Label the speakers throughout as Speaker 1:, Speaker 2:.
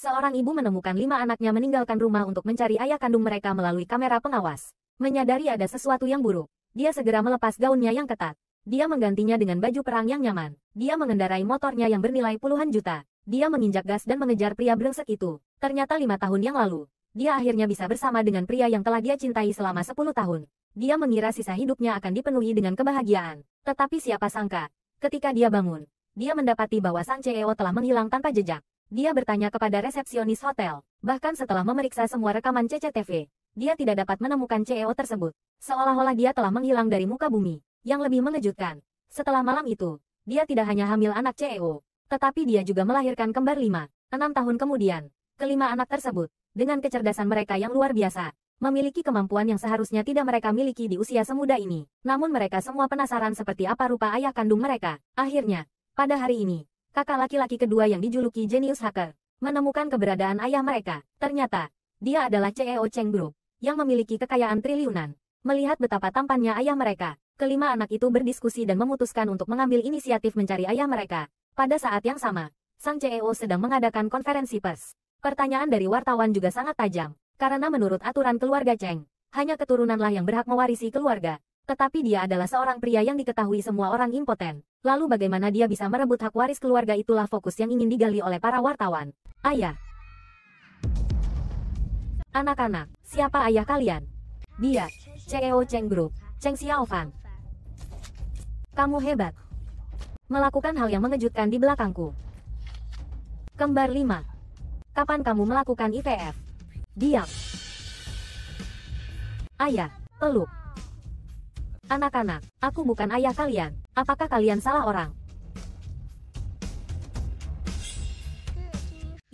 Speaker 1: Seorang ibu menemukan lima anaknya meninggalkan rumah untuk mencari ayah kandung mereka melalui kamera pengawas. Menyadari ada sesuatu yang buruk, dia segera melepas gaunnya yang ketat. Dia menggantinya dengan baju perang yang nyaman. Dia mengendarai motornya yang bernilai puluhan juta. Dia menginjak gas dan mengejar pria brengsek itu. Ternyata lima tahun yang lalu, dia akhirnya bisa bersama dengan pria yang telah dia cintai selama sepuluh tahun. Dia mengira sisa hidupnya akan dipenuhi dengan kebahagiaan. Tetapi siapa sangka, ketika dia bangun, dia mendapati bahwa Sang CEO telah menghilang tanpa jejak. Dia bertanya kepada resepsionis hotel. Bahkan setelah memeriksa semua rekaman CCTV, dia tidak dapat menemukan CEO tersebut. Seolah-olah dia telah menghilang dari muka bumi. Yang lebih mengejutkan, setelah malam itu, dia tidak hanya hamil anak CEO, tetapi dia juga melahirkan kembar lima. Enam tahun kemudian, kelima anak tersebut, dengan kecerdasan mereka yang luar biasa, memiliki kemampuan yang seharusnya tidak mereka miliki di usia semuda ini. Namun mereka semua penasaran seperti apa rupa ayah kandung mereka. Akhirnya, pada hari ini, kakak laki-laki kedua yang dijuluki jenius Hacker, menemukan keberadaan ayah mereka. Ternyata, dia adalah CEO Cheng Group, yang memiliki kekayaan triliunan. Melihat betapa tampannya ayah mereka, kelima anak itu berdiskusi dan memutuskan untuk mengambil inisiatif mencari ayah mereka. Pada saat yang sama, sang CEO sedang mengadakan konferensi pers. Pertanyaan dari wartawan juga sangat tajam, karena menurut aturan keluarga Cheng, hanya keturunanlah yang berhak mewarisi keluarga. Tetapi dia adalah seorang pria yang diketahui semua orang impoten. Lalu bagaimana dia bisa merebut hak waris keluarga itulah fokus yang ingin digali oleh para wartawan. Ayah. Anak-anak, siapa ayah kalian? Dia, CEO Cheng Group, Cheng Xiaofan. Kamu hebat. Melakukan hal yang mengejutkan di belakangku. Kembar 5. Kapan kamu melakukan IVF? Diam. Ayah, peluk. Anak-anak, aku bukan ayah kalian. Apakah kalian salah orang?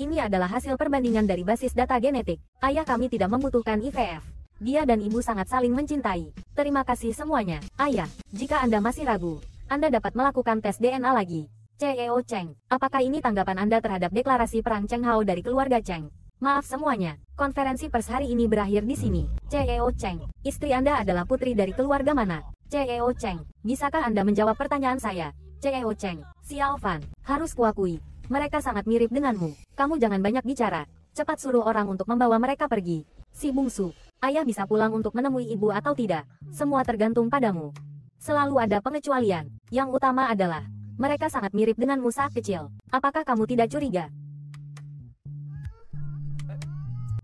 Speaker 1: Ini adalah hasil perbandingan dari basis data genetik. Ayah kami tidak membutuhkan IVF. Dia dan ibu sangat saling mencintai. Terima kasih semuanya. Ayah, jika Anda masih ragu, Anda dapat melakukan tes DNA lagi. CEO Cheng, apakah ini tanggapan Anda terhadap deklarasi perang Cheng Hao dari keluarga Cheng? Maaf semuanya, konferensi pers hari ini berakhir di sini. CEO Cheng, istri Anda adalah putri dari keluarga mana? CEO Cheng, bisakah Anda menjawab pertanyaan saya? CEO Cheng, Xiao Fan, harus kuakui, mereka sangat mirip denganmu. Kamu jangan banyak bicara, cepat suruh orang untuk membawa mereka pergi. Si bungsu, ayah bisa pulang untuk menemui ibu atau tidak, semua tergantung padamu. Selalu ada pengecualian, yang utama adalah, mereka sangat mirip denganmu saat kecil. Apakah kamu tidak curiga?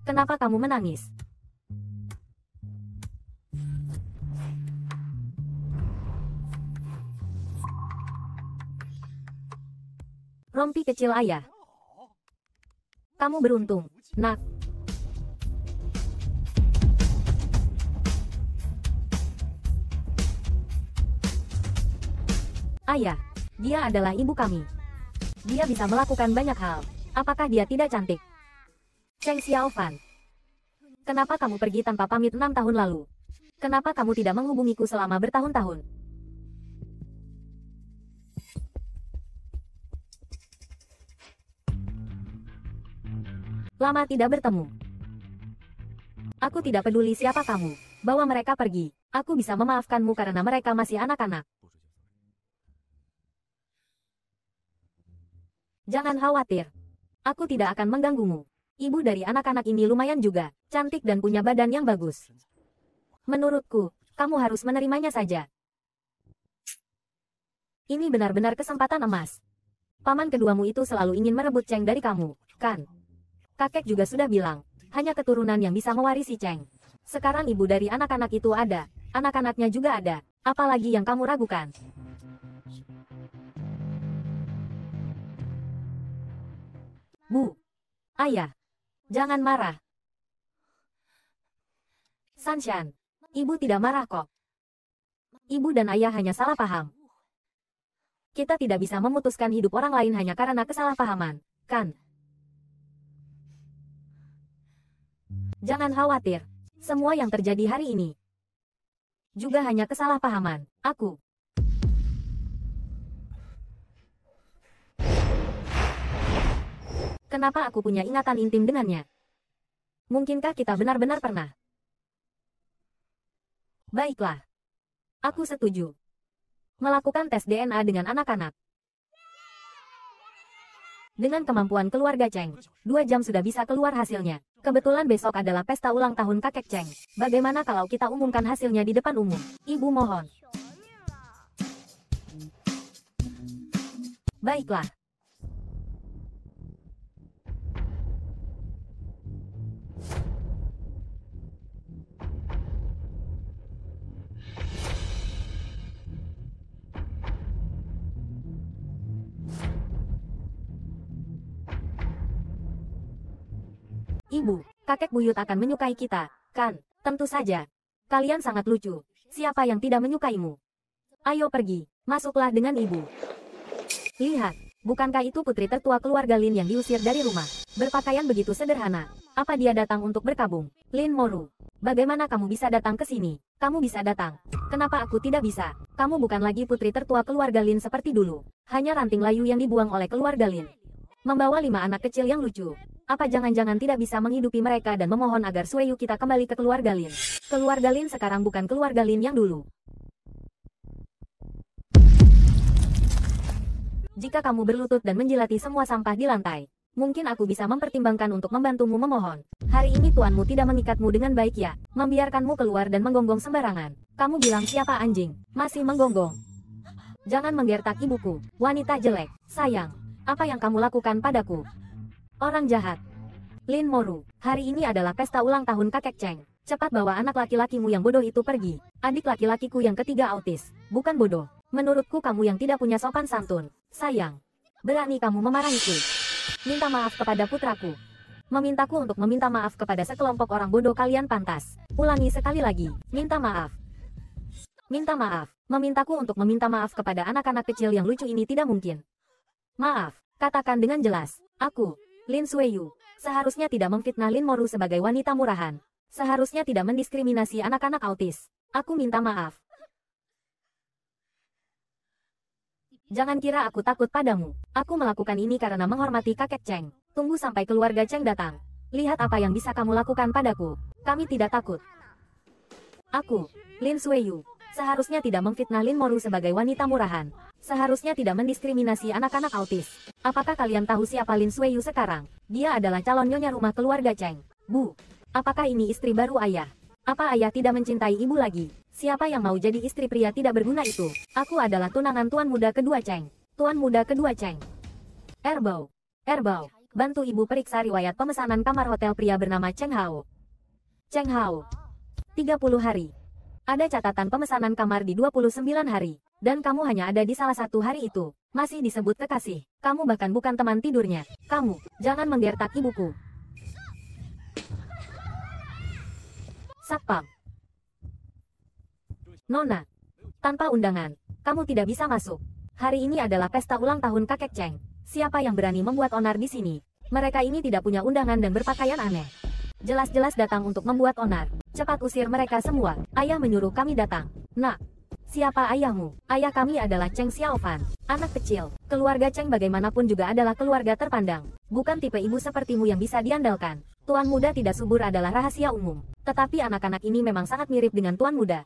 Speaker 1: Kenapa kamu menangis? Rompi kecil ayah. Kamu beruntung, nak. Ayah, dia adalah ibu kami. Dia bisa melakukan banyak hal. Apakah dia tidak cantik? Cheng Xiaofan. Kenapa kamu pergi tanpa pamit enam tahun lalu? Kenapa kamu tidak menghubungiku selama bertahun-tahun? Lama tidak bertemu. Aku tidak peduli siapa kamu. Bawa mereka pergi. Aku bisa memaafkanmu karena mereka masih anak-anak. Jangan khawatir. Aku tidak akan mengganggumu. Ibu dari anak-anak ini lumayan juga, cantik dan punya badan yang bagus. Menurutku, kamu harus menerimanya saja. Ini benar-benar kesempatan emas. Paman keduamu itu selalu ingin merebut Cheng dari kamu, kan? Kakek juga sudah bilang, hanya keturunan yang bisa mewarisi Cheng. Sekarang ibu dari anak-anak itu ada, anak-anaknya juga ada, apalagi yang kamu ragukan. Bu, ayah, Jangan marah. Sanshan, ibu tidak marah kok. Ibu dan ayah hanya salah paham. Kita tidak bisa memutuskan hidup orang lain hanya karena kesalahpahaman, kan? Jangan khawatir. Semua yang terjadi hari ini juga hanya kesalahpahaman. Aku Kenapa aku punya ingatan intim dengannya? Mungkinkah kita benar-benar pernah? Baiklah. Aku setuju. Melakukan tes DNA dengan anak-anak. Dengan kemampuan keluarga Cheng, dua jam sudah bisa keluar hasilnya. Kebetulan besok adalah pesta ulang tahun kakek Cheng. Bagaimana kalau kita umumkan hasilnya di depan umum? Ibu mohon. Baiklah. Ibu, kakek buyut akan menyukai kita, kan? Tentu saja. Kalian sangat lucu. Siapa yang tidak menyukaimu? Ayo pergi, masuklah dengan ibu. Lihat, bukankah itu putri tertua keluarga Lin yang diusir dari rumah? Berpakaian begitu sederhana. Apa dia datang untuk berkabung? Lin Moru, bagaimana kamu bisa datang ke sini? Kamu bisa datang. Kenapa aku tidak bisa? Kamu bukan lagi putri tertua keluarga Lin seperti dulu. Hanya ranting layu yang dibuang oleh keluarga Lin. Membawa lima anak kecil yang lucu. Apa jangan-jangan tidak bisa menghidupi mereka dan memohon agar Sueyu kita kembali ke keluarga Lin. Keluarga Lin sekarang bukan keluarga Lin yang dulu. Jika kamu berlutut dan menjilati semua sampah di lantai, mungkin aku bisa mempertimbangkan untuk membantumu memohon. Hari ini tuanmu tidak mengikatmu dengan baik ya, membiarkanmu keluar dan menggonggong sembarangan. Kamu bilang siapa anjing, masih menggonggong. Jangan menggertak ibuku, wanita jelek, sayang apa yang kamu lakukan padaku? Orang jahat. Lin Moru, hari ini adalah pesta ulang tahun kakek Cheng. Cepat bawa anak laki-lakimu yang bodoh itu pergi. Adik laki-lakiku yang ketiga autis, bukan bodoh. Menurutku kamu yang tidak punya sopan santun. Sayang. Berani kamu memarahiku. Minta maaf kepada putraku. Memintaku untuk meminta maaf kepada sekelompok orang bodoh kalian pantas. Ulangi sekali lagi. Minta maaf. Minta maaf. Memintaku untuk meminta maaf kepada anak-anak kecil yang lucu ini tidak mungkin. Maaf, katakan dengan jelas. Aku, Lin Sueyu, seharusnya tidak memfitnah Lin Moru sebagai wanita murahan. Seharusnya tidak mendiskriminasi anak-anak autis. Aku minta maaf. Jangan kira aku takut padamu. Aku melakukan ini karena menghormati kakek Cheng. Tunggu sampai keluarga Cheng datang. Lihat apa yang bisa kamu lakukan padaku. Kami tidak takut. Aku, Lin Sueyu, Seharusnya tidak memfitnah Lin Moru sebagai wanita murahan. Seharusnya tidak mendiskriminasi anak-anak autis. Apakah kalian tahu siapa Lin Sueyu sekarang? Dia adalah calon nyonya rumah keluarga Cheng. Bu, apakah ini istri baru ayah? Apa ayah tidak mencintai ibu lagi? Siapa yang mau jadi istri pria tidak berguna itu? Aku adalah tunangan tuan muda kedua Cheng. Tuan muda kedua Cheng. Erbau. Erbau. Bantu ibu periksa riwayat pemesanan kamar hotel pria bernama Cheng Hao. Cheng Hao. 30 hari. Ada catatan pemesanan kamar di 29 hari, dan kamu hanya ada di salah satu hari itu. Masih disebut kekasih. Kamu bahkan bukan teman tidurnya. Kamu, jangan menggertak ibuku. Satpam. Nona. Tanpa undangan, kamu tidak bisa masuk. Hari ini adalah pesta ulang tahun kakek Cheng. Siapa yang berani membuat onar di sini? Mereka ini tidak punya undangan dan berpakaian aneh. Jelas-jelas datang untuk membuat onar. Cepat usir mereka semua. Ayah menyuruh kami datang. Nak, siapa ayahmu? Ayah kami adalah Cheng Xiaofan, anak kecil. Keluarga Cheng bagaimanapun juga adalah keluarga terpandang. Bukan tipe ibu sepertimu yang bisa diandalkan. Tuan muda tidak subur adalah rahasia umum. Tetapi anak-anak ini memang sangat mirip dengan tuan muda.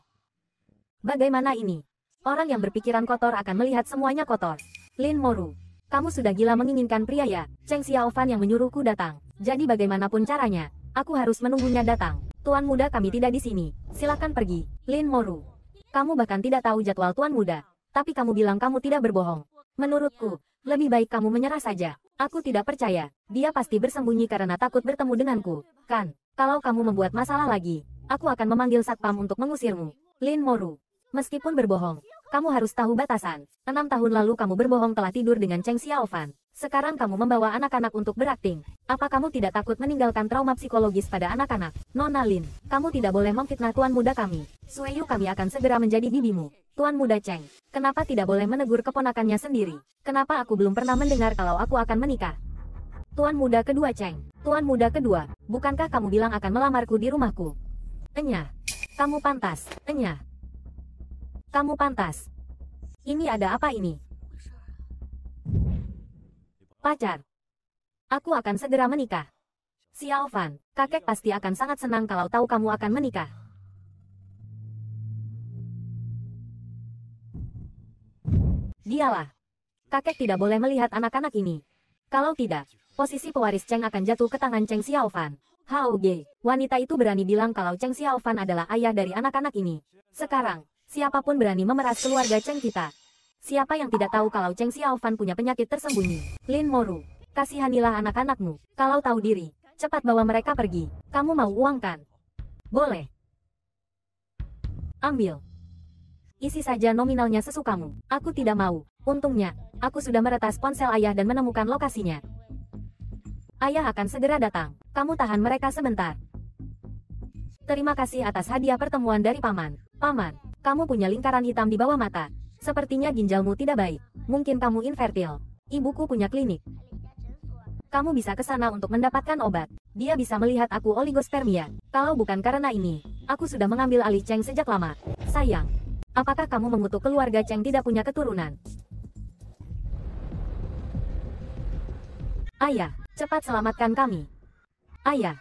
Speaker 1: Bagaimana ini? Orang yang berpikiran kotor akan melihat semuanya kotor. Lin Moru, kamu sudah gila menginginkan pria ya? Cheng Xiaofan yang menyuruhku datang. Jadi bagaimanapun caranya, Aku harus menunggunya datang. Tuan muda kami tidak di sini. Silakan pergi, Lin Moru. Kamu bahkan tidak tahu jadwal tuan muda. Tapi kamu bilang kamu tidak berbohong. Menurutku, lebih baik kamu menyerah saja. Aku tidak percaya. Dia pasti bersembunyi karena takut bertemu denganku. Kan, kalau kamu membuat masalah lagi, aku akan memanggil Satpam untuk mengusirmu. Lin Moru. Meskipun berbohong, kamu harus tahu batasan. Enam tahun lalu kamu berbohong telah tidur dengan Cheng Xiaofan. Sekarang kamu membawa anak-anak untuk berakting. Apa kamu tidak takut meninggalkan trauma psikologis pada anak-anak? Nona Lin, kamu tidak boleh memfitnah tuan muda kami. Sueyu kami akan segera menjadi bibimu. Tuan muda Cheng, kenapa tidak boleh menegur keponakannya sendiri? Kenapa aku belum pernah mendengar kalau aku akan menikah? Tuan muda kedua Cheng, tuan muda kedua, bukankah kamu bilang akan melamarku di rumahku? Enyah, kamu pantas, enyah. Kamu pantas. Ini ada apa ini? Pacar. Aku akan segera menikah. Xiao Fan, kakek pasti akan sangat senang kalau tahu kamu akan menikah. Dialah. Kakek tidak boleh melihat anak-anak ini. Kalau tidak, posisi pewaris Cheng akan jatuh ke tangan Cheng Si Hao Ge, wanita itu berani bilang kalau Cheng Fan adalah ayah dari anak-anak ini. Sekarang, siapapun berani memeras keluarga Cheng kita, Siapa yang tidak tahu kalau Cheng Xiaofan punya penyakit tersembunyi? Lin Moru, kasihanilah anak-anakmu. Kalau tahu diri, cepat bawa mereka pergi. Kamu mau uang kan? Boleh. Ambil. Isi saja nominalnya sesukamu. Aku tidak mau. Untungnya, aku sudah meretas ponsel ayah dan menemukan lokasinya. Ayah akan segera datang. Kamu tahan mereka sebentar. Terima kasih atas hadiah pertemuan dari paman. Paman, kamu punya lingkaran hitam di bawah mata. Sepertinya ginjalmu tidak baik. Mungkin kamu infertil. Ibuku punya klinik. Kamu bisa ke sana untuk mendapatkan obat. Dia bisa melihat aku oligospermia. Kalau bukan karena ini, aku sudah mengambil alih Cheng sejak lama. Sayang. Apakah kamu mengutuk keluarga Cheng tidak punya keturunan? Ayah, cepat selamatkan kami. Ayah.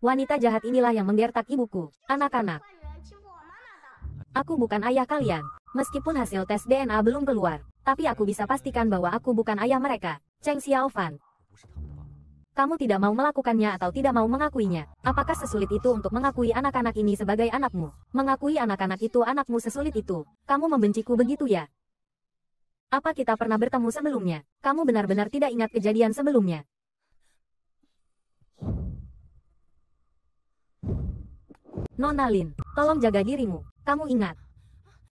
Speaker 1: Wanita jahat inilah yang menggertak ibuku. Anak-anak, Aku bukan ayah kalian. Meskipun hasil tes DNA belum keluar, tapi aku bisa pastikan bahwa aku bukan ayah mereka. Cheng Xiaofan. Kamu tidak mau melakukannya atau tidak mau mengakuinya. Apakah sesulit itu untuk mengakui anak-anak ini sebagai anakmu? Mengakui anak-anak itu anakmu sesulit itu. Kamu membenciku begitu ya? Apa kita pernah bertemu sebelumnya? Kamu benar-benar tidak ingat kejadian sebelumnya. Nona Lin, tolong jaga dirimu. Kamu ingat?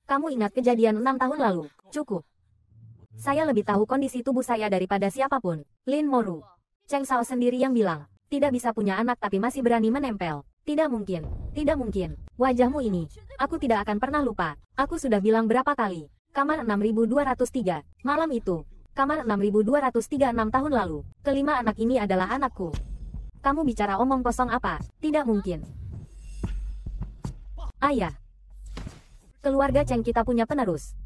Speaker 1: Kamu ingat kejadian enam tahun lalu? Cukup. Saya lebih tahu kondisi tubuh saya daripada siapapun. Lin Moru. Cheng Sao sendiri yang bilang, tidak bisa punya anak tapi masih berani menempel. Tidak mungkin, tidak mungkin. Wajahmu ini, aku tidak akan pernah lupa. Aku sudah bilang berapa kali. Kamar 6203, malam itu. Kamar enam tahun lalu. Kelima anak ini adalah anakku. Kamu bicara omong kosong apa? Tidak mungkin. Ayah, Keluarga Cheng kita punya penerus.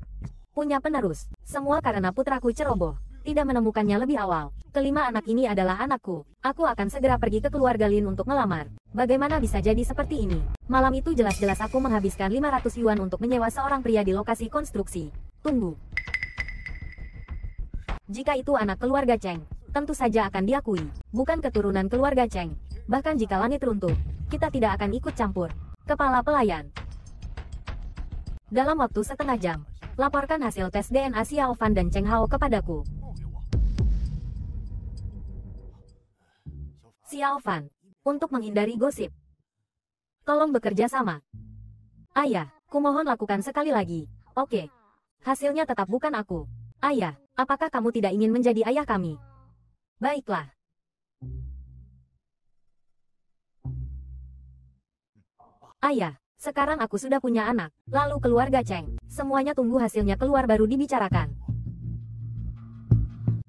Speaker 1: Punya penerus. Semua karena putraku ceroboh. Tidak menemukannya lebih awal. Kelima anak ini adalah anakku. Aku akan segera pergi ke keluarga Lin untuk melamar. Bagaimana bisa jadi seperti ini? Malam itu jelas-jelas aku menghabiskan 500 yuan untuk menyewa seorang pria di lokasi konstruksi. Tunggu. Jika itu anak keluarga Cheng, tentu saja akan diakui. Bukan keturunan keluarga Cheng. Bahkan jika langit runtuh, kita tidak akan ikut campur. Kepala pelayan, dalam waktu setengah jam, laporkan hasil tes DNA Xiao Fan dan Cheng Hao kepadaku. Xiao Fan, untuk menghindari gosip. Tolong bekerja sama. Ayah, ya, kumohon lakukan sekali lagi. Oke. Hasilnya tetap bukan aku. Ayah, ya, apakah kamu tidak ingin menjadi ayah kami? Baiklah. Ayah, ya, sekarang aku sudah punya anak, lalu keluarga Cheng. Semuanya tunggu hasilnya keluar baru dibicarakan.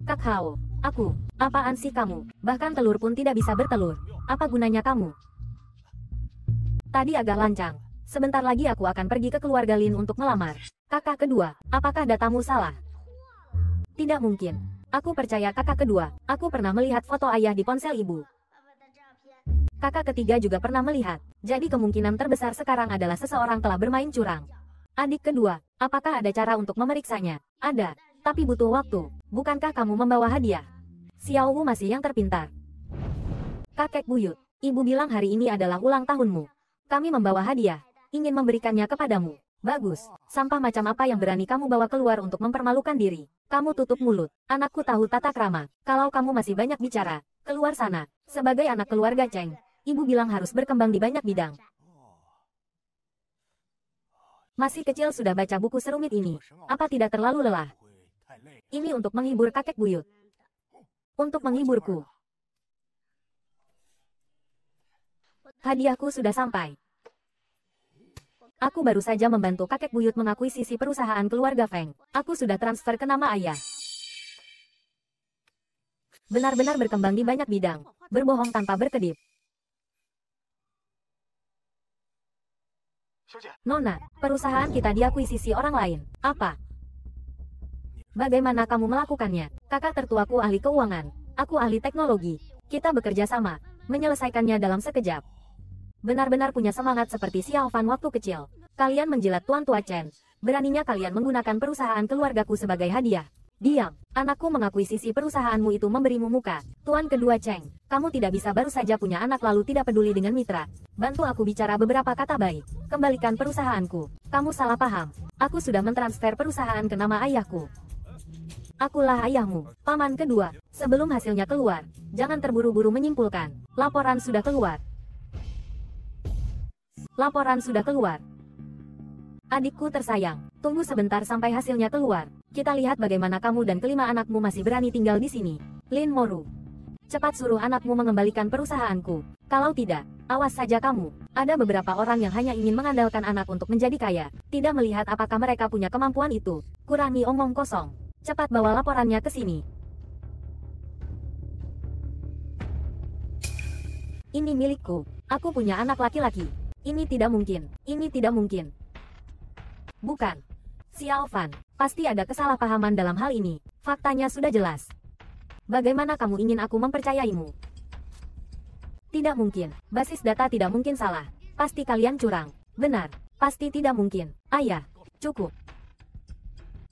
Speaker 1: Kak Hao, aku, apaan sih kamu? Bahkan telur pun tidak bisa bertelur. Apa gunanya kamu? Tadi agak lancang. Sebentar lagi aku akan pergi ke keluarga Lin untuk melamar. Kakak kedua, apakah datamu salah? Tidak mungkin. Aku percaya kakak kedua. Aku pernah melihat foto ayah di ponsel ibu. Kakak ketiga juga pernah melihat. Jadi kemungkinan terbesar sekarang adalah seseorang telah bermain curang. Adik kedua, apakah ada cara untuk memeriksanya? Ada, tapi butuh waktu. Bukankah kamu membawa hadiah? Xiao Wu masih yang terpintar. Kakek buyut, ibu bilang hari ini adalah ulang tahunmu. Kami membawa hadiah, ingin memberikannya kepadamu. Bagus, sampah macam apa yang berani kamu bawa keluar untuk mempermalukan diri? Kamu tutup mulut, anakku tahu tata krama. Kalau kamu masih banyak bicara, keluar sana. Sebagai anak keluarga Cheng, Ibu bilang harus berkembang di banyak bidang. Masih kecil sudah baca buku serumit ini. Apa tidak terlalu lelah? Ini untuk menghibur kakek buyut. Untuk menghiburku. Hadiahku sudah sampai. Aku baru saja membantu kakek buyut mengakui sisi perusahaan keluarga Feng. Aku sudah transfer ke nama ayah. Benar-benar berkembang di banyak bidang. Berbohong tanpa berkedip. Nona, perusahaan kita diakuisisi orang lain. Apa? Bagaimana kamu melakukannya? Kakak tertuaku ahli keuangan. Aku ahli teknologi. Kita bekerja sama, menyelesaikannya dalam sekejap. Benar-benar punya semangat seperti Xiao Fan waktu kecil. Kalian menjilat Tuan Tua Chen. Beraninya kalian menggunakan perusahaan keluargaku sebagai hadiah. Diam, anakku mengakui sisi perusahaanmu itu memberimu muka. Tuan kedua Cheng, kamu tidak bisa baru saja punya anak lalu tidak peduli dengan mitra. Bantu aku bicara beberapa kata baik. Kembalikan perusahaanku. Kamu salah paham. Aku sudah mentransfer perusahaan ke nama ayahku. Akulah ayahmu, paman kedua. Sebelum hasilnya keluar, jangan terburu-buru menyimpulkan. Laporan sudah keluar. Laporan sudah keluar. Adikku tersayang, tunggu sebentar sampai hasilnya keluar. Kita lihat bagaimana kamu dan kelima anakmu masih berani tinggal di sini. Lin Moru. Cepat suruh anakmu mengembalikan perusahaanku. Kalau tidak, awas saja kamu. Ada beberapa orang yang hanya ingin mengandalkan anak untuk menjadi kaya, tidak melihat apakah mereka punya kemampuan itu. Kurangi omong kosong. Cepat bawa laporannya ke sini. Ini milikku. Aku punya anak laki-laki. Ini tidak mungkin. Ini tidak mungkin. Bukan. Xiao Fan, Pasti ada kesalahpahaman dalam hal ini. Faktanya sudah jelas. Bagaimana kamu ingin aku mempercayaimu? Tidak mungkin. Basis data tidak mungkin salah. Pasti kalian curang. Benar. Pasti tidak mungkin. Ayah. Cukup.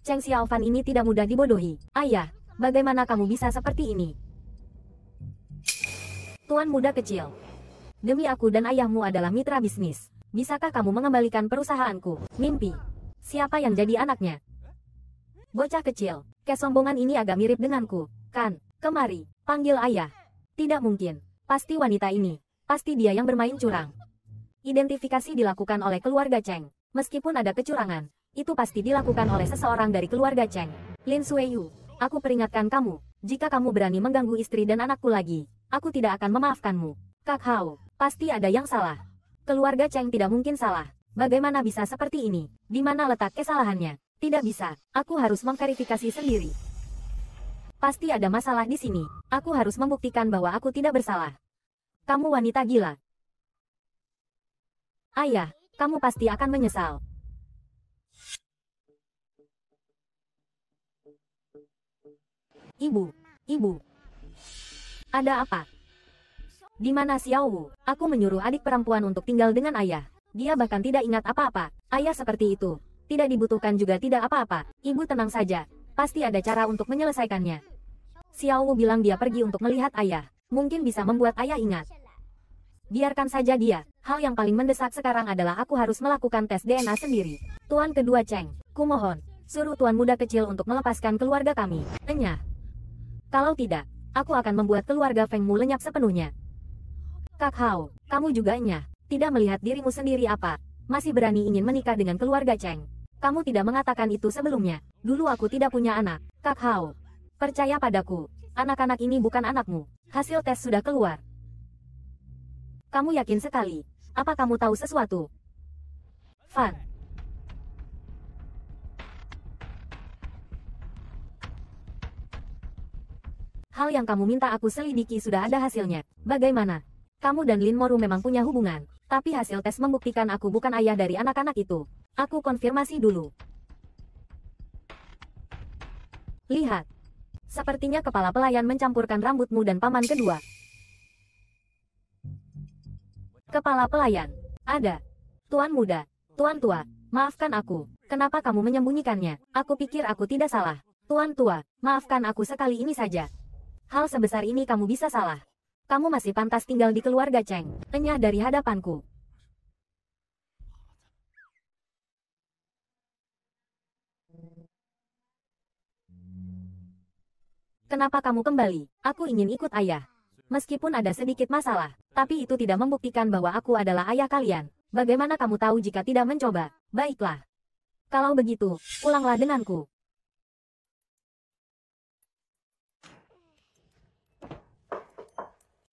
Speaker 1: Cheng Xiaofan ini tidak mudah dibodohi. Ayah, bagaimana kamu bisa seperti ini? Tuan muda kecil. Demi aku dan ayahmu adalah mitra bisnis. Bisakah kamu mengembalikan perusahaanku? Mimpi. Siapa yang jadi anaknya? Bocah kecil, kesombongan ini agak mirip denganku, kan? Kemari, panggil ayah. Tidak mungkin, pasti wanita ini, pasti dia yang bermain curang. Identifikasi dilakukan oleh keluarga Cheng. Meskipun ada kecurangan, itu pasti dilakukan oleh seseorang dari keluarga Cheng. Lin Sueyu, aku peringatkan kamu, jika kamu berani mengganggu istri dan anakku lagi, aku tidak akan memaafkanmu. Kak Hao, pasti ada yang salah. Keluarga Cheng tidak mungkin salah. Bagaimana bisa seperti ini? Di mana letak kesalahannya? Tidak bisa, aku harus mengklarifikasi sendiri. Pasti ada masalah di sini. Aku harus membuktikan bahwa aku tidak bersalah. Kamu wanita gila. Ayah, kamu pasti akan menyesal. Ibu, ibu. Ada apa? Di mana Xiaowu? Aku menyuruh adik perempuan untuk tinggal dengan ayah. Dia bahkan tidak ingat apa-apa. Ayah seperti itu. Tidak dibutuhkan juga tidak apa-apa, ibu tenang saja, pasti ada cara untuk menyelesaikannya. Xiao Wu bilang dia pergi untuk melihat ayah, mungkin bisa membuat ayah ingat. Biarkan saja dia, hal yang paling mendesak sekarang adalah aku harus melakukan tes DNA sendiri. Tuan kedua Cheng, kumohon, suruh tuan muda kecil untuk melepaskan keluarga kami, enyah. Kalau tidak, aku akan membuat keluarga Feng Mu lenyap sepenuhnya. Kak Hao, kamu juga enyah, tidak melihat dirimu sendiri apa, masih berani ingin menikah dengan keluarga Cheng. Kamu tidak mengatakan itu sebelumnya. Dulu aku tidak punya anak. Kak Hao. Percaya padaku. Anak-anak ini bukan anakmu. Hasil tes sudah keluar. Kamu yakin sekali. Apa kamu tahu sesuatu? Fan. Hal yang kamu minta aku selidiki sudah ada hasilnya. Bagaimana? Kamu dan Lin Moru memang punya hubungan, tapi hasil tes membuktikan aku bukan ayah dari anak-anak itu. Aku konfirmasi dulu. Lihat. Sepertinya kepala pelayan mencampurkan rambutmu dan paman kedua. Kepala pelayan. Ada. Tuan muda. Tuan tua. Maafkan aku. Kenapa kamu menyembunyikannya? Aku pikir aku tidak salah. Tuan tua, maafkan aku sekali ini saja. Hal sebesar ini kamu bisa salah. Kamu masih pantas tinggal di keluarga Cheng. Enyah dari hadapanku. Kenapa kamu kembali? Aku ingin ikut ayah. Meskipun ada sedikit masalah, tapi itu tidak membuktikan bahwa aku adalah ayah kalian. Bagaimana kamu tahu jika tidak mencoba? Baiklah. Kalau begitu, pulanglah denganku.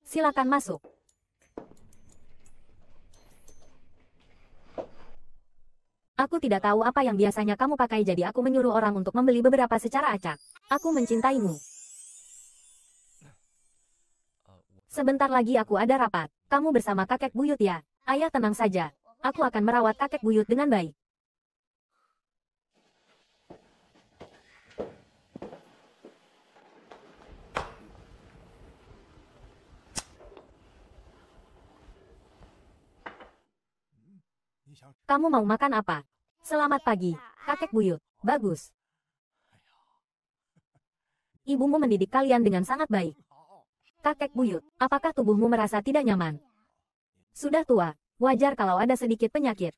Speaker 1: Silakan masuk. Aku tidak tahu apa yang biasanya kamu pakai jadi aku menyuruh orang untuk membeli beberapa secara acak. Aku mencintaimu. Sebentar lagi aku ada rapat. Kamu bersama kakek buyut ya. Ayah tenang saja. Aku akan merawat kakek buyut dengan baik. Kamu mau makan apa? Selamat pagi, kakek buyut. Bagus. Ibumu mendidik kalian dengan sangat baik. Kakek buyut, apakah tubuhmu merasa tidak nyaman? Sudah tua, wajar kalau ada sedikit penyakit.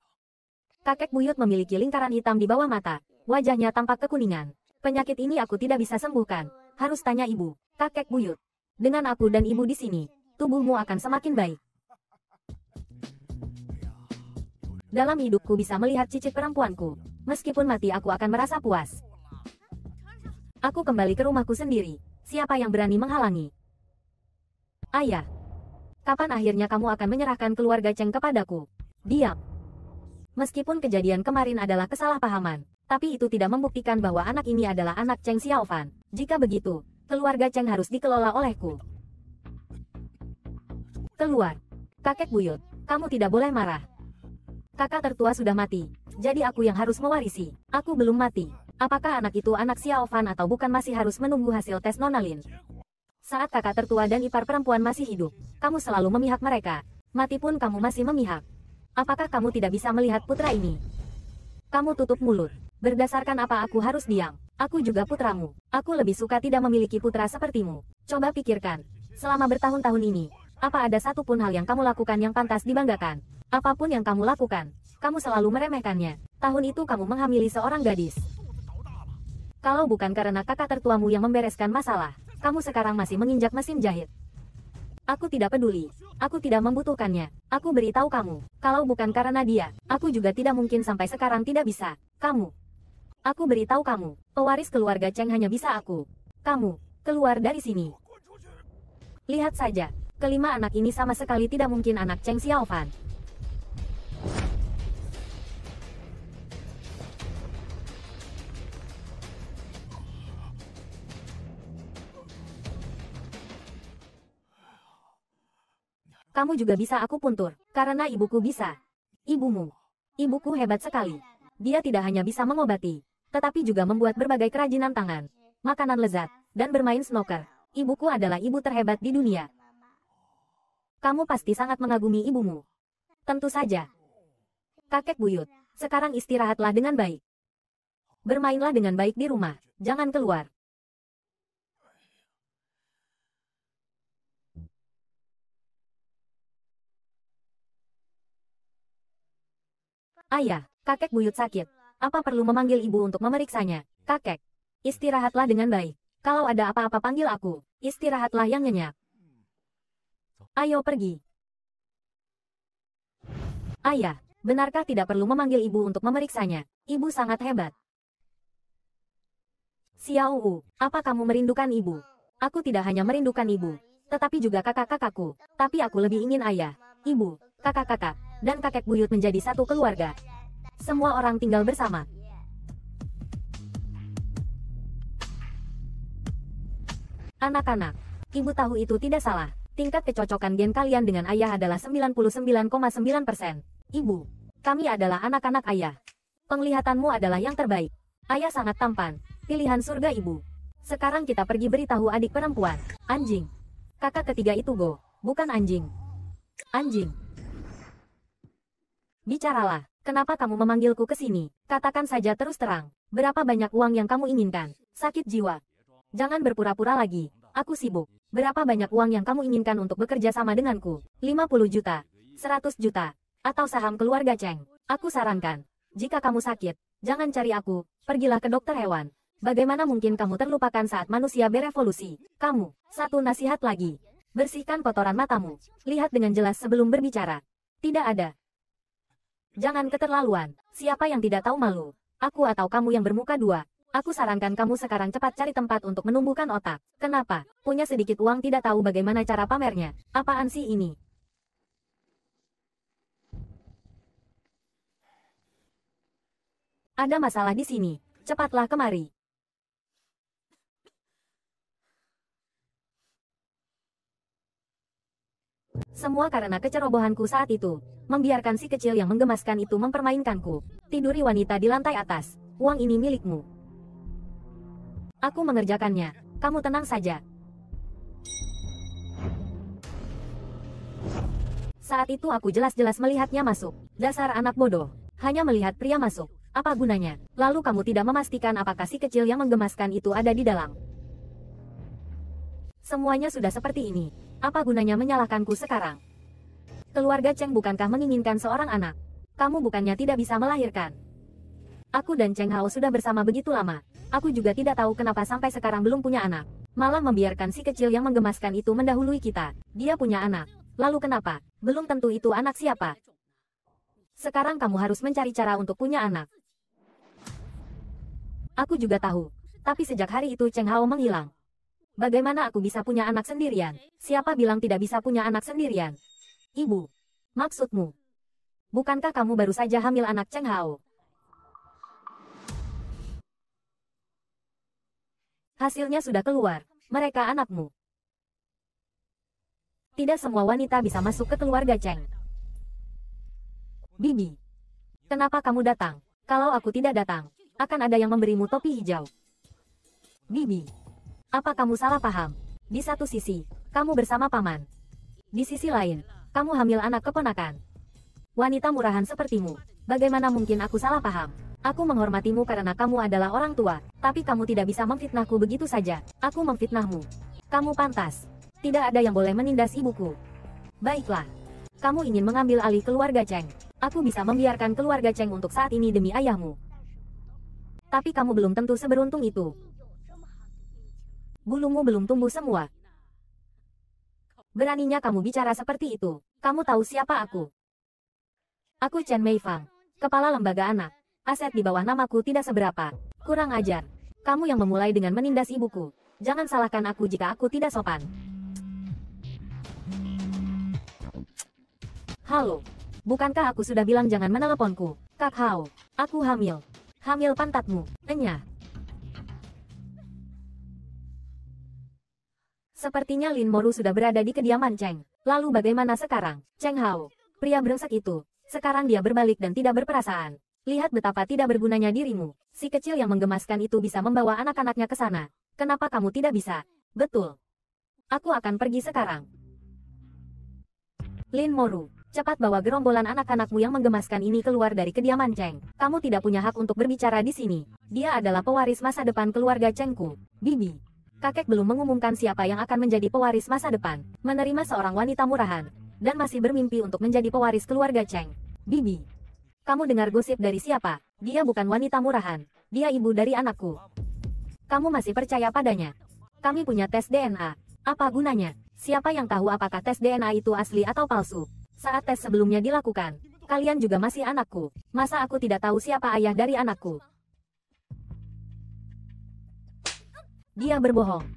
Speaker 1: Kakek buyut memiliki lingkaran hitam di bawah mata. Wajahnya tampak kekuningan. Penyakit ini aku tidak bisa sembuhkan. Harus tanya ibu, kakek buyut. Dengan aku dan ibu di sini, tubuhmu akan semakin baik. Dalam hidupku bisa melihat cicit perempuanku. Meskipun mati aku akan merasa puas. Aku kembali ke rumahku sendiri. Siapa yang berani menghalangi? Ayah. Kapan akhirnya kamu akan menyerahkan keluarga Cheng kepadaku? Diam. Meskipun kejadian kemarin adalah kesalahpahaman, tapi itu tidak membuktikan bahwa anak ini adalah anak Cheng Xiaofan. Jika begitu, keluarga Cheng harus dikelola olehku. Keluar. Kakek buyut, kamu tidak boleh marah. Kakak tertua sudah mati, jadi aku yang harus mewarisi. Aku belum mati. Apakah anak itu anak Xiaofan atau bukan masih harus menunggu hasil tes nonalin? Saat kakak tertua dan ipar perempuan masih hidup, kamu selalu memihak mereka. Mati pun kamu masih memihak. Apakah kamu tidak bisa melihat putra ini? Kamu tutup mulut. Berdasarkan apa aku harus diam? Aku juga putramu. Aku lebih suka tidak memiliki putra sepertimu. Coba pikirkan. Selama bertahun-tahun ini, apa ada satu pun hal yang kamu lakukan yang pantas dibanggakan? Apapun yang kamu lakukan, kamu selalu meremehkannya. Tahun itu kamu menghamili seorang gadis. Kalau bukan karena kakak tertuamu yang membereskan masalah, kamu sekarang masih menginjak mesin jahit. Aku tidak peduli. Aku tidak membutuhkannya. Aku beritahu kamu, kalau bukan karena dia, aku juga tidak mungkin sampai sekarang tidak bisa. Kamu. Aku beritahu kamu, pewaris keluarga Cheng hanya bisa aku. Kamu, keluar dari sini. Lihat saja, Kelima anak ini sama sekali tidak mungkin anak Cheng Xiaofan. Kamu juga bisa aku puntur, karena ibuku bisa. Ibumu. Ibuku hebat sekali. Dia tidak hanya bisa mengobati, tetapi juga membuat berbagai kerajinan tangan, makanan lezat, dan bermain snooker. Ibuku adalah ibu terhebat di dunia. Kamu pasti sangat mengagumi ibumu. Tentu saja. Kakek buyut, sekarang istirahatlah dengan baik. Bermainlah dengan baik di rumah, jangan keluar. Ayah, kakek buyut sakit. Apa perlu memanggil ibu untuk memeriksanya? Kakek, istirahatlah dengan baik. Kalau ada apa-apa panggil aku. Istirahatlah yang nyenyak. Ayo pergi. Ayah, benarkah tidak perlu memanggil ibu untuk memeriksanya? Ibu sangat hebat. Xiao Wu, apa kamu merindukan ibu? Aku tidak hanya merindukan ibu, tetapi juga kakak-kakakku. Tapi aku lebih ingin ayah, ibu, kakak-kakak, dan kakek buyut menjadi satu keluarga. Semua orang tinggal bersama. Anak-anak, ibu tahu itu tidak salah tingkat kecocokan gen kalian dengan ayah adalah 99,9%. Ibu, kami adalah anak-anak ayah. Penglihatanmu adalah yang terbaik. Ayah sangat tampan, pilihan surga ibu. Sekarang kita pergi beritahu adik perempuan, anjing. Kakak ketiga itu Go, bukan anjing. Anjing. Bicaralah, kenapa kamu memanggilku ke sini? Katakan saja terus terang, berapa banyak uang yang kamu inginkan? Sakit jiwa. Jangan berpura-pura lagi, aku sibuk. Berapa banyak uang yang kamu inginkan untuk bekerja sama denganku? 50 juta, 100 juta, atau saham keluarga Cheng. Aku sarankan, jika kamu sakit, jangan cari aku, pergilah ke dokter hewan. Bagaimana mungkin kamu terlupakan saat manusia berevolusi? Kamu, satu nasihat lagi. Bersihkan kotoran matamu. Lihat dengan jelas sebelum berbicara. Tidak ada. Jangan keterlaluan. Siapa yang tidak tahu malu? Aku atau kamu yang bermuka dua? Aku sarankan kamu sekarang cepat cari tempat untuk menumbuhkan otak. Kenapa? Punya sedikit uang tidak tahu bagaimana cara pamernya. Apaan sih ini? Ada masalah di sini. Cepatlah kemari. Semua karena kecerobohanku saat itu. Membiarkan si kecil yang menggemaskan itu mempermainkanku. Tiduri wanita di lantai atas. Uang ini milikmu. Aku mengerjakannya. Kamu tenang saja. Saat itu aku jelas-jelas melihatnya masuk. Dasar anak bodoh. Hanya melihat pria masuk. Apa gunanya? Lalu kamu tidak memastikan apakah si kecil yang menggemaskan itu ada di dalam. Semuanya sudah seperti ini. Apa gunanya menyalahkanku sekarang? Keluarga Cheng bukankah menginginkan seorang anak? Kamu bukannya tidak bisa melahirkan. Aku dan Cheng Hao sudah bersama begitu lama. Aku juga tidak tahu kenapa sampai sekarang belum punya anak. Malah membiarkan si kecil yang menggemaskan itu mendahului kita. Dia punya anak. Lalu kenapa? Belum tentu itu anak siapa. Sekarang kamu harus mencari cara untuk punya anak. Aku juga tahu. Tapi sejak hari itu Cheng Hao menghilang. Bagaimana aku bisa punya anak sendirian? Siapa bilang tidak bisa punya anak sendirian? Ibu. Maksudmu? Bukankah kamu baru saja hamil anak Cheng Hao? Hasilnya sudah keluar. Mereka anakmu. Tidak semua wanita bisa masuk ke keluarga Cheng. Bibi. Kenapa kamu datang? Kalau aku tidak datang, akan ada yang memberimu topi hijau. Bibi. Apa kamu salah paham? Di satu sisi, kamu bersama paman. Di sisi lain, kamu hamil anak keponakan. Wanita murahan sepertimu, bagaimana mungkin aku salah paham? Aku menghormatimu karena kamu adalah orang tua, tapi kamu tidak bisa memfitnahku begitu saja. Aku memfitnahmu. Kamu pantas. Tidak ada yang boleh menindas ibuku. Baiklah. Kamu ingin mengambil alih keluarga Cheng. Aku bisa membiarkan keluarga Cheng untuk saat ini demi ayahmu. Tapi kamu belum tentu seberuntung itu. Bulumu belum tumbuh semua. Beraninya kamu bicara seperti itu. Kamu tahu siapa aku? Aku Chen Meifang, kepala lembaga anak aset di bawah namaku tidak seberapa. Kurang ajar. Kamu yang memulai dengan menindas ibuku. Jangan salahkan aku jika aku tidak sopan. Halo. Bukankah aku sudah bilang jangan meneleponku? Kak Hao, aku hamil. Hamil pantatmu, enyah. Sepertinya Lin Moru sudah berada di kediaman Cheng. Lalu bagaimana sekarang, Cheng Hao? Pria brengsek itu. Sekarang dia berbalik dan tidak berperasaan. Lihat betapa tidak bergunanya dirimu. Si kecil yang menggemaskan itu bisa membawa anak-anaknya ke sana. Kenapa kamu tidak bisa? Betul. Aku akan pergi sekarang. Lin Moru, cepat bawa gerombolan anak-anakmu yang menggemaskan ini keluar dari kediaman Cheng. Kamu tidak punya hak untuk berbicara di sini. Dia adalah pewaris masa depan keluarga Chengku. Bibi, kakek belum mengumumkan siapa yang akan menjadi pewaris masa depan, menerima seorang wanita murahan, dan masih bermimpi untuk menjadi pewaris keluarga Cheng. Bibi, kamu dengar gosip dari siapa? Dia bukan wanita murahan. Dia ibu dari anakku. Kamu masih percaya padanya? Kami punya tes DNA. Apa gunanya? Siapa yang tahu apakah tes DNA itu asli atau palsu? Saat tes sebelumnya dilakukan, kalian juga masih anakku. Masa aku tidak tahu siapa ayah dari anakku? Dia berbohong.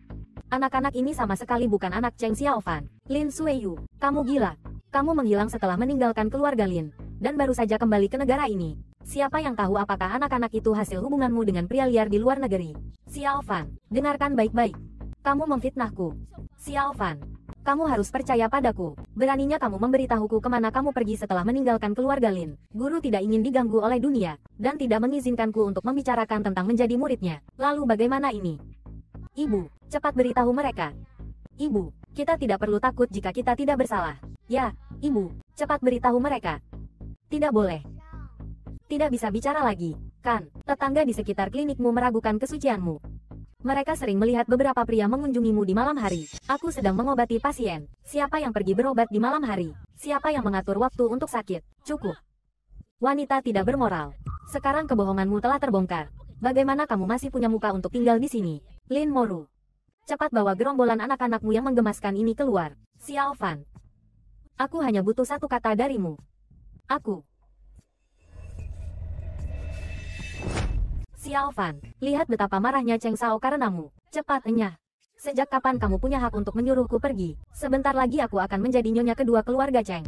Speaker 1: Anak-anak ini sama sekali bukan anak Cheng Xiaofan. Lin Sueyu, kamu gila. Kamu menghilang setelah meninggalkan keluarga Lin dan baru saja kembali ke negara ini. Siapa yang tahu apakah anak-anak itu hasil hubunganmu dengan pria liar di luar negeri? Xiao Fan, dengarkan baik-baik. Kamu memfitnahku. Xiao Fan, kamu harus percaya padaku. Beraninya kamu memberitahuku kemana kamu pergi setelah meninggalkan keluarga Lin. Guru tidak ingin diganggu oleh dunia, dan tidak mengizinkanku untuk membicarakan tentang menjadi muridnya. Lalu bagaimana ini? Ibu, cepat beritahu mereka. Ibu, kita tidak perlu takut jika kita tidak bersalah. Ya, ibu, cepat beritahu mereka. Tidak boleh. Tidak bisa bicara lagi, kan? Tetangga di sekitar klinikmu meragukan kesucianmu. Mereka sering melihat beberapa pria mengunjungimu di malam hari. Aku sedang mengobati pasien. Siapa yang pergi berobat di malam hari? Siapa yang mengatur waktu untuk sakit? Cukup. Wanita tidak bermoral. Sekarang kebohonganmu telah terbongkar. Bagaimana kamu masih punya muka untuk tinggal di sini? Lin Moru. Cepat bawa gerombolan anak-anakmu yang menggemaskan ini keluar. Xiao Fan. Aku hanya butuh satu kata darimu. Aku. Xiao Fan, lihat betapa marahnya Cheng Sao karenamu. Cepat enyah. Sejak kapan kamu punya hak untuk menyuruhku pergi? Sebentar lagi aku akan menjadi nyonya kedua keluarga Cheng.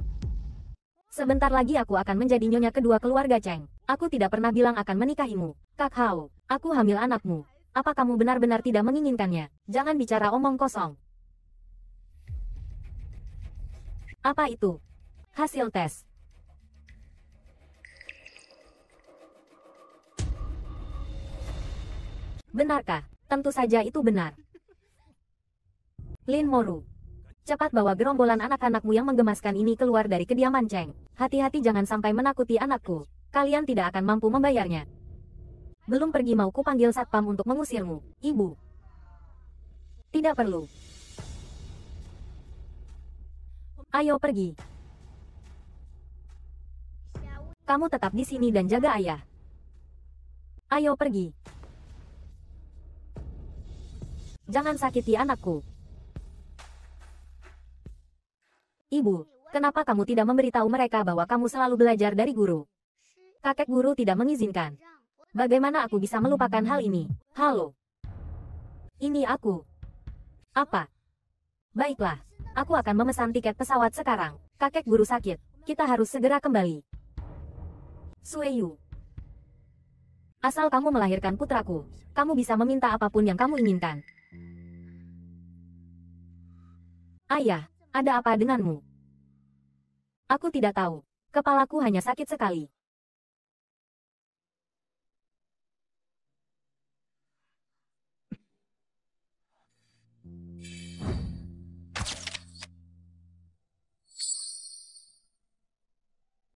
Speaker 1: Sebentar lagi aku akan menjadi nyonya kedua keluarga Cheng. Aku tidak pernah bilang akan menikahimu. Kak Hao, aku hamil anakmu. Apa kamu benar-benar tidak menginginkannya? Jangan bicara omong kosong. Apa itu? Hasil tes. Benarkah? Tentu saja itu benar. Lin Moru. Cepat bawa gerombolan anak-anakmu yang menggemaskan ini keluar dari kediaman Cheng. Hati-hati jangan sampai menakuti anakku. Kalian tidak akan mampu membayarnya. Belum pergi mau kupanggil satpam untuk mengusirmu, ibu. Tidak perlu. Ayo pergi. Kamu tetap di sini dan jaga ayah. Ayo pergi jangan sakiti anakku. Ibu, kenapa kamu tidak memberitahu mereka bahwa kamu selalu belajar dari guru? Kakek guru tidak mengizinkan. Bagaimana aku bisa melupakan hal ini? Halo. Ini aku. Apa? Baiklah, aku akan memesan tiket pesawat sekarang. Kakek guru sakit, kita harus segera kembali. Sueyu. Asal kamu melahirkan putraku, kamu bisa meminta apapun yang kamu inginkan. Ayah, iya, ada apa denganmu? Aku tidak tahu. Kepalaku hanya sakit sekali.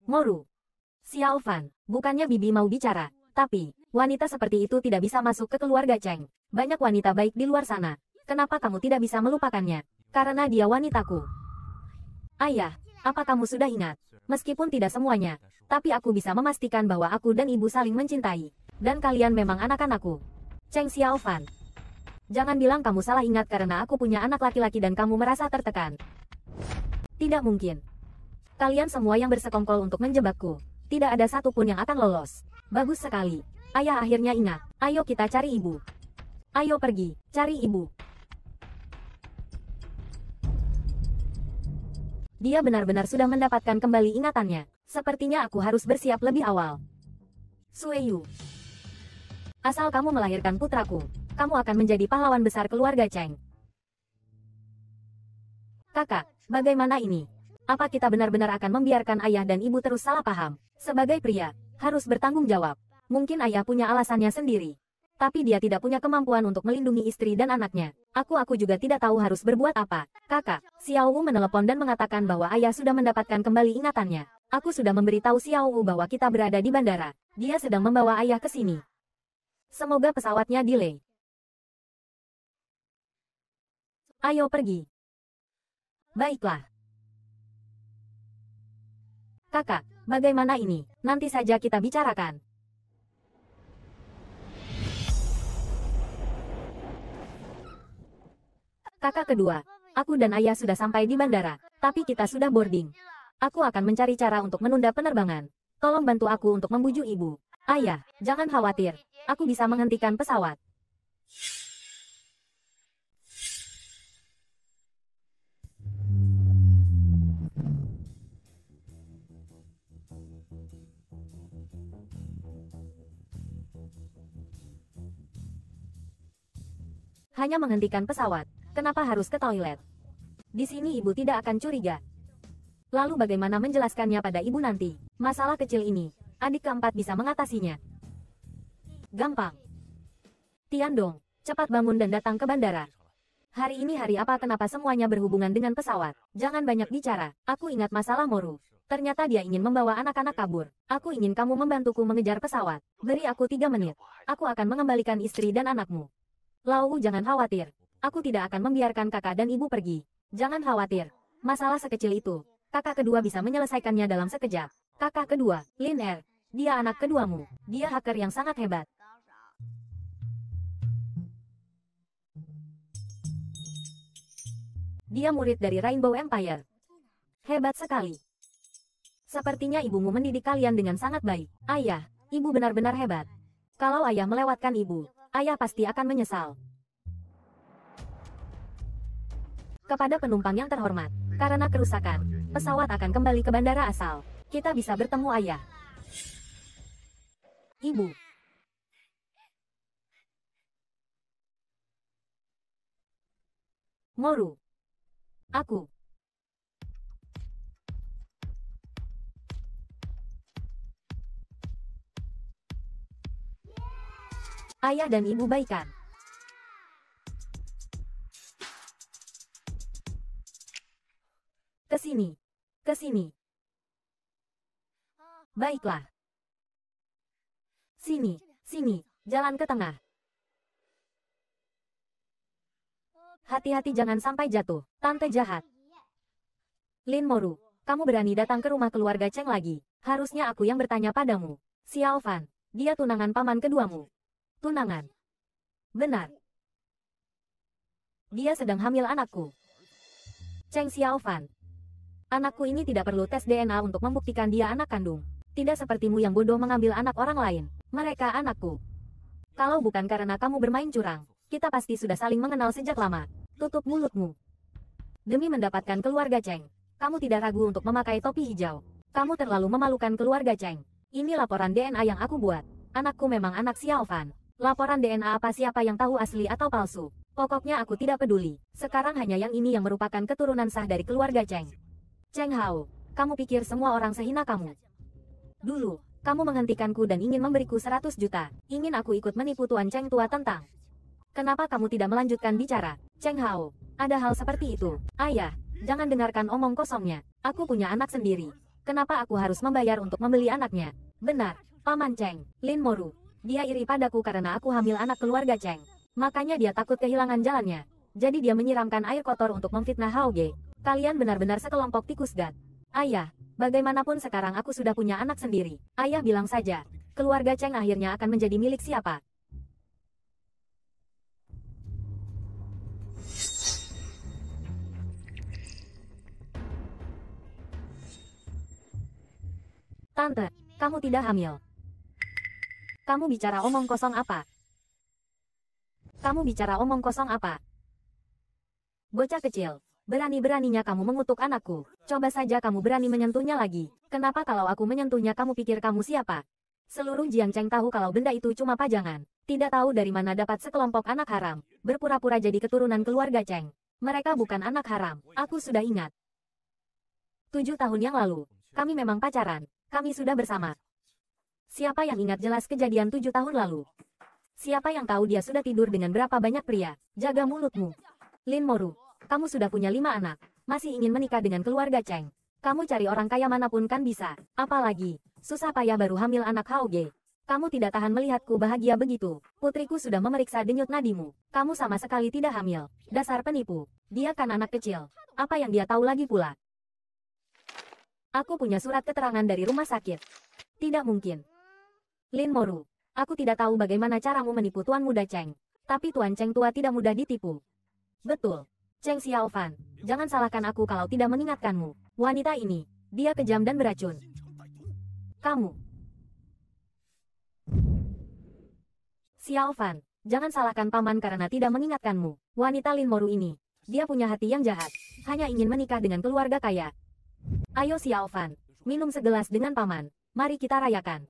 Speaker 1: Moru. Xiao Fan, bukannya Bibi mau bicara, tapi, wanita seperti itu tidak bisa masuk ke keluarga Cheng. Banyak wanita baik di luar sana. Kenapa kamu tidak bisa melupakannya? Karena dia wanitaku. Ayah, apa kamu sudah ingat? Meskipun tidak semuanya, tapi aku bisa memastikan bahwa aku dan ibu saling mencintai. Dan kalian memang anak-anakku. Cheng Xiaofan. Jangan bilang kamu salah ingat karena aku punya anak laki-laki dan kamu merasa tertekan. Tidak mungkin. Kalian semua yang bersekongkol untuk menjebakku. Tidak ada satupun yang akan lolos. Bagus sekali. Ayah akhirnya ingat. Ayo kita cari ibu. Ayo pergi, cari ibu. dia benar-benar sudah mendapatkan kembali ingatannya. Sepertinya aku harus bersiap lebih awal. Sueyu. Asal kamu melahirkan putraku, kamu akan menjadi pahlawan besar keluarga Cheng. Kakak, bagaimana ini? Apa kita benar-benar akan membiarkan ayah dan ibu terus salah paham? Sebagai pria, harus bertanggung jawab. Mungkin ayah punya alasannya sendiri. Tapi dia tidak punya kemampuan untuk melindungi istri dan anaknya. Aku-aku juga tidak tahu harus berbuat apa. Kakak, Xiao Wu menelepon dan mengatakan bahwa ayah sudah mendapatkan kembali ingatannya. Aku sudah memberitahu Xiao Wu bahwa kita berada di bandara. Dia sedang membawa ayah ke sini. Semoga pesawatnya delay. Ayo pergi. Baiklah. Kakak, bagaimana ini? Nanti saja kita bicarakan. Kakak kedua, aku dan ayah sudah sampai di bandara, tapi kita sudah boarding. Aku akan mencari cara untuk menunda penerbangan. Tolong bantu aku untuk membujuk ibu. Ayah, jangan khawatir. Aku bisa menghentikan pesawat. Hanya menghentikan pesawat. Kenapa harus ke toilet? Di sini ibu tidak akan curiga. Lalu bagaimana menjelaskannya pada ibu nanti? Masalah kecil ini, adik keempat bisa mengatasinya. Gampang. Tiandong, cepat bangun dan datang ke bandara. Hari ini hari apa kenapa semuanya berhubungan dengan pesawat? Jangan banyak bicara, aku ingat masalah Moru. Ternyata dia ingin membawa anak-anak kabur. Aku ingin kamu membantuku mengejar pesawat. Beri aku tiga menit. Aku akan mengembalikan istri dan anakmu. Lau jangan khawatir, Aku tidak akan membiarkan kakak dan ibu pergi. Jangan khawatir. Masalah sekecil itu, kakak kedua bisa menyelesaikannya dalam sekejap. Kakak kedua, Lin Er. Dia anak keduamu. Dia hacker yang sangat hebat. Dia murid dari Rainbow Empire. Hebat sekali. Sepertinya ibumu mendidik kalian dengan sangat baik. Ayah, ibu benar-benar hebat. Kalau ayah melewatkan ibu, ayah pasti akan menyesal. Kepada penumpang yang terhormat, karena kerusakan, pesawat akan kembali ke bandara asal. Kita bisa bertemu ayah. Ibu. Moru. Aku. Ayah dan ibu baikan. ke sini, ke sini. Baiklah. Sini, sini, jalan ke tengah. Hati-hati jangan sampai jatuh, tante jahat. Lin Moru, kamu berani datang ke rumah keluarga Cheng lagi. Harusnya aku yang bertanya padamu. Xiao Fan, dia tunangan paman keduamu. Tunangan. Benar. Dia sedang hamil anakku. Cheng Xiao Fan, Anakku ini tidak perlu tes DNA untuk membuktikan dia anak kandung. Tidak sepertimu yang bodoh mengambil anak orang lain. Mereka anakku. Kalau bukan karena kamu bermain curang, kita pasti sudah saling mengenal sejak lama. Tutup mulutmu. Demi mendapatkan keluarga Cheng, kamu tidak ragu untuk memakai topi hijau. Kamu terlalu memalukan keluarga Cheng. Ini laporan DNA yang aku buat. Anakku memang anak Xiaofan. Laporan DNA apa siapa yang tahu asli atau palsu. Pokoknya aku tidak peduli. Sekarang hanya yang ini yang merupakan keturunan sah dari keluarga Cheng. Cheng Hao, kamu pikir semua orang sehina kamu? Dulu, kamu menghentikanku dan ingin memberiku 100 juta. Ingin aku ikut menipu Tuan Cheng tua tentang. Kenapa kamu tidak melanjutkan bicara? Cheng Hao, ada hal seperti itu. Ayah, jangan dengarkan omong kosongnya. Aku punya anak sendiri. Kenapa aku harus membayar untuk membeli anaknya? Benar, Paman Cheng, Lin Moru. Dia iri padaku karena aku hamil anak keluarga Cheng. Makanya dia takut kehilangan jalannya. Jadi dia menyiramkan air kotor untuk memfitnah Hao Ge. Kalian benar-benar sekelompok tikus gad Ayah, bagaimanapun sekarang aku sudah punya anak sendiri. Ayah bilang saja, keluarga Cheng akhirnya akan menjadi milik siapa. Tante, kamu tidak hamil. Kamu bicara omong kosong apa? Kamu bicara omong kosong apa? Bocah kecil, Berani-beraninya kamu mengutuk anakku. Coba saja kamu berani menyentuhnya lagi. Kenapa kalau aku menyentuhnya kamu pikir kamu siapa? Seluruh Jiang Cheng tahu kalau benda itu cuma pajangan. Tidak tahu dari mana dapat sekelompok anak haram. Berpura-pura jadi keturunan keluarga Cheng. Mereka bukan anak haram. Aku sudah ingat. Tujuh tahun yang lalu. Kami memang pacaran. Kami sudah bersama. Siapa yang ingat jelas kejadian tujuh tahun lalu? Siapa yang tahu dia sudah tidur dengan berapa banyak pria? Jaga mulutmu. Lin Moru, kamu sudah punya lima anak. Masih ingin menikah dengan keluarga Cheng. Kamu cari orang kaya manapun kan bisa. Apalagi, susah payah baru hamil anak Ge. Kamu tidak tahan melihatku bahagia begitu. Putriku sudah memeriksa denyut nadimu. Kamu sama sekali tidak hamil. Dasar penipu. Dia kan anak kecil. Apa yang dia tahu lagi pula? Aku punya surat keterangan dari rumah sakit. Tidak mungkin. Lin Moru, aku tidak tahu bagaimana caramu menipu Tuan Muda Cheng. Tapi Tuan Cheng tua tidak mudah ditipu. Betul. Cheng Xiaofan, jangan salahkan aku kalau tidak mengingatkanmu. Wanita ini, dia kejam dan beracun. Kamu. Xiaofan, jangan salahkan paman karena tidak mengingatkanmu. Wanita Lin Moru ini, dia punya hati yang jahat, hanya ingin menikah dengan keluarga kaya. Ayo Xiaofan, minum segelas dengan paman. Mari kita rayakan.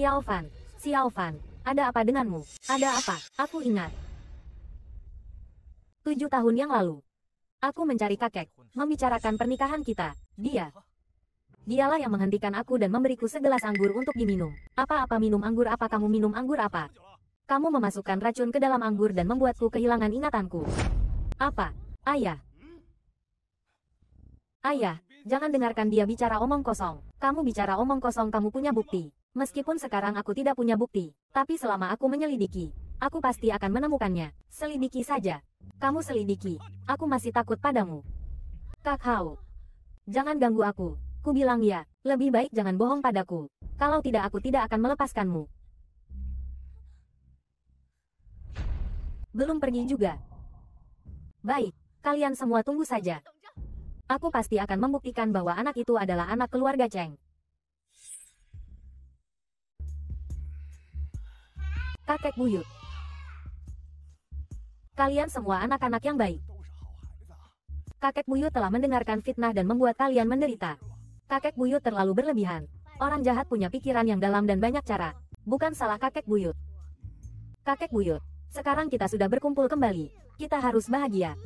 Speaker 1: Xiaofan, Xiaofan, ada apa denganmu? Ada apa? Aku ingat. Tujuh tahun yang lalu. Aku mencari kakek, membicarakan pernikahan kita. Dia. Dialah yang menghentikan aku dan memberiku segelas anggur untuk diminum. Apa-apa minum anggur apa kamu minum anggur apa? Kamu memasukkan racun ke dalam anggur dan membuatku kehilangan ingatanku. Apa? Ayah. Ayah, jangan dengarkan dia bicara omong kosong. Kamu bicara omong kosong kamu punya bukti. Meskipun sekarang aku tidak punya bukti, tapi selama aku menyelidiki, aku pasti akan menemukannya. Selidiki saja. Kamu selidiki. Aku masih takut padamu. Kak Hao. Jangan ganggu aku. Ku bilang ya, lebih baik jangan bohong padaku. Kalau tidak aku tidak akan melepaskanmu. Belum pergi juga. Baik, kalian semua tunggu saja. Aku pasti akan membuktikan bahwa anak itu adalah anak keluarga Cheng. kakek buyut. Kalian semua anak-anak yang baik. Kakek buyut telah mendengarkan fitnah dan membuat kalian menderita. Kakek buyut terlalu berlebihan. Orang jahat punya pikiran yang dalam dan banyak cara. Bukan salah kakek buyut. Kakek buyut, sekarang kita sudah berkumpul kembali. Kita harus bahagia.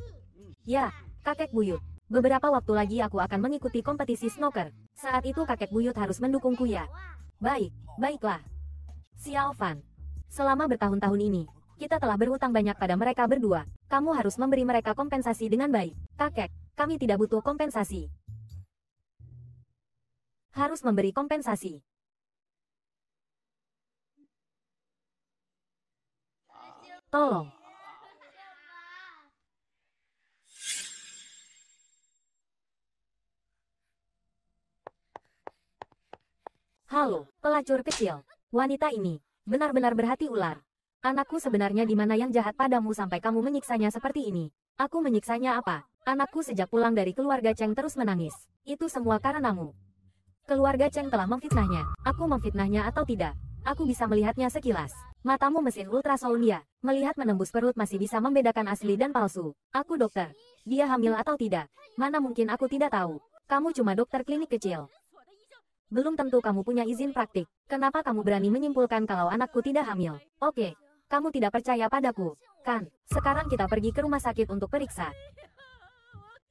Speaker 1: Ya, kakek buyut. Beberapa waktu lagi aku akan mengikuti kompetisi snooker. Saat itu kakek buyut harus mendukungku ya. Baik, baiklah. Xiao Fan. Selama bertahun-tahun ini, kita telah berhutang banyak pada mereka berdua. Kamu harus memberi mereka kompensasi dengan baik. Kakek, kami tidak butuh kompensasi. Harus memberi kompensasi. Tolong. Halo, pelacur kecil. Wanita ini Benar-benar berhati ular. Anakku sebenarnya di mana yang jahat padamu sampai kamu menyiksanya seperti ini? Aku menyiksanya apa? Anakku sejak pulang dari keluarga Cheng terus menangis. Itu semua karenamu. Keluarga Cheng telah memfitnahnya. Aku memfitnahnya atau tidak? Aku bisa melihatnya sekilas. Matamu mesin ultrasonia, ya. Melihat menembus perut masih bisa membedakan asli dan palsu. Aku dokter. Dia hamil atau tidak? Mana mungkin aku tidak tahu. Kamu cuma dokter klinik kecil belum tentu kamu punya izin praktik. Kenapa kamu berani menyimpulkan kalau anakku tidak hamil? Oke, kamu tidak percaya padaku, kan? Sekarang kita pergi ke rumah sakit untuk periksa.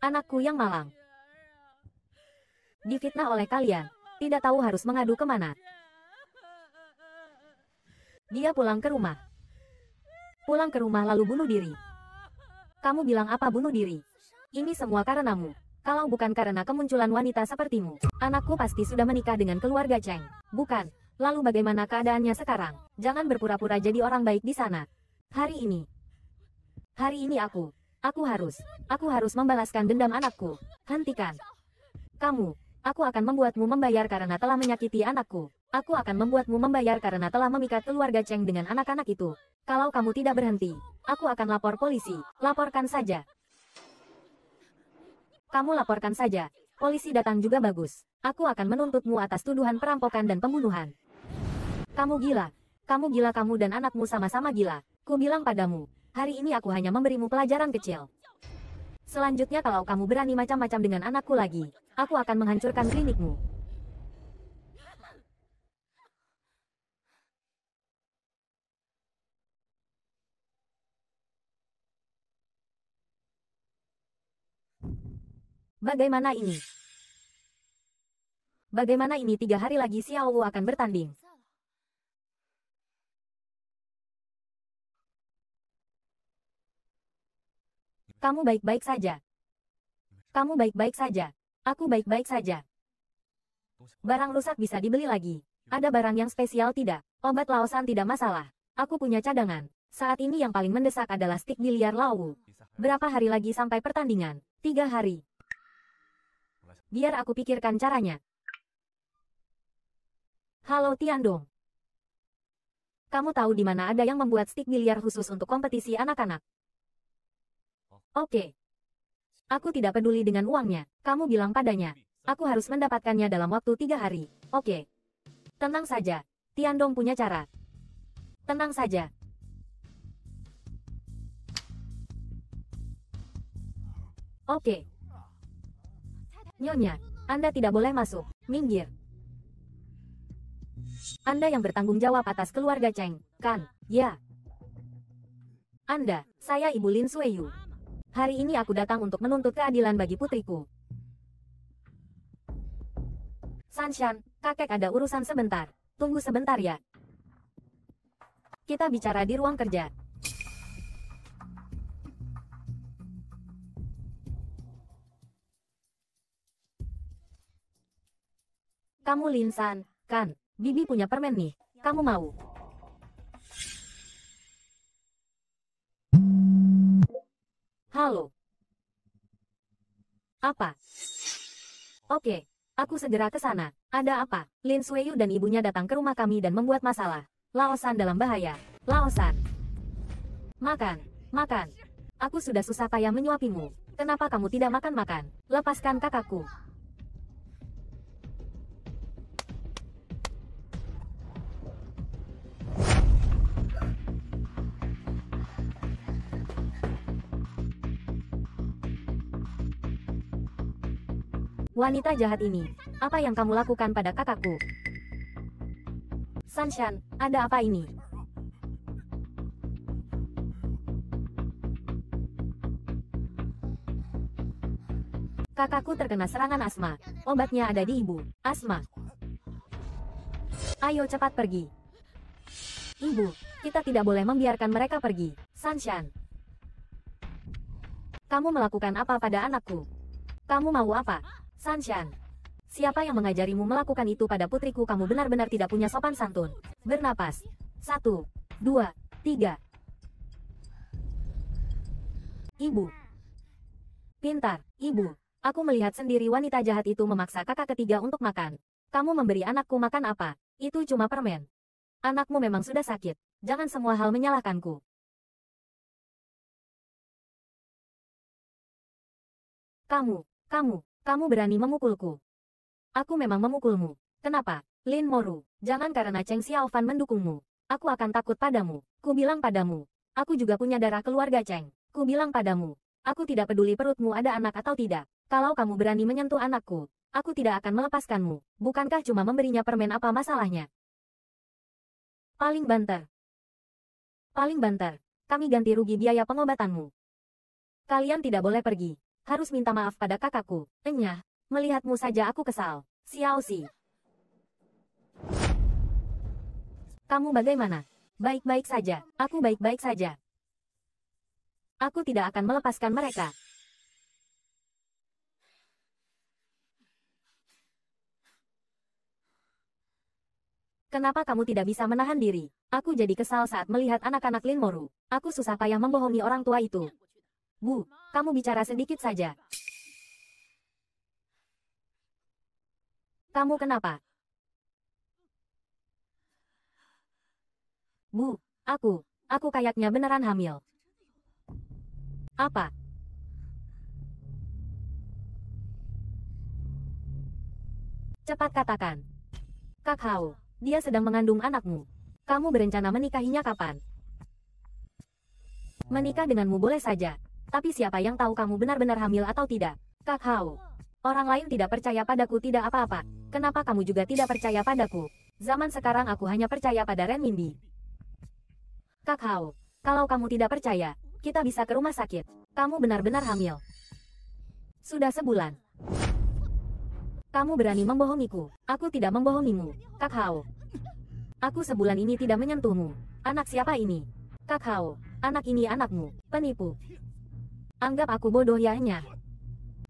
Speaker 1: Anakku yang malang. Difitnah oleh kalian, tidak tahu harus mengadu kemana. Dia pulang ke rumah. Pulang ke rumah lalu bunuh diri. Kamu bilang apa bunuh diri? Ini semua karenamu. Kalau bukan karena kemunculan wanita sepertimu, anakku pasti sudah menikah dengan keluarga Cheng. Bukan, lalu bagaimana keadaannya sekarang? Jangan berpura-pura jadi orang baik di sana. Hari ini. Hari ini aku. Aku harus. Aku harus membalaskan dendam anakku. Hentikan. Kamu. Aku akan membuatmu membayar karena telah menyakiti anakku. Aku akan membuatmu membayar karena telah memikat keluarga Cheng dengan anak-anak itu. Kalau kamu tidak berhenti, aku akan lapor polisi. Laporkan saja. Kamu laporkan saja. Polisi datang juga bagus. Aku akan menuntutmu atas tuduhan perampokan dan pembunuhan. Kamu gila. Kamu gila kamu dan anakmu sama-sama gila. Ku bilang padamu, hari ini aku hanya memberimu pelajaran kecil. Selanjutnya kalau kamu berani macam-macam dengan anakku lagi, aku akan menghancurkan klinikmu. Bagaimana ini? Hmm. Bagaimana ini tiga hari lagi Xiao Wu akan bertanding? Kamu baik-baik saja. Kamu baik-baik saja. Aku baik-baik saja. Barang rusak bisa dibeli lagi. Ada barang yang spesial tidak? Obat laosan tidak masalah. Aku punya cadangan. Saat ini yang paling mendesak adalah stik biliar Wu. Berapa hari lagi sampai pertandingan? Tiga hari biar aku pikirkan caranya. Halo Tiandong. Kamu tahu di mana ada yang membuat stik miliar khusus untuk kompetisi anak-anak? Oke. Aku tidak peduli dengan uangnya. Kamu bilang padanya. Aku harus mendapatkannya dalam waktu tiga hari. Oke. Tenang saja. Tiandong punya cara. Tenang saja. Oke. Okay. Nyonya, Anda tidak boleh masuk. Minggir. Anda yang bertanggung jawab atas keluarga Cheng, kan? Ya. Anda, saya Ibu Lin Sueyu. Hari ini aku datang untuk menuntut keadilan bagi putriku. Sanshan, kakek ada urusan sebentar. Tunggu sebentar ya. Kita bicara di ruang kerja. Kamu Linsan, kan? Bibi punya permen nih. Kamu mau? Halo. Apa? Oke, aku segera ke sana. Ada apa? Lin Sueyu dan ibunya datang ke rumah kami dan membuat masalah. Laosan dalam bahaya. Laosan. Makan, makan. Aku sudah susah payah menyuapimu. Kenapa kamu tidak makan-makan? Lepaskan kakakku. Wanita jahat ini, apa yang kamu lakukan pada kakakku? Sanshan, ada apa ini? Kakakku terkena serangan asma. Obatnya ada di ibu. Asma. Ayo cepat pergi. Ibu, kita tidak boleh membiarkan mereka pergi. Sanshan. Kamu melakukan apa pada anakku? Kamu mau apa? Sanshan. Siapa yang mengajarimu melakukan itu pada putriku kamu benar-benar tidak punya sopan santun. Bernapas. Satu, dua, tiga. Ibu. Pintar, ibu. Aku melihat sendiri wanita jahat itu memaksa kakak ketiga untuk makan. Kamu memberi anakku makan apa? Itu cuma permen. Anakmu memang sudah sakit. Jangan semua hal menyalahkanku. Kamu, kamu, kamu berani memukulku. Aku memang memukulmu. Kenapa? Lin Moru, jangan karena Cheng Xiaofan mendukungmu. Aku akan takut padamu. Ku bilang padamu. Aku juga punya darah keluarga Cheng. Ku bilang padamu. Aku tidak peduli perutmu ada anak atau tidak. Kalau kamu berani menyentuh anakku, aku tidak akan melepaskanmu. Bukankah cuma memberinya permen apa masalahnya? Paling banter. Paling banter. Kami ganti rugi biaya pengobatanmu. Kalian tidak boleh pergi harus minta maaf pada kakakku. Enyah, melihatmu saja aku kesal. Xiaoxi. Kamu bagaimana? Baik-baik saja, aku baik-baik saja. Aku tidak akan melepaskan mereka. Kenapa kamu tidak bisa menahan diri? Aku jadi kesal saat melihat anak-anak Lin Moru. Aku susah payah membohongi orang tua itu. Bu, kamu bicara sedikit saja. Kamu kenapa? Bu, aku, aku kayaknya beneran hamil. Apa? Cepat katakan. Kak Hao, dia sedang mengandung anakmu. Kamu berencana menikahinya kapan? Menikah denganmu boleh saja, tapi siapa yang tahu kamu benar-benar hamil atau tidak? Kak Hao. Orang lain tidak percaya padaku tidak apa-apa. Kenapa kamu juga tidak percaya padaku? Zaman sekarang aku hanya percaya pada Ren Mindi. Kak Hao, kalau kamu tidak percaya, kita bisa ke rumah sakit. Kamu benar-benar hamil. Sudah sebulan. Kamu berani membohongiku. Aku tidak membohongimu, Kak Hao. Aku sebulan ini tidak menyentuhmu. Anak siapa ini? Kak Hao, anak ini anakmu, penipu. Anggap aku bodoh ya nya.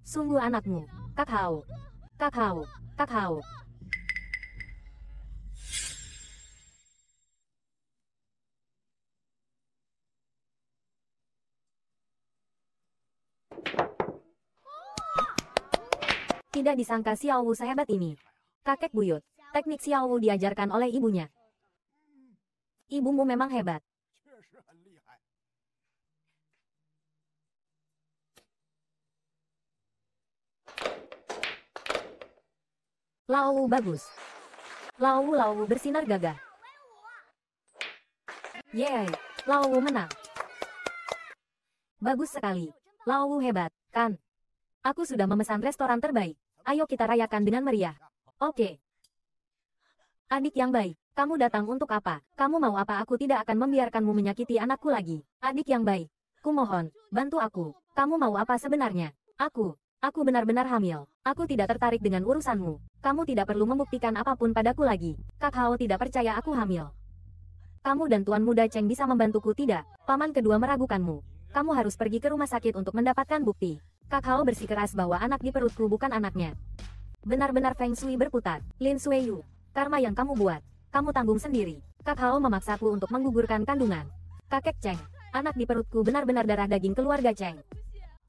Speaker 1: Sungguh anakmu. Kakao. Kakao. Kakao. Tidak disangka Xiao sehebat ini. Kakek buyut, teknik Xiao diajarkan oleh ibunya. Ibumu memang hebat. Lau bagus. Lau Lau bersinar gagah. Yeay, Lau menang. Bagus sekali. Lau hebat, kan? Aku sudah memesan restoran terbaik. Ayo kita rayakan dengan meriah. Oke. Okay. Adik yang baik, kamu datang untuk apa? Kamu mau apa aku tidak akan membiarkanmu menyakiti anakku lagi. Adik yang baik, mohon, bantu aku. Kamu mau apa sebenarnya? Aku, aku benar-benar hamil. Aku tidak tertarik dengan urusanmu. Kamu tidak perlu membuktikan apapun padaku lagi. Kak Hao tidak percaya aku hamil. Kamu dan Tuan Muda Cheng bisa membantuku tidak? Paman kedua meragukanmu. Kamu harus pergi ke rumah sakit untuk mendapatkan bukti. Kak Hao bersikeras bahwa anak di perutku bukan anaknya. Benar-benar Feng Shui berputar. Lin Yu, karma yang kamu buat, kamu tanggung sendiri. Kak Hao memaksaku untuk menggugurkan kandungan. Kakek Cheng, anak di perutku benar-benar darah daging keluarga Cheng.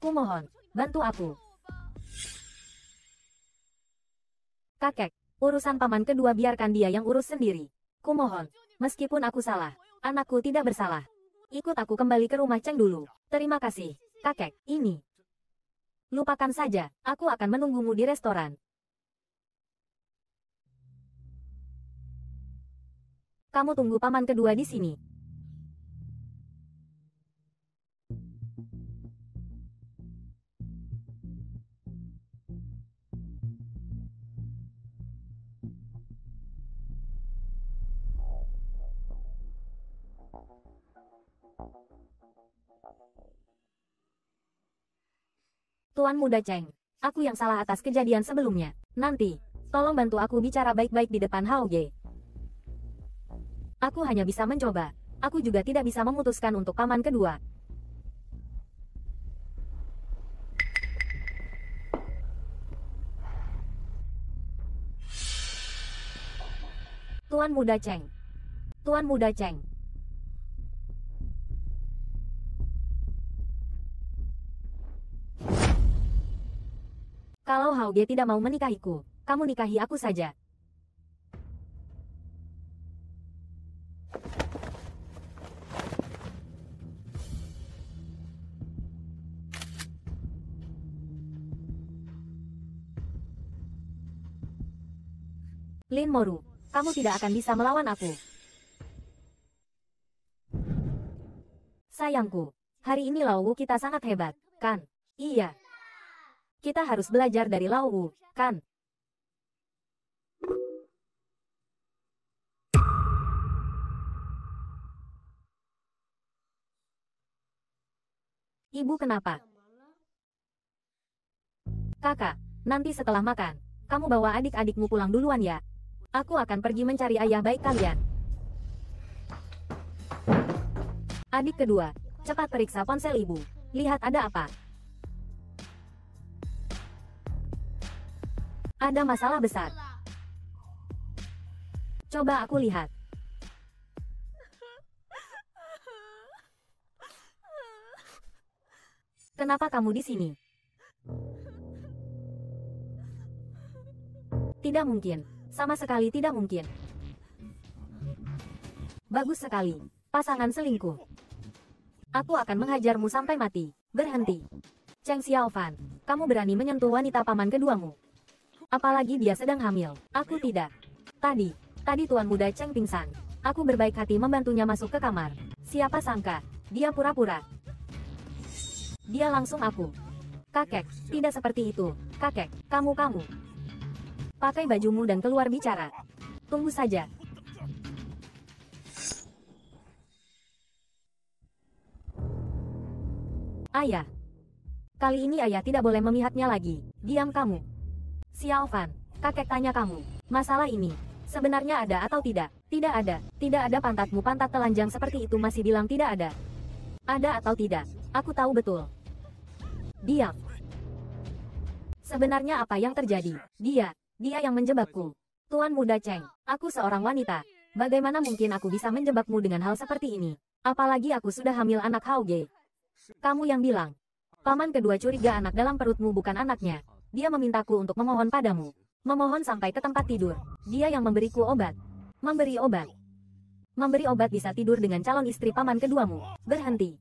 Speaker 1: Kumohon, bantu aku. Kakek, urusan paman kedua biarkan dia yang urus sendiri. Kumohon, meskipun aku salah, anakku tidak bersalah. Ikut aku kembali ke rumah Cheng dulu. Terima kasih, kakek, ini. Lupakan saja, aku akan menunggumu di restoran. Kamu tunggu paman kedua di sini. Tuan Muda Cheng. Aku yang salah atas kejadian sebelumnya. Nanti, tolong bantu aku bicara baik-baik di depan Hao Ye. Aku hanya bisa mencoba. Aku juga tidak bisa memutuskan untuk paman kedua. Tuan Muda Cheng. Tuan Muda Cheng. Hauge tidak mau menikahiku. Kamu nikahi aku saja. Lin Moru, kamu tidak akan bisa melawan aku. Sayangku, hari ini Lawu kita sangat hebat, kan? Iya, kita harus belajar dari Wu, kan? Ibu kenapa? Kakak, nanti setelah makan, kamu bawa adik-adikmu pulang duluan ya. Aku akan pergi mencari ayah baik kalian. Adik kedua, cepat periksa ponsel ibu. Lihat ada apa. Ada masalah besar. Coba aku lihat. Kenapa kamu di sini? Tidak mungkin. Sama sekali tidak mungkin. Bagus sekali. Pasangan selingkuh. Aku akan menghajarmu sampai mati. Berhenti. Cheng Xiaofan, kamu berani menyentuh wanita paman keduamu. Apalagi dia sedang hamil. Aku tidak. Tadi, tadi tuan muda Cheng pingsan. Aku berbaik hati membantunya masuk ke kamar. Siapa sangka, dia pura-pura. Dia langsung aku. Kakek, tidak seperti itu. Kakek, kamu-kamu. Pakai bajumu dan keluar bicara. Tunggu saja, Ayah. Kali ini ayah tidak boleh memihaknya lagi. Diam kamu. Xiao kakek tanya kamu, masalah ini, sebenarnya ada atau tidak? Tidak ada, tidak ada pantatmu pantat telanjang seperti itu masih bilang tidak ada. Ada atau tidak, aku tahu betul. Diam. Sebenarnya apa yang terjadi? Dia, dia yang menjebakku. Tuan muda Cheng, aku seorang wanita. Bagaimana mungkin aku bisa menjebakmu dengan hal seperti ini? Apalagi aku sudah hamil anak Hauge. Kamu yang bilang. Paman kedua curiga anak dalam perutmu bukan anaknya. Dia memintaku untuk memohon padamu. Memohon sampai ke tempat tidur. Dia yang memberiku obat. Memberi obat. Memberi obat bisa tidur dengan calon istri paman keduamu. Berhenti.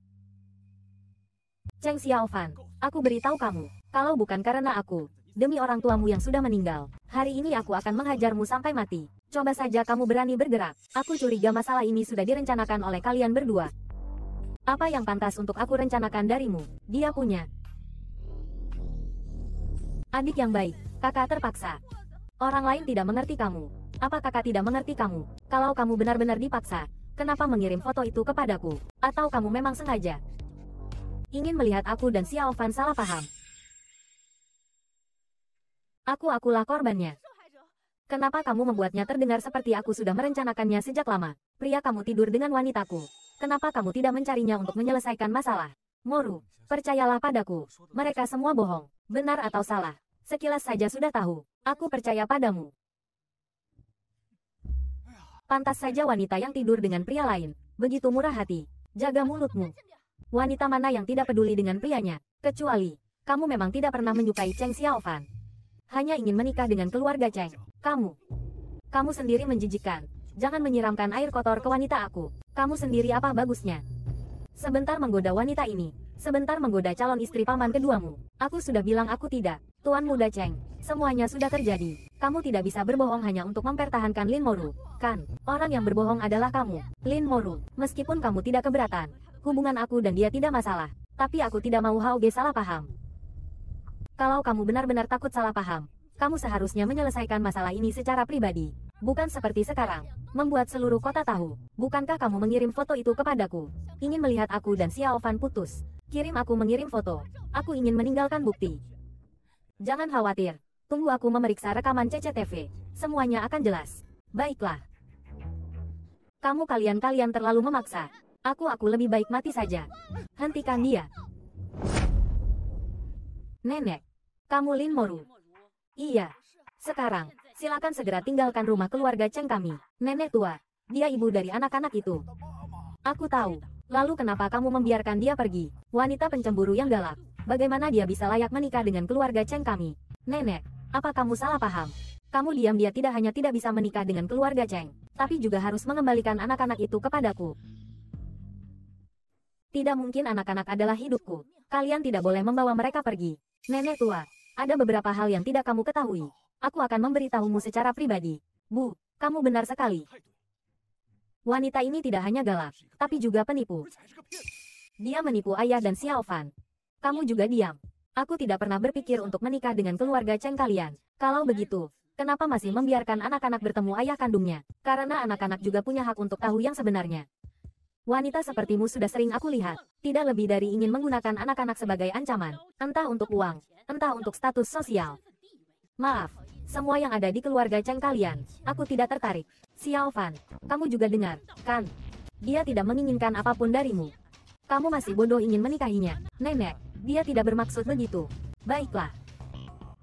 Speaker 1: Cheng Xiaofan, aku beritahu kamu, kalau bukan karena aku, demi orang tuamu yang sudah meninggal, hari ini aku akan menghajarmu sampai mati. Coba saja kamu berani bergerak. Aku curiga masalah ini sudah direncanakan oleh kalian berdua. Apa yang pantas untuk aku rencanakan darimu? Dia punya Adik yang baik, kakak terpaksa. Orang lain tidak mengerti kamu. Apa kakak tidak mengerti kamu? Kalau kamu benar-benar dipaksa, kenapa mengirim foto itu kepadaku? Atau kamu memang sengaja? Ingin melihat aku dan Xiao Fan salah paham. Aku akulah korbannya. Kenapa kamu membuatnya terdengar seperti aku sudah merencanakannya sejak lama? Pria kamu tidur dengan wanitaku. Kenapa kamu tidak mencarinya untuk menyelesaikan masalah? Moru, percayalah padaku, mereka semua bohong, benar atau salah. Sekilas saja sudah tahu. Aku percaya padamu. Pantas saja wanita yang tidur dengan pria lain. Begitu murah hati. Jaga mulutmu. Wanita mana yang tidak peduli dengan prianya? Kecuali, kamu memang tidak pernah menyukai Cheng Xiaofan. Hanya ingin menikah dengan keluarga Cheng. Kamu. Kamu sendiri menjijikan. Jangan menyiramkan air kotor ke wanita aku. Kamu sendiri apa bagusnya? Sebentar menggoda wanita ini. Sebentar menggoda calon istri paman keduamu. Aku sudah bilang aku tidak. Tuan muda Cheng, semuanya sudah terjadi. Kamu tidak bisa berbohong hanya untuk mempertahankan Lin Moru. Kan, orang yang berbohong adalah kamu, Lin Moru. Meskipun kamu tidak keberatan, hubungan aku dan dia tidak masalah. Tapi aku tidak mau Hao Ge salah paham. Kalau kamu benar-benar takut salah paham, kamu seharusnya menyelesaikan masalah ini secara pribadi. Bukan seperti sekarang, membuat seluruh kota tahu. Bukankah kamu mengirim foto itu kepadaku? Ingin melihat aku dan Xiao Fan putus. Kirim aku mengirim foto. Aku ingin meninggalkan bukti. Jangan khawatir. Tunggu aku memeriksa rekaman CCTV. Semuanya akan jelas. Baiklah. Kamu kalian-kalian terlalu memaksa. Aku aku lebih baik mati saja. Hentikan dia. Nenek. Kamu Lin Moru. Iya. Sekarang, silakan segera tinggalkan rumah keluarga Cheng kami. Nenek tua, dia ibu dari anak-anak itu. Aku tahu. Lalu kenapa kamu membiarkan dia pergi? Wanita pencemburu yang galak. Bagaimana dia bisa layak menikah dengan keluarga Cheng kami? Nenek, apa kamu salah paham? Kamu diam dia tidak hanya tidak bisa menikah dengan keluarga Cheng, tapi juga harus mengembalikan anak-anak itu kepadaku. Tidak mungkin anak-anak adalah hidupku. Kalian tidak boleh membawa mereka pergi. Nenek tua, ada beberapa hal yang tidak kamu ketahui. Aku akan memberitahumu secara pribadi. Bu, kamu benar sekali. Wanita ini tidak hanya galak, tapi juga penipu. Dia menipu ayah dan Xiao Fan. Kamu juga diam. Aku tidak pernah berpikir untuk menikah dengan keluarga Cheng kalian. Kalau begitu, kenapa masih membiarkan anak-anak bertemu ayah kandungnya? Karena anak-anak juga punya hak untuk tahu yang sebenarnya. Wanita sepertimu sudah sering aku lihat, tidak lebih dari ingin menggunakan anak-anak sebagai ancaman, entah untuk uang, entah untuk status sosial. Maaf, semua yang ada di keluarga Cheng kalian, aku tidak tertarik. Xiao Fan, kamu juga dengar, kan? Dia tidak menginginkan apapun darimu. Kamu masih bodoh ingin menikahinya. Nenek, dia tidak bermaksud begitu. Baiklah.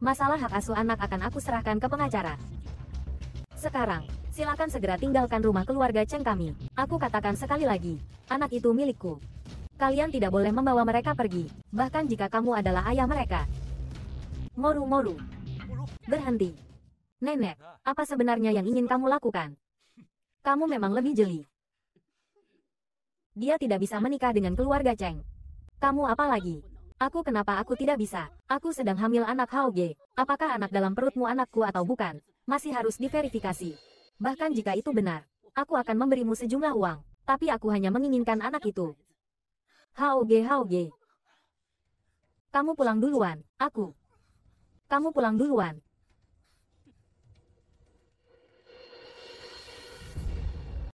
Speaker 1: Masalah hak asuh anak akan aku serahkan ke pengacara. Sekarang, silakan segera tinggalkan rumah keluarga Cheng kami. Aku katakan sekali lagi, anak itu milikku. Kalian tidak boleh membawa mereka pergi, bahkan jika kamu adalah ayah mereka. Moru-moru. Berhenti. Nenek, apa sebenarnya yang ingin kamu lakukan? Kamu memang lebih jeli. Dia tidak bisa menikah dengan keluarga Cheng. Kamu apa lagi? Aku kenapa aku tidak bisa? Aku sedang hamil anak Hao Ge. Apakah anak dalam perutmu anakku atau bukan? masih harus diverifikasi. Bahkan jika itu benar, aku akan memberimu sejumlah uang, tapi aku hanya menginginkan anak itu. HOG HOG. Kamu pulang duluan, aku. Kamu pulang duluan.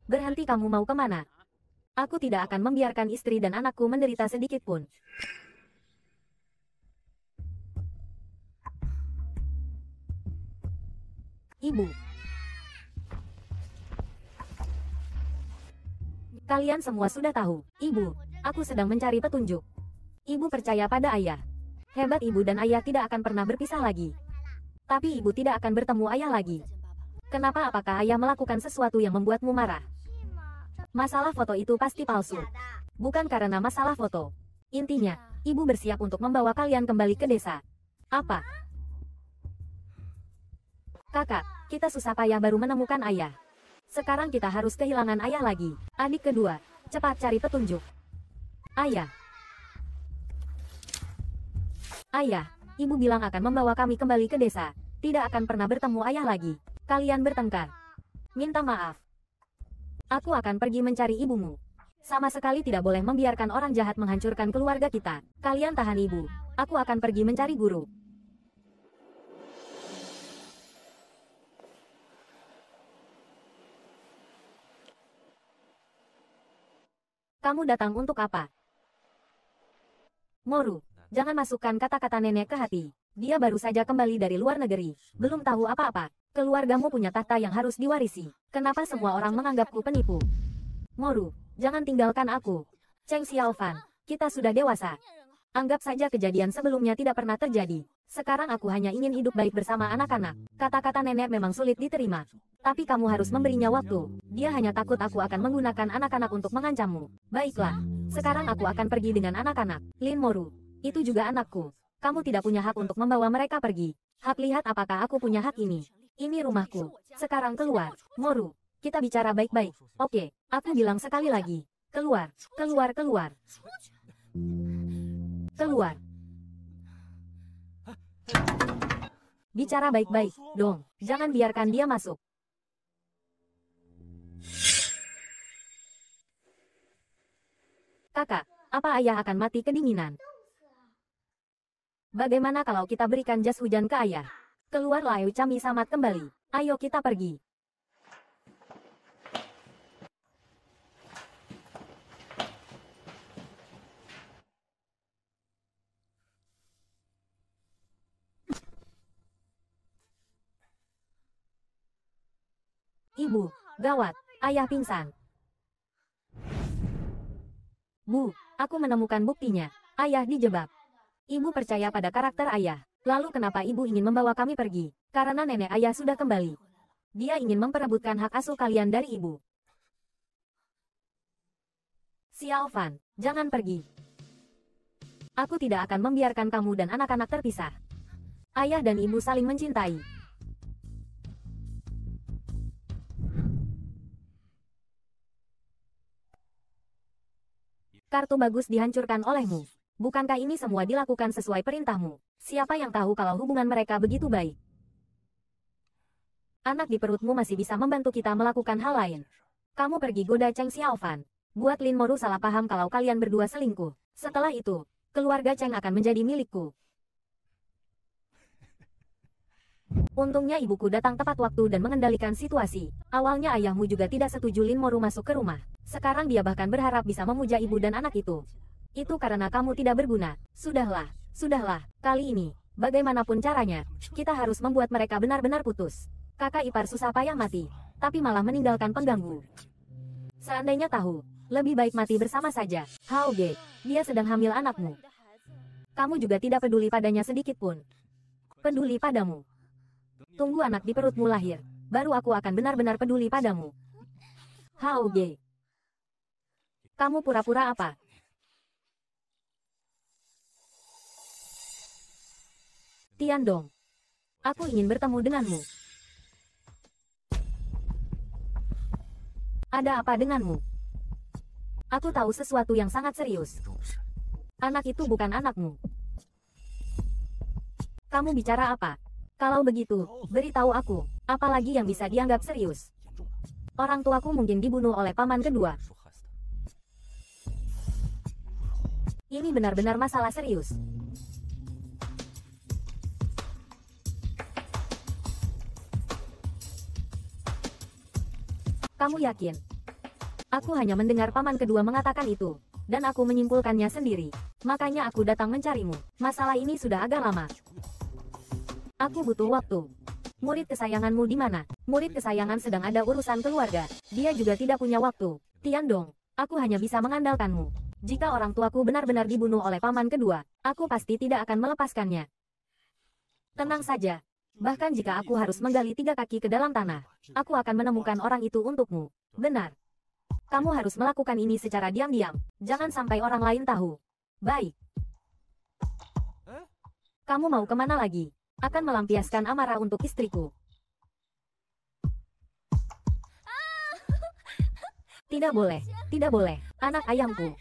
Speaker 1: Berhenti kamu mau kemana? Aku tidak akan membiarkan istri dan anakku menderita sedikit pun. Ibu. Kalian semua sudah tahu, Ibu, aku sedang mencari petunjuk. Ibu percaya pada ayah. Hebat ibu dan ayah tidak akan pernah berpisah lagi. Tapi ibu tidak akan bertemu ayah lagi. Kenapa apakah ayah melakukan sesuatu yang membuatmu marah? Masalah foto itu pasti palsu. Bukan karena masalah foto. Intinya, ibu bersiap untuk membawa kalian kembali ke desa. Apa? Kakak, kita susah payah baru menemukan ayah. Sekarang kita harus kehilangan ayah lagi. Adik kedua, cepat cari petunjuk. Ayah. Ayah, ibu bilang akan membawa kami kembali ke desa. Tidak akan pernah bertemu ayah lagi. Kalian bertengkar. Minta maaf. Aku akan pergi mencari ibumu. Sama sekali tidak boleh membiarkan orang jahat menghancurkan keluarga kita. Kalian tahan ibu. Aku akan pergi mencari guru. Kamu datang untuk apa? Moru, jangan masukkan kata-kata nenek ke hati. Dia baru saja kembali dari luar negeri, belum tahu apa-apa. Keluargamu punya tahta yang harus diwarisi. Kenapa semua orang menganggapku penipu? Moru, jangan tinggalkan aku. Cheng Xiaofan, kita sudah dewasa. Anggap saja kejadian sebelumnya tidak pernah terjadi. Sekarang aku hanya ingin hidup baik bersama anak-anak. Kata-kata nenek memang sulit diterima. Tapi kamu harus memberinya waktu. Dia hanya takut aku akan menggunakan anak-anak untuk mengancammu. Baiklah, sekarang aku akan pergi dengan anak-anak. Lin Moru, itu juga anakku. Kamu tidak punya hak untuk membawa mereka pergi. Hak lihat apakah aku punya hak ini. Ini rumahku. Sekarang keluar. Moru, kita bicara baik-baik. Oke, aku bilang sekali lagi. Keluar, keluar, keluar. Keluar. Bicara baik-baik, dong. Jangan biarkan dia masuk. Kakak, apa ayah akan mati kedinginan? Bagaimana kalau kita berikan jas hujan ke ayah? Keluarlah Ayu Cami Samat kembali. Ayo kita pergi. Ibu, gawat, ayah pingsan. Bu, aku menemukan buktinya. Ayah dijebak. Ibu percaya pada karakter ayah. Lalu kenapa ibu ingin membawa kami pergi? Karena nenek ayah sudah kembali. Dia ingin memperebutkan hak asuh kalian dari ibu. Xiaofan, jangan pergi. Aku tidak akan membiarkan kamu dan anak-anak terpisah. Ayah dan ibu saling mencintai. Kartu bagus dihancurkan olehmu. Bukankah ini semua dilakukan sesuai perintahmu? Siapa yang tahu kalau hubungan mereka begitu baik? Anak di perutmu masih bisa membantu kita melakukan hal lain. Kamu pergi goda Cheng Xiaofan. Buat Lin Moru salah paham kalau kalian berdua selingkuh. Setelah itu, keluarga Cheng akan menjadi milikku. Untungnya ibuku datang tepat waktu dan mengendalikan situasi. Awalnya ayahmu juga tidak setuju Lin Moru masuk ke rumah. Sekarang dia bahkan berharap bisa memuja ibu dan anak itu. Itu karena kamu tidak berguna. Sudahlah, sudahlah, kali ini, bagaimanapun caranya, kita harus membuat mereka benar-benar putus. Kakak ipar susah payah mati, tapi malah meninggalkan pengganggu. Seandainya tahu, lebih baik mati bersama saja. Ge, dia sedang hamil anakmu. Kamu juga tidak peduli padanya sedikitpun. Peduli padamu. Tunggu anak di perutmu lahir, baru aku akan benar-benar peduli padamu. HOG. Kamu pura-pura apa? Tian Dong, Aku ingin bertemu denganmu. Ada apa denganmu? Aku tahu sesuatu yang sangat serius. Anak itu bukan anakmu. Kamu bicara apa? Kalau begitu, beritahu aku, apalagi yang bisa dianggap serius. Orang tuaku mungkin dibunuh oleh paman kedua. Ini benar-benar masalah serius. Kamu yakin? Aku hanya mendengar paman kedua mengatakan itu, dan aku menyimpulkannya sendiri. Makanya aku datang mencarimu. Masalah ini sudah agak lama. Aku butuh waktu. Murid kesayanganmu di mana? Murid kesayangan sedang ada urusan keluarga. Dia juga tidak punya waktu. Tian Dong, aku hanya bisa mengandalkanmu. Jika orang tuaku benar-benar dibunuh oleh paman kedua, aku pasti tidak akan melepaskannya. Tenang saja. Bahkan jika aku harus menggali tiga kaki ke dalam tanah, aku akan menemukan orang itu untukmu. Benar. Kamu harus melakukan ini secara diam-diam. Jangan sampai orang lain tahu. Baik. Kamu mau kemana lagi? Akan melampiaskan amarah untuk istriku. Tidak boleh, tidak boleh, anak ayamku.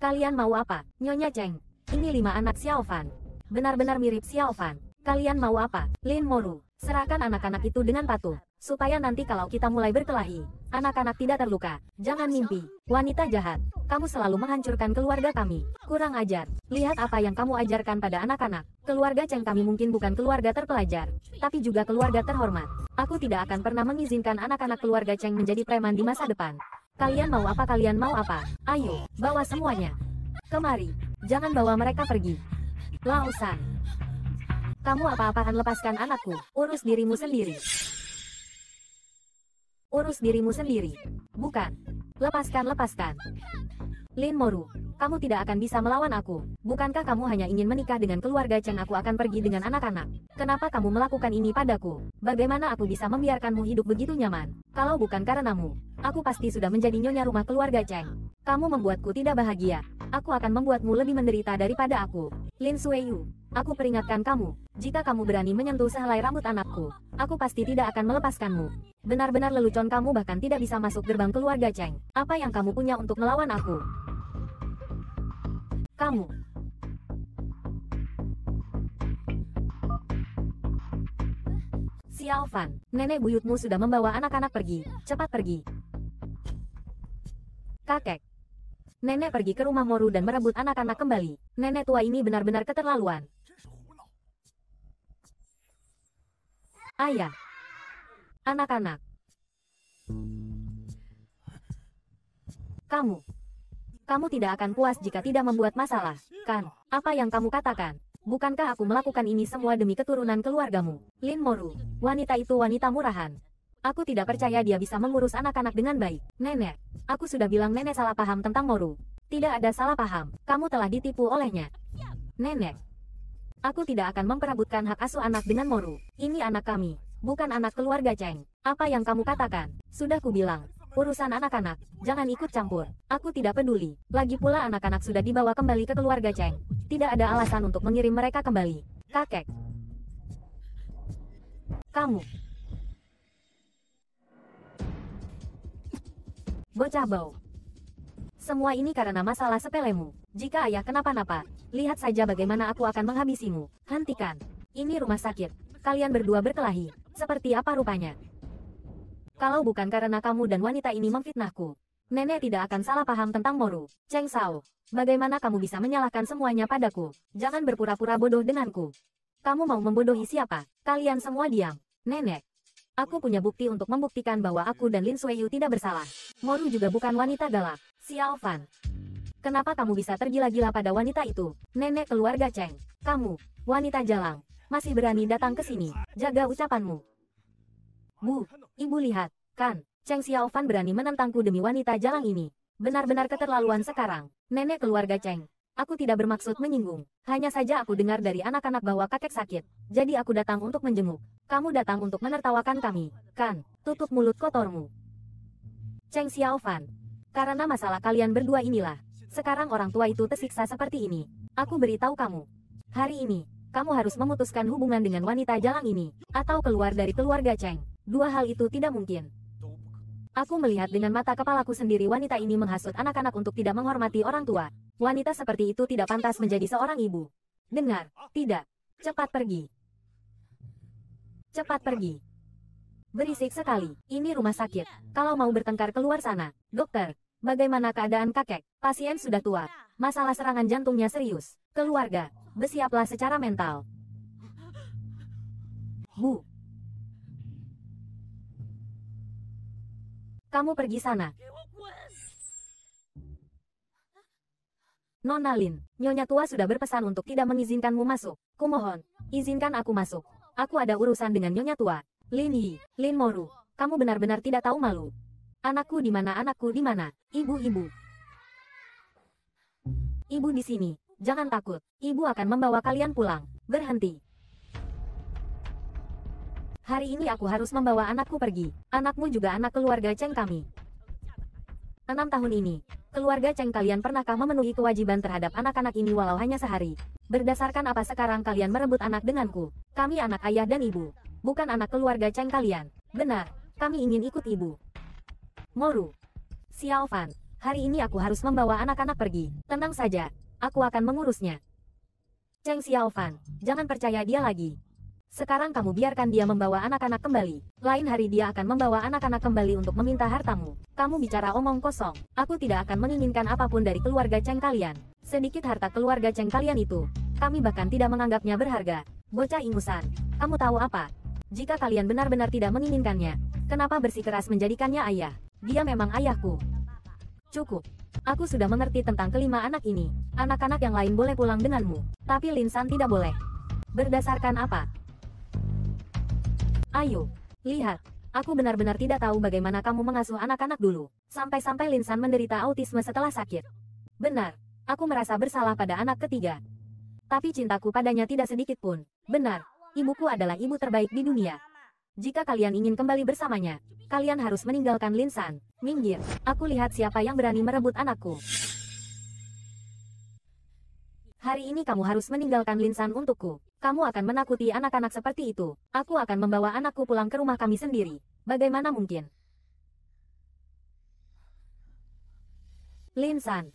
Speaker 1: Kalian mau apa, Nyonya Cheng? Ini lima anak Xiao Fan. Benar-benar mirip Xiao Fan. Kalian mau apa, Lin Moru? Serahkan anak-anak itu dengan patuh. Supaya nanti kalau kita mulai berkelahi, anak-anak tidak terluka. Jangan mimpi, wanita jahat. Kamu selalu menghancurkan keluarga kami. Kurang ajar. Lihat apa yang kamu ajarkan pada anak-anak. Keluarga Cheng kami mungkin bukan keluarga terpelajar, tapi juga keluarga terhormat. Aku tidak akan pernah mengizinkan anak-anak keluarga Cheng menjadi preman di masa depan. Kalian mau apa kalian mau apa? Ayo, bawa semuanya. Kemari, jangan bawa mereka pergi. Lausan. Kamu apa-apaan lepaskan anakku, urus dirimu sendiri. Urus dirimu sendiri. Bukan. Lepaskan, lepaskan. Lin Moru, kamu tidak akan bisa melawan aku. Bukankah kamu hanya ingin menikah dengan keluarga Cheng? Aku akan pergi dengan anak-anak. Kenapa kamu melakukan ini padaku? Bagaimana aku bisa membiarkanmu hidup begitu nyaman? Kalau bukan karenamu, aku pasti sudah menjadi nyonya rumah keluarga Cheng. Kamu membuatku tidak bahagia. Aku akan membuatmu lebih menderita daripada aku. Lin Sueyu, Aku peringatkan kamu, jika kamu berani menyentuh sehelai rambut anakku, aku pasti tidak akan melepaskanmu. Benar-benar lelucon kamu bahkan tidak bisa masuk gerbang keluarga Cheng. Apa yang kamu punya untuk melawan aku? Kamu. Xiao Fan, nenek buyutmu sudah membawa anak-anak pergi. Cepat pergi. Kakek. Nenek pergi ke rumah Moru dan merebut anak-anak kembali. Nenek tua ini benar-benar keterlaluan. ayah, anak-anak, kamu. Kamu tidak akan puas jika tidak membuat masalah, kan? Apa yang kamu katakan? Bukankah aku melakukan ini semua demi keturunan keluargamu? Lin Moru, wanita itu wanita murahan. Aku tidak percaya dia bisa mengurus anak-anak dengan baik. Nenek, aku sudah bilang nenek salah paham tentang Moru. Tidak ada salah paham, kamu telah ditipu olehnya. Nenek, Aku tidak akan memperabutkan hak asuh anak dengan Moru. Ini anak kami, bukan anak keluarga Cheng. Apa yang kamu katakan? Sudah kubilang, urusan anak-anak, jangan ikut campur. Aku tidak peduli. Lagi pula anak-anak sudah dibawa kembali ke keluarga Cheng. Tidak ada alasan untuk mengirim mereka kembali. Kakek. Kamu. Bocah bau. Semua ini karena masalah sepelemu. Jika ayah kenapa-napa, Lihat saja bagaimana aku akan menghabisimu. Hentikan. Ini rumah sakit. Kalian berdua berkelahi. Seperti apa rupanya? Kalau bukan karena kamu dan wanita ini memfitnahku, nenek tidak akan salah paham tentang Moru. Cheng Sao, bagaimana kamu bisa menyalahkan semuanya padaku? Jangan berpura-pura bodoh denganku. Kamu mau membodohi siapa? Kalian semua diam. Nenek, aku punya bukti untuk membuktikan bahwa aku dan Lin Sui tidak bersalah. Moru juga bukan wanita galak. Xiao Fan. Kenapa kamu bisa tergila-gila pada wanita itu? Nenek keluarga Cheng. Kamu, wanita jalang. Masih berani datang ke sini. Jaga ucapanmu. Bu, ibu lihat. Kan, Cheng Xiaofan berani menentangku demi wanita jalang ini. Benar-benar keterlaluan sekarang. Nenek keluarga Cheng. Aku tidak bermaksud menyinggung. Hanya saja aku dengar dari anak-anak bahwa kakek sakit. Jadi aku datang untuk menjenguk. Kamu datang untuk menertawakan kami. Kan, tutup mulut kotormu. Cheng Xiaofan. Karena masalah kalian berdua inilah, sekarang orang tua itu tersiksa seperti ini. Aku beritahu kamu. Hari ini, kamu harus memutuskan hubungan dengan wanita jalang ini, atau keluar dari keluarga Cheng. Dua hal itu tidak mungkin. Aku melihat dengan mata kepalaku sendiri wanita ini menghasut anak-anak untuk tidak menghormati orang tua. Wanita seperti itu tidak pantas menjadi seorang ibu. Dengar, tidak. Cepat pergi. Cepat pergi. Berisik sekali, ini rumah sakit. Kalau mau bertengkar keluar sana, dokter, Bagaimana keadaan kakek? Pasien sudah tua. Masalah serangan jantungnya serius. Keluarga, bersiaplah secara mental. Bu. Kamu pergi sana. Nonalin, Nyonya tua sudah berpesan untuk tidak mengizinkanmu masuk. Kumohon, izinkan aku masuk. Aku ada urusan dengan Nyonya tua. Lin Yi, Lin Moru, kamu benar-benar tidak tahu malu. Anakku di mana? Anakku di mana? Ibu-ibu. Ibu di sini. Jangan takut. Ibu akan membawa kalian pulang. Berhenti. Hari ini aku harus membawa anakku pergi. Anakmu juga anak keluarga Cheng kami. Enam tahun ini, keluarga Cheng kalian pernahkah memenuhi kewajiban terhadap anak-anak ini walau hanya sehari? Berdasarkan apa sekarang kalian merebut anak denganku? Kami anak ayah dan ibu bukan anak keluarga Cheng kalian. Benar, kami ingin ikut ibu. Moru. Fan, hari ini aku harus membawa anak-anak pergi. Tenang saja, aku akan mengurusnya. Cheng Fan, jangan percaya dia lagi. Sekarang kamu biarkan dia membawa anak-anak kembali. Lain hari dia akan membawa anak-anak kembali untuk meminta hartamu. Kamu bicara omong kosong. Aku tidak akan menginginkan apapun dari keluarga Cheng kalian. Sedikit harta keluarga Cheng kalian itu. Kami bahkan tidak menganggapnya berharga. Bocah ingusan. Kamu tahu apa? Jika kalian benar-benar tidak menginginkannya, kenapa bersikeras menjadikannya ayah? Dia memang ayahku. Cukup. Aku sudah mengerti tentang kelima anak ini. Anak-anak yang lain boleh pulang denganmu, tapi Linsan tidak boleh. Berdasarkan apa? Ayo, lihat. Aku benar-benar tidak tahu bagaimana kamu mengasuh anak-anak dulu, sampai-sampai Linsan menderita autisme setelah sakit. Benar, aku merasa bersalah pada anak ketiga. Tapi cintaku padanya tidak sedikit pun. Benar, ibuku adalah ibu terbaik di dunia. Jika kalian ingin kembali bersamanya, kalian harus meninggalkan Linsan. Minggir, aku lihat siapa yang berani merebut anakku. Hari ini kamu harus meninggalkan Linsan untukku. Kamu akan menakuti anak-anak seperti itu. Aku akan membawa anakku pulang ke rumah kami sendiri. Bagaimana mungkin? Linsan.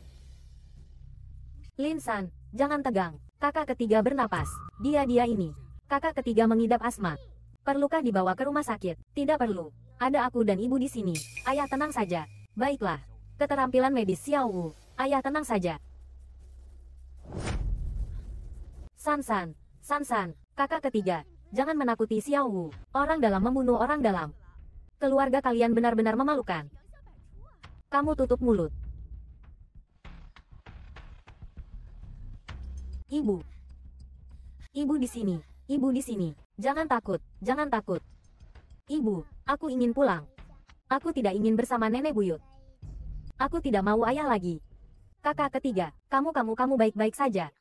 Speaker 1: Linsan, jangan tegang. Kakak ketiga bernapas. Dia-dia ini. Kakak ketiga mengidap asma. Perlukah dibawa ke rumah sakit? Tidak perlu. Ada aku dan ibu di sini. Ayah tenang saja. Baiklah. Keterampilan medis Xiao Wu. Ayah tenang saja. Sansan, Sansan, kakak ketiga, jangan menakuti Xiao Wu. Orang dalam membunuh orang dalam. Keluarga kalian benar-benar memalukan. Kamu tutup mulut. Ibu. Ibu di sini, ibu di sini. Jangan takut, jangan takut. Ibu, aku ingin pulang. Aku tidak ingin bersama nenek buyut. Aku tidak mau ayah lagi. Kakak ketiga, kamu-kamu-kamu baik-baik saja.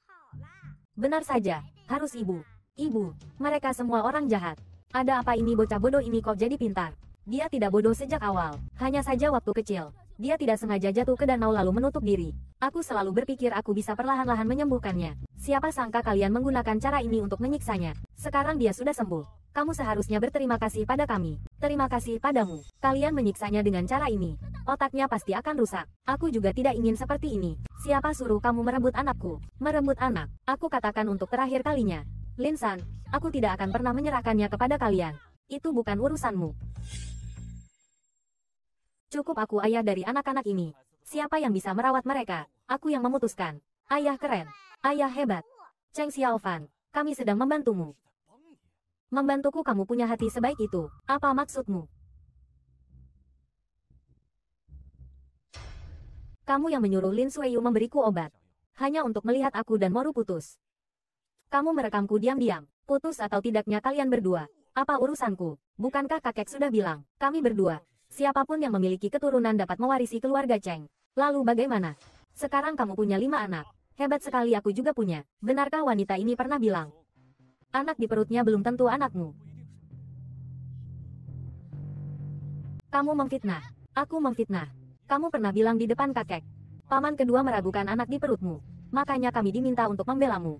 Speaker 1: Benar saja, harus ibu. Ibu, mereka semua orang jahat. Ada apa ini bocah bodoh ini kok jadi pintar? Dia tidak bodoh sejak awal, hanya saja waktu kecil, dia tidak sengaja jatuh ke danau lalu menutup diri. Aku selalu berpikir aku bisa perlahan-lahan menyembuhkannya. Siapa sangka kalian menggunakan cara ini untuk menyiksanya. Sekarang dia sudah sembuh. Kamu seharusnya berterima kasih pada kami. Terima kasih padamu. Kalian menyiksanya dengan cara ini. Otaknya pasti akan rusak. Aku juga tidak ingin seperti ini. Siapa suruh kamu merebut anakku? Merebut anak. Aku katakan untuk terakhir kalinya. Linsan, aku tidak akan pernah menyerahkannya kepada kalian. Itu bukan urusanmu. Cukup aku ayah dari anak-anak ini. Siapa yang bisa merawat mereka? Aku yang memutuskan. Ayah keren. Ayah hebat. Cheng Xiaofan, kami sedang membantumu. Membantuku kamu punya hati sebaik itu. Apa maksudmu? Kamu yang menyuruh Lin Sueyu memberiku obat. Hanya untuk melihat aku dan Moru putus. Kamu merekamku diam-diam. Putus atau tidaknya kalian berdua. Apa urusanku? Bukankah kakek sudah bilang, kami berdua, Siapapun yang memiliki keturunan dapat mewarisi keluarga Cheng. Lalu bagaimana? Sekarang kamu punya lima anak. Hebat sekali aku juga punya. Benarkah wanita ini pernah bilang? Anak di perutnya belum tentu anakmu. Kamu memfitnah. Aku memfitnah. Kamu pernah bilang di depan kakek. Paman kedua meragukan anak di perutmu. Makanya kami diminta untuk membelamu.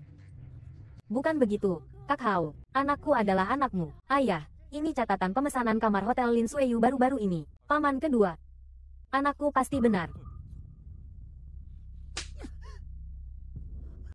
Speaker 1: Bukan begitu, Kak Hao. Anakku adalah anakmu, ayah. Ini catatan pemesanan kamar hotel Lin Sueyu baru-baru ini. Paman kedua. Anakku pasti benar.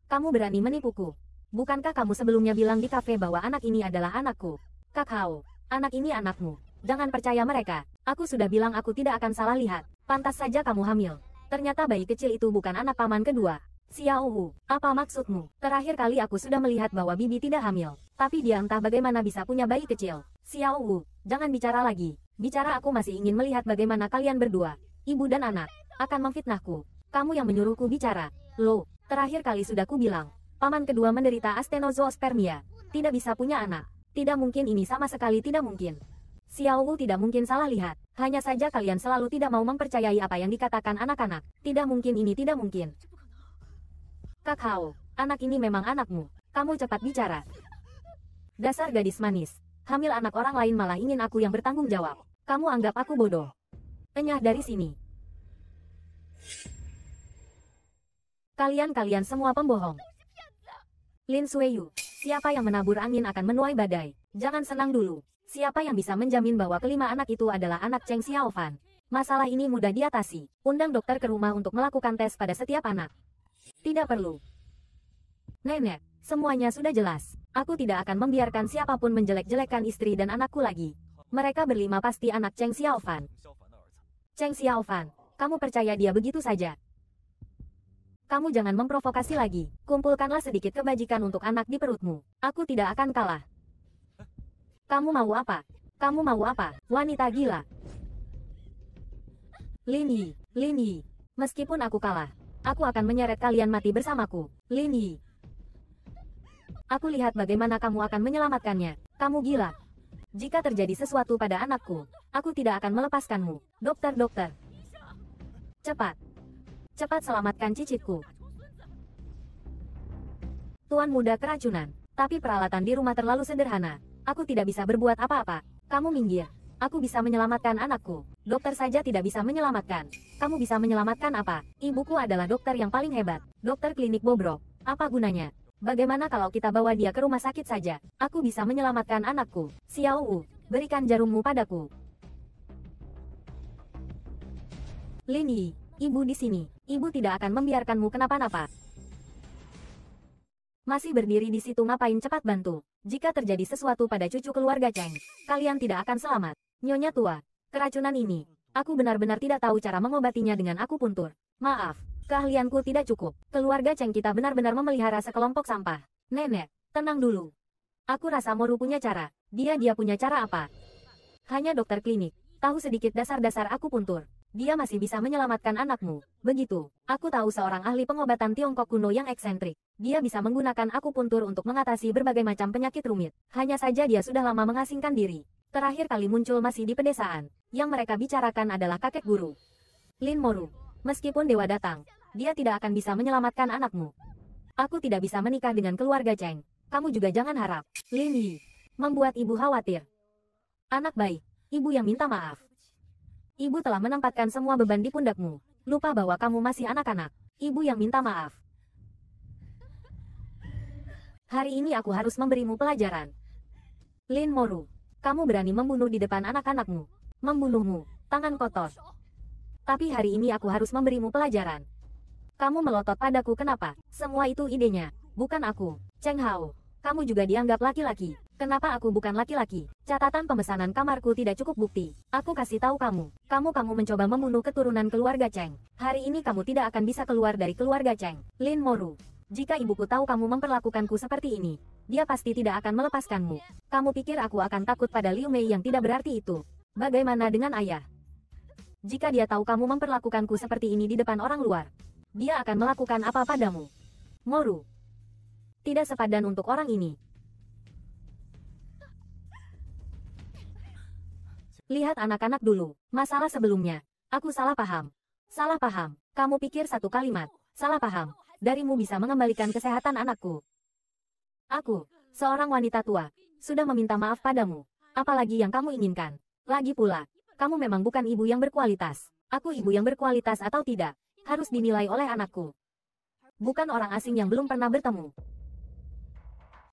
Speaker 1: Kamu berani menipuku. Bukankah kamu sebelumnya bilang di kafe bahwa anak ini adalah anakku? Kak Hao, anak ini anakmu. Jangan percaya mereka. Aku sudah bilang aku tidak akan salah lihat. Pantas saja kamu hamil. Ternyata bayi kecil itu bukan anak paman kedua. Xiao Wu, apa maksudmu? Terakhir kali aku sudah melihat bahwa Bibi tidak hamil. Tapi dia entah bagaimana bisa punya bayi kecil. Xiao Wu, jangan bicara lagi. Bicara aku masih ingin melihat bagaimana kalian berdua, ibu dan anak, akan memfitnahku. Kamu yang menyuruhku bicara. Lo, terakhir kali sudah ku bilang. Paman kedua menderita astenozoospermia. Tidak bisa punya anak. Tidak mungkin ini sama sekali tidak mungkin. Xiao Wu tidak mungkin salah lihat. Hanya saja kalian selalu tidak mau mempercayai apa yang dikatakan anak-anak. Tidak mungkin ini tidak mungkin. Kakao, anak ini memang anakmu. Kamu cepat bicara. Dasar gadis manis. Hamil anak orang lain malah ingin aku yang bertanggung jawab. Kamu anggap aku bodoh. Enyah dari sini. Kalian-kalian semua pembohong. Lin Sueyu, siapa yang menabur angin akan menuai badai. Jangan senang dulu. Siapa yang bisa menjamin bahwa kelima anak itu adalah anak Cheng Xiaofan? Masalah ini mudah diatasi. Undang dokter ke rumah untuk melakukan tes pada setiap anak. Tidak perlu. Nenek, semuanya sudah jelas. Aku tidak akan membiarkan siapapun menjelek jelekkan istri dan anakku lagi. Mereka berlima pasti anak Cheng Xiaofan. Cheng Xiaofan, kamu percaya dia begitu saja? Kamu jangan memprovokasi lagi. Kumpulkanlah sedikit kebajikan untuk anak di perutmu. Aku tidak akan kalah. Kamu mau apa? Kamu mau apa? Wanita gila. Lin Yi, Lin Yi. Meskipun aku kalah, Aku akan menyeret kalian mati bersamaku. Lin Yi. Aku lihat bagaimana kamu akan menyelamatkannya. Kamu gila. Jika terjadi sesuatu pada anakku, aku tidak akan melepaskanmu. Dokter, dokter. Cepat. Cepat selamatkan cicitku. Tuan muda keracunan. Tapi peralatan di rumah terlalu sederhana. Aku tidak bisa berbuat apa-apa. Kamu minggir. Aku bisa menyelamatkan anakku. Dokter saja tidak bisa menyelamatkan. Kamu bisa menyelamatkan apa? Ibuku adalah dokter yang paling hebat. Dokter klinik bobrok. Apa gunanya? Bagaimana kalau kita bawa dia ke rumah sakit saja? Aku bisa menyelamatkan anakku. Xiao Wu, berikan jarummu padaku. Lin Yi, ibu di sini. Ibu tidak akan membiarkanmu kenapa-napa. Masih berdiri di situ ngapain cepat bantu. Jika terjadi sesuatu pada cucu keluarga Cheng, kalian tidak akan selamat. Nyonya tua, keracunan ini. Aku benar-benar tidak tahu cara mengobatinya dengan aku puntur. Maaf, keahlianku tidak cukup. Keluarga Cheng kita benar-benar memelihara sekelompok sampah. Nenek, tenang dulu. Aku rasa Moru punya cara. Dia-dia punya cara apa? Hanya dokter klinik. Tahu sedikit dasar-dasar aku puntur. Dia masih bisa menyelamatkan anakmu. Begitu, aku tahu seorang ahli pengobatan Tiongkok kuno yang eksentrik. Dia bisa menggunakan aku puntur untuk mengatasi berbagai macam penyakit rumit. Hanya saja dia sudah lama mengasingkan diri. Terakhir kali muncul masih di pedesaan. Yang mereka bicarakan adalah kakek guru. Lin Moru. Meskipun dewa datang, dia tidak akan bisa menyelamatkan anakmu. Aku tidak bisa menikah dengan keluarga Cheng. Kamu juga jangan harap. Lin Yi. Membuat ibu khawatir. Anak baik. Ibu yang minta maaf. Ibu telah menempatkan semua beban di pundakmu. Lupa bahwa kamu masih anak-anak. Ibu yang minta maaf. Hari ini aku harus memberimu pelajaran. Lin Moru. Kamu berani membunuh di depan anak-anakmu. Membunuhmu, tangan kotor. Tapi hari ini aku harus memberimu pelajaran. Kamu melotot padaku kenapa? Semua itu idenya, bukan aku. Cheng Hao, kamu juga dianggap laki-laki. Kenapa aku bukan laki-laki? Catatan pemesanan kamarku tidak cukup bukti. Aku kasih tahu kamu. Kamu-kamu mencoba membunuh keturunan keluarga Cheng. Hari ini kamu tidak akan bisa keluar dari keluarga Cheng. Lin Moru. Jika ibuku tahu kamu memperlakukanku seperti ini, dia pasti tidak akan melepaskanmu. Kamu pikir aku akan takut pada Liu Mei yang tidak berarti itu? Bagaimana dengan ayah? Jika dia tahu kamu memperlakukanku seperti ini di depan orang luar, dia akan melakukan apa padamu? Moru. Tidak sepadan untuk orang ini. Lihat anak-anak dulu. Masalah sebelumnya. Aku salah paham. Salah paham. Kamu pikir satu kalimat. Salah paham darimu bisa mengembalikan kesehatan anakku. Aku, seorang wanita tua, sudah meminta maaf padamu. Apalagi yang kamu inginkan. Lagi pula, kamu memang bukan ibu yang berkualitas. Aku ibu yang berkualitas atau tidak, harus dinilai oleh anakku. Bukan orang asing yang belum pernah bertemu.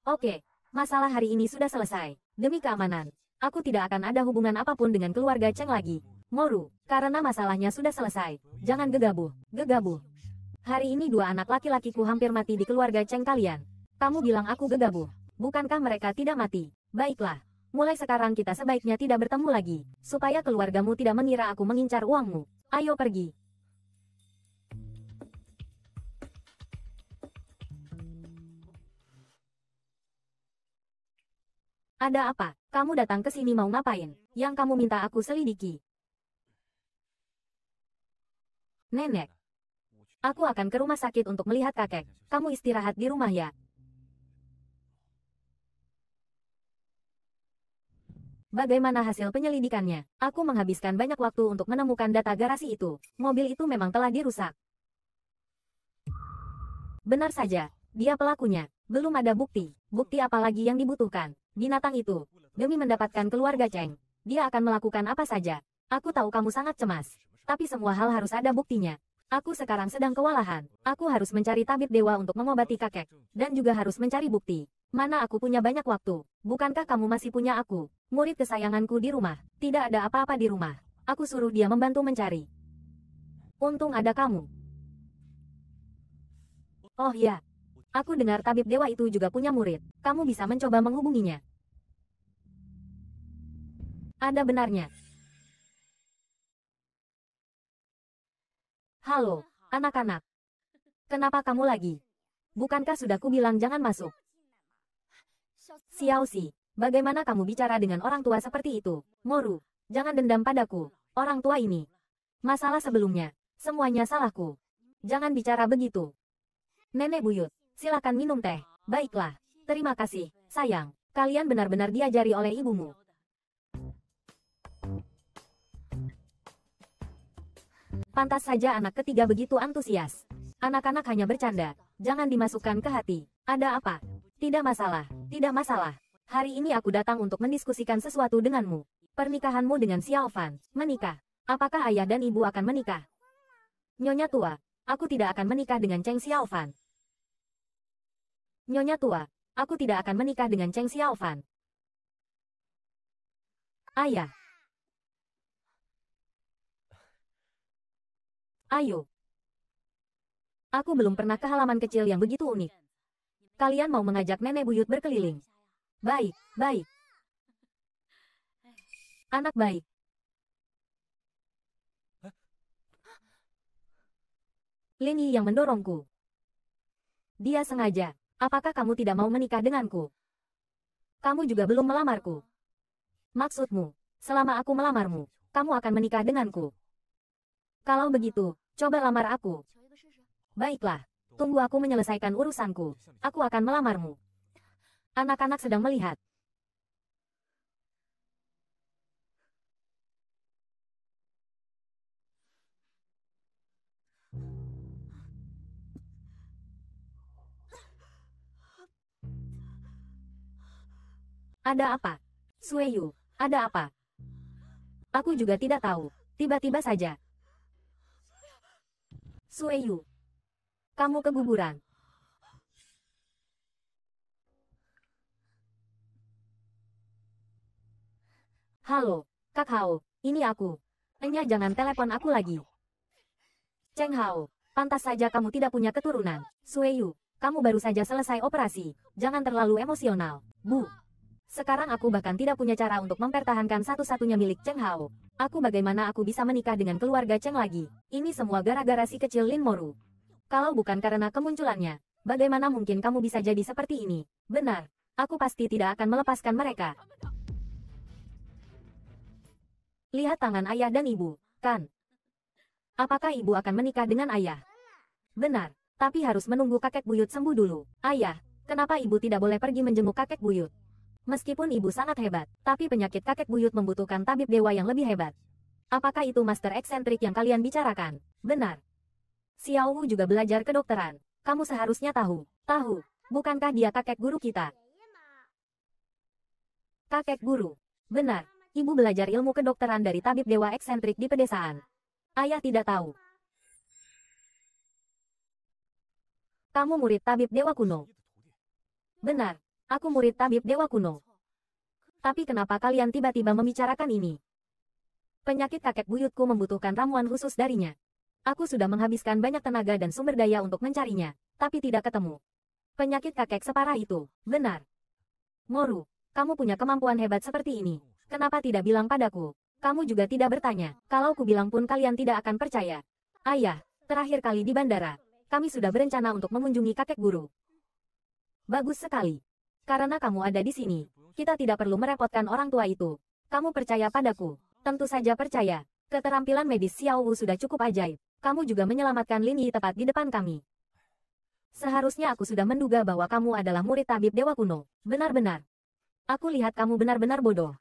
Speaker 1: Oke, masalah hari ini sudah selesai. Demi keamanan, aku tidak akan ada hubungan apapun dengan keluarga Cheng lagi. Moru, karena masalahnya sudah selesai. Jangan gegabuh, gegabuh. Hari ini dua anak laki-lakiku hampir mati di keluarga Cheng kalian. Kamu bilang aku gegabah. Bukankah mereka tidak mati? Baiklah. Mulai sekarang kita sebaiknya tidak bertemu lagi. Supaya keluargamu tidak mengira aku mengincar uangmu. Ayo pergi. Ada apa? Kamu datang ke sini mau ngapain? Yang kamu minta aku selidiki. Nenek, Aku akan ke rumah sakit untuk melihat kakek. Kamu istirahat di rumah ya. Bagaimana hasil penyelidikannya? Aku menghabiskan banyak waktu untuk menemukan data garasi itu. Mobil itu memang telah dirusak. Benar saja, dia pelakunya. Belum ada bukti. Bukti apa lagi yang dibutuhkan? Binatang itu. Demi mendapatkan keluarga Cheng, dia akan melakukan apa saja. Aku tahu kamu sangat cemas. Tapi semua hal harus ada buktinya. Aku sekarang sedang kewalahan. Aku harus mencari tabib dewa untuk mengobati kakek. Dan juga harus mencari bukti. Mana aku punya banyak waktu? Bukankah kamu masih punya aku? Murid kesayanganku di rumah. Tidak ada apa-apa di rumah. Aku suruh dia membantu mencari. Untung ada kamu. Oh ya. Aku dengar tabib dewa itu juga punya murid. Kamu bisa mencoba menghubunginya. Ada benarnya. Halo, anak-anak. Kenapa kamu lagi? Bukankah sudah kubilang jangan masuk? Xiao Xi, bagaimana kamu bicara dengan orang tua seperti itu? Moru, jangan dendam padaku, orang tua ini. Masalah sebelumnya, semuanya salahku. Jangan bicara begitu. Nenek buyut, silakan minum teh. Baiklah, terima kasih, sayang. Kalian benar-benar diajari oleh ibumu. Pantas saja anak ketiga begitu antusias. Anak-anak hanya bercanda, jangan dimasukkan ke hati. Ada apa? Tidak masalah, tidak masalah. Hari ini aku datang untuk mendiskusikan sesuatu denganmu. Pernikahanmu dengan Xiao Fan, menikah. Apakah ayah dan ibu akan menikah? Nyonya tua, aku tidak akan menikah dengan Cheng Xiao Fan. Nyonya tua, aku tidak akan menikah dengan Cheng Xiao Fan. Ayah, Ayo. Aku belum pernah ke halaman kecil yang begitu unik. Kalian mau mengajak nenek buyut berkeliling? Baik, baik. Anak baik. Lini yang mendorongku. Dia sengaja. Apakah kamu tidak mau menikah denganku? Kamu juga belum melamarku. Maksudmu, selama aku melamarmu, kamu akan menikah denganku. Kalau begitu, coba lamar aku. Baiklah, tunggu aku menyelesaikan urusanku. Aku akan melamarmu. Anak-anak sedang melihat. Ada apa? Sueyu, ada apa? Aku juga tidak tahu. Tiba-tiba saja, Sueyu. Kamu keguguran. Halo, Kak Hao, ini aku. Enya jangan telepon aku lagi. Cheng Hao, pantas saja kamu tidak punya keturunan. Sueyu, kamu baru saja selesai operasi. Jangan terlalu emosional, Bu. Sekarang aku bahkan tidak punya cara untuk mempertahankan satu-satunya milik Cheng Hao. Aku bagaimana aku bisa menikah dengan keluarga Cheng lagi? Ini semua gara-gara si kecil Lin Moru. Kalau bukan karena kemunculannya, bagaimana mungkin kamu bisa jadi seperti ini? Benar, aku pasti tidak akan melepaskan mereka. Lihat tangan ayah dan ibu, kan? Apakah ibu akan menikah dengan ayah? Benar, tapi harus menunggu kakek buyut sembuh dulu. Ayah, kenapa ibu tidak boleh pergi menjenguk kakek buyut? Meskipun ibu sangat hebat, tapi penyakit kakek buyut membutuhkan tabib dewa yang lebih hebat. Apakah itu master eksentrik yang kalian bicarakan? Benar. Xiao Wu juga belajar kedokteran. Kamu seharusnya tahu. Tahu. Bukankah dia kakek guru kita? Kakek guru. Benar. Ibu belajar ilmu kedokteran dari tabib dewa eksentrik di pedesaan. Ayah tidak tahu. Kamu murid tabib dewa kuno. Benar. Aku murid tabib dewa kuno. Tapi kenapa kalian tiba-tiba membicarakan ini? Penyakit kakek buyutku membutuhkan ramuan khusus darinya. Aku sudah menghabiskan banyak tenaga dan sumber daya untuk mencarinya, tapi tidak ketemu. Penyakit kakek separah itu, benar. Moru, kamu punya kemampuan hebat seperti ini. Kenapa tidak bilang padaku? Kamu juga tidak bertanya. Kalau ku bilang pun kalian tidak akan percaya. Ayah, terakhir kali di bandara, kami sudah berencana untuk mengunjungi kakek guru. Bagus sekali. Karena kamu ada di sini, kita tidak perlu merepotkan orang tua itu. Kamu percaya padaku? Tentu saja percaya. Keterampilan medis Xiao Wu sudah cukup ajaib. Kamu juga menyelamatkan Lin Yi tepat di depan kami. Seharusnya aku sudah menduga bahwa kamu adalah murid tabib dewa kuno. Benar-benar. Aku lihat kamu benar-benar bodoh.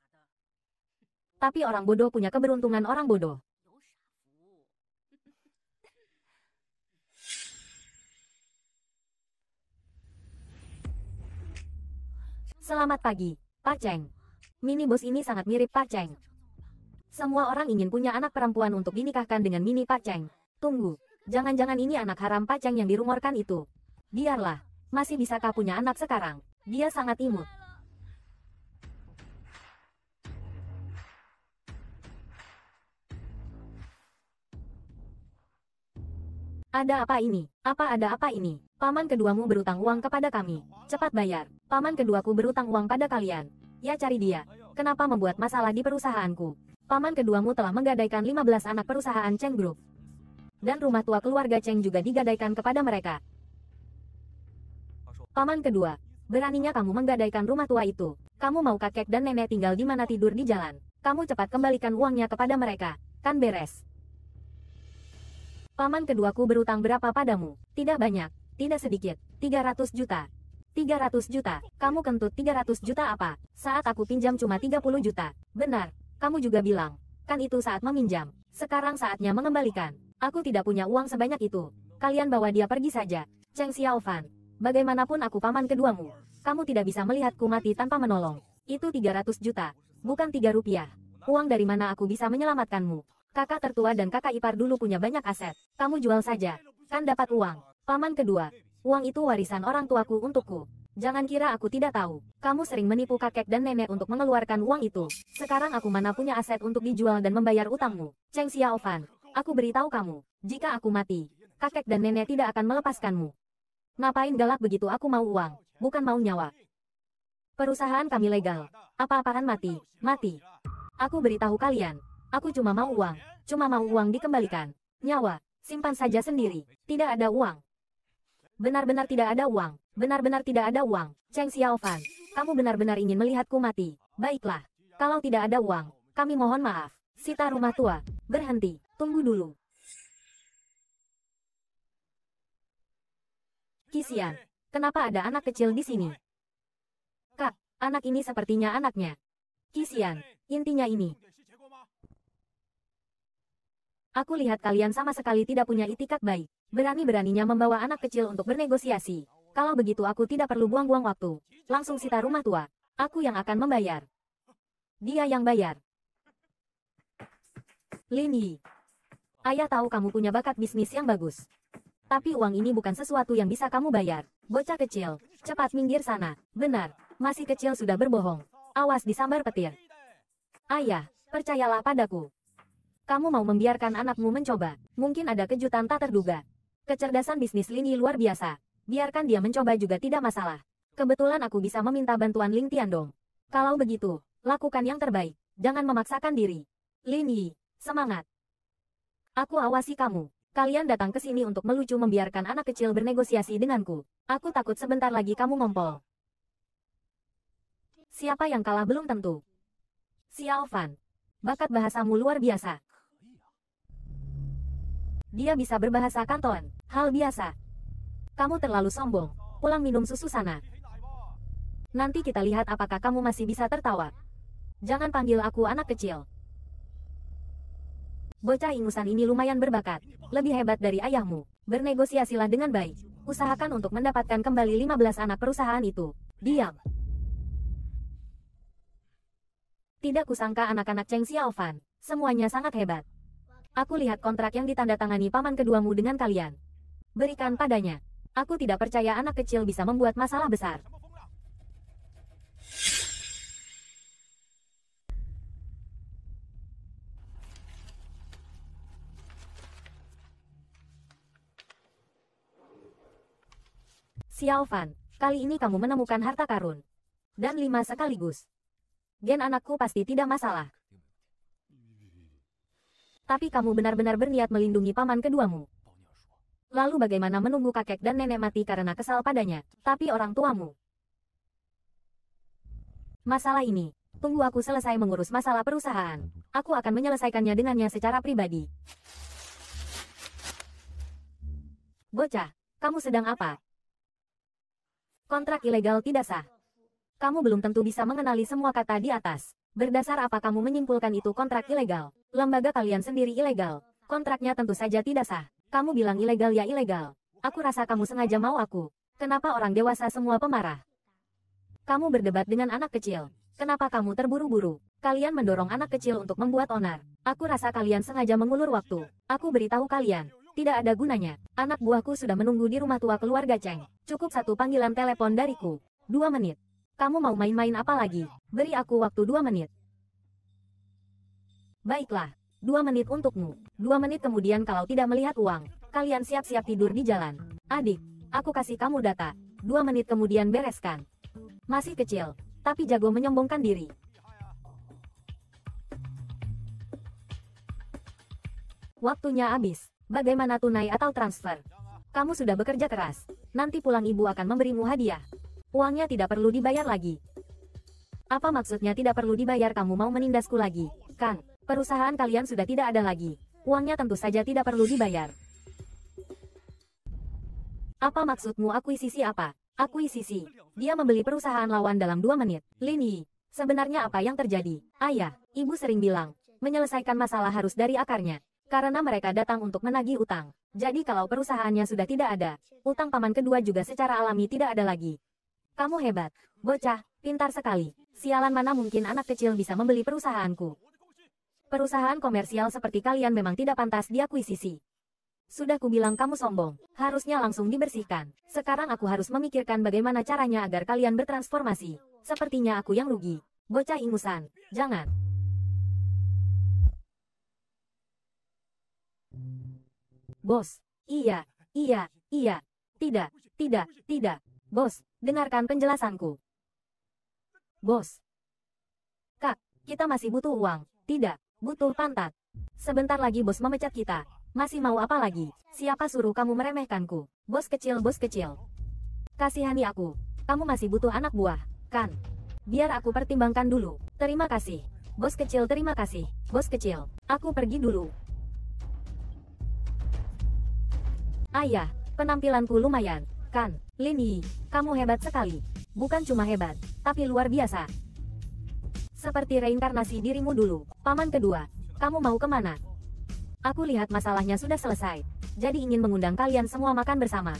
Speaker 1: Tapi orang bodoh punya keberuntungan orang bodoh. Selamat pagi, Pak Cheng. Mini bus ini sangat mirip Pak Cheng. Semua orang ingin punya anak perempuan untuk dinikahkan dengan mini Pak Cheng. Tunggu, jangan-jangan ini anak haram Pak Cheng yang dirumorkan itu. Biarlah, masih bisakah punya anak sekarang? Dia sangat imut. Ada apa ini? Apa ada apa ini? Paman keduamu berutang uang kepada kami. Cepat bayar. Paman keduaku berutang uang pada kalian. Ya cari dia. Kenapa membuat masalah di perusahaanku? Paman keduamu telah menggadaikan 15 anak perusahaan Cheng Group. Dan rumah tua keluarga Cheng juga digadaikan kepada mereka. Paman kedua, beraninya kamu menggadaikan rumah tua itu. Kamu mau kakek dan nenek tinggal di mana tidur di jalan. Kamu cepat kembalikan uangnya kepada mereka. Kan beres. Paman kedua keduaku berutang berapa padamu? Tidak banyak, tidak sedikit, 300 juta. 300 juta, kamu kentut 300 juta apa? Saat aku pinjam cuma 30 juta. Benar, kamu juga bilang, kan itu saat meminjam. Sekarang saatnya mengembalikan. Aku tidak punya uang sebanyak itu. Kalian bawa dia pergi saja. Cheng Xiaofan, bagaimanapun aku paman keduamu. Kamu tidak bisa melihatku mati tanpa menolong. Itu 300 juta, bukan 3 rupiah. Uang dari mana aku bisa menyelamatkanmu? Kakak tertua dan kakak ipar dulu punya banyak aset. Kamu jual saja. Kan dapat uang. Paman kedua. Uang itu warisan orang tuaku untukku. Jangan kira aku tidak tahu. Kamu sering menipu kakek dan nenek untuk mengeluarkan uang itu. Sekarang aku mana punya aset untuk dijual dan membayar utangmu. Cheng Xiaofan, aku beritahu kamu, jika aku mati, kakek dan nenek tidak akan melepaskanmu. Ngapain galak begitu aku mau uang, bukan mau nyawa. Perusahaan kami legal. Apa-apaan mati, mati. Aku beritahu kalian, Aku cuma mau uang. Cuma mau uang dikembalikan. Nyawa, simpan saja sendiri. Tidak ada uang. Benar-benar tidak ada uang. Benar-benar tidak ada uang. Cheng Xiaofan, kamu benar-benar ingin melihatku mati. Baiklah. Kalau tidak ada uang, kami mohon maaf. Sita rumah tua. Berhenti. Tunggu dulu. Kisian, kenapa ada anak kecil di sini? Kak, anak ini sepertinya anaknya. Kisian, intinya ini, Aku lihat kalian sama sekali tidak punya itikat baik. Berani-beraninya membawa anak kecil untuk bernegosiasi. Kalau begitu aku tidak perlu buang-buang waktu. Langsung sita rumah tua. Aku yang akan membayar. Dia yang bayar. Lin Yi. Ayah tahu kamu punya bakat bisnis yang bagus. Tapi uang ini bukan sesuatu yang bisa kamu bayar. Bocah kecil, cepat minggir sana. Benar, masih kecil sudah berbohong. Awas disambar petir. Ayah, percayalah padaku. Kamu mau membiarkan anakmu mencoba. Mungkin ada kejutan tak terduga. Kecerdasan bisnis Lini luar biasa. Biarkan dia mencoba juga tidak masalah. Kebetulan aku bisa meminta bantuan Ling Tiandong. Kalau begitu, lakukan yang terbaik. Jangan memaksakan diri. Lin Yi, semangat. Aku awasi kamu. Kalian datang ke sini untuk melucu membiarkan anak kecil bernegosiasi denganku. Aku takut sebentar lagi kamu ngompol. Siapa yang kalah belum tentu. Xiao Fan. Bakat bahasamu luar biasa. Dia bisa berbahasa kanton. Hal biasa. Kamu terlalu sombong. Pulang minum susu sana. Nanti kita lihat apakah kamu masih bisa tertawa. Jangan panggil aku anak kecil. Bocah ingusan ini lumayan berbakat. Lebih hebat dari ayahmu. Bernegosiasilah dengan baik. Usahakan untuk mendapatkan kembali 15 anak perusahaan itu. Diam. Tidak kusangka anak-anak Cheng Xiaofan, semuanya sangat hebat. Aku lihat kontrak yang ditandatangani paman keduamu dengan kalian. Berikan padanya. Aku tidak percaya anak kecil bisa membuat masalah besar. Xiao Fan, kali ini kamu menemukan harta karun. Dan lima sekaligus. Gen anakku pasti tidak masalah tapi kamu benar-benar berniat melindungi paman keduamu. Lalu bagaimana menunggu kakek dan nenek mati karena kesal padanya, tapi orang tuamu? Masalah ini, tunggu aku selesai mengurus masalah perusahaan. Aku akan menyelesaikannya dengannya secara pribadi. Bocah, kamu sedang apa? Kontrak ilegal tidak sah. Kamu belum tentu bisa mengenali semua kata di atas. Berdasar apa kamu menyimpulkan itu kontrak ilegal? Lembaga kalian sendiri ilegal. Kontraknya tentu saja tidak sah. Kamu bilang ilegal ya ilegal. Aku rasa kamu sengaja mau aku. Kenapa orang dewasa semua pemarah? Kamu berdebat dengan anak kecil. Kenapa kamu terburu-buru? Kalian mendorong anak kecil untuk membuat onar. Aku rasa kalian sengaja mengulur waktu. Aku beritahu kalian, tidak ada gunanya. Anak buahku sudah menunggu di rumah tua keluarga Cheng. Cukup satu panggilan telepon dariku. Dua menit. Kamu mau main-main apa lagi? Beri aku waktu dua menit. Baiklah, dua menit untukmu. Dua menit kemudian kalau tidak melihat uang, kalian siap-siap tidur di jalan. Adik, aku kasih kamu data. Dua menit kemudian bereskan. Masih kecil, tapi jago menyombongkan diri. Waktunya habis. Bagaimana tunai atau transfer? Kamu sudah bekerja keras. Nanti pulang ibu akan memberimu hadiah uangnya tidak perlu dibayar lagi. Apa maksudnya tidak perlu dibayar kamu mau menindasku lagi? kan? perusahaan kalian sudah tidak ada lagi. Uangnya tentu saja tidak perlu dibayar. Apa maksudmu akuisisi apa? Akuisisi. Dia membeli perusahaan lawan dalam dua menit. Lin Yi, sebenarnya apa yang terjadi? Ayah, ibu sering bilang, menyelesaikan masalah harus dari akarnya. Karena mereka datang untuk menagih utang. Jadi kalau perusahaannya sudah tidak ada, utang paman kedua juga secara alami tidak ada lagi. Kamu hebat, bocah, pintar sekali. Sialan mana mungkin anak kecil bisa membeli perusahaanku. Perusahaan komersial seperti kalian memang tidak pantas diakuisisi. Sudah kubilang kamu sombong, harusnya langsung dibersihkan. Sekarang aku harus memikirkan bagaimana caranya agar kalian bertransformasi. Sepertinya aku yang rugi. Bocah ingusan, jangan. Bos, iya, iya, iya, tidak, tidak, tidak, Bos, dengarkan penjelasanku. Bos. Kak, kita masih butuh uang. Tidak, butuh pantat. Sebentar lagi bos memecat kita. Masih mau apa lagi? Siapa suruh kamu meremehkanku? Bos kecil, bos kecil. Kasihani aku. Kamu masih butuh anak buah, kan? Biar aku pertimbangkan dulu. Terima kasih. Bos kecil, terima kasih. Bos kecil, aku pergi dulu. Ayah, ya. penampilanku lumayan. Kan, Lin Yi, kamu hebat sekali. Bukan cuma hebat, tapi luar biasa. Seperti reinkarnasi dirimu dulu. Paman kedua, kamu mau kemana? Aku lihat masalahnya sudah selesai. Jadi ingin mengundang kalian semua makan bersama.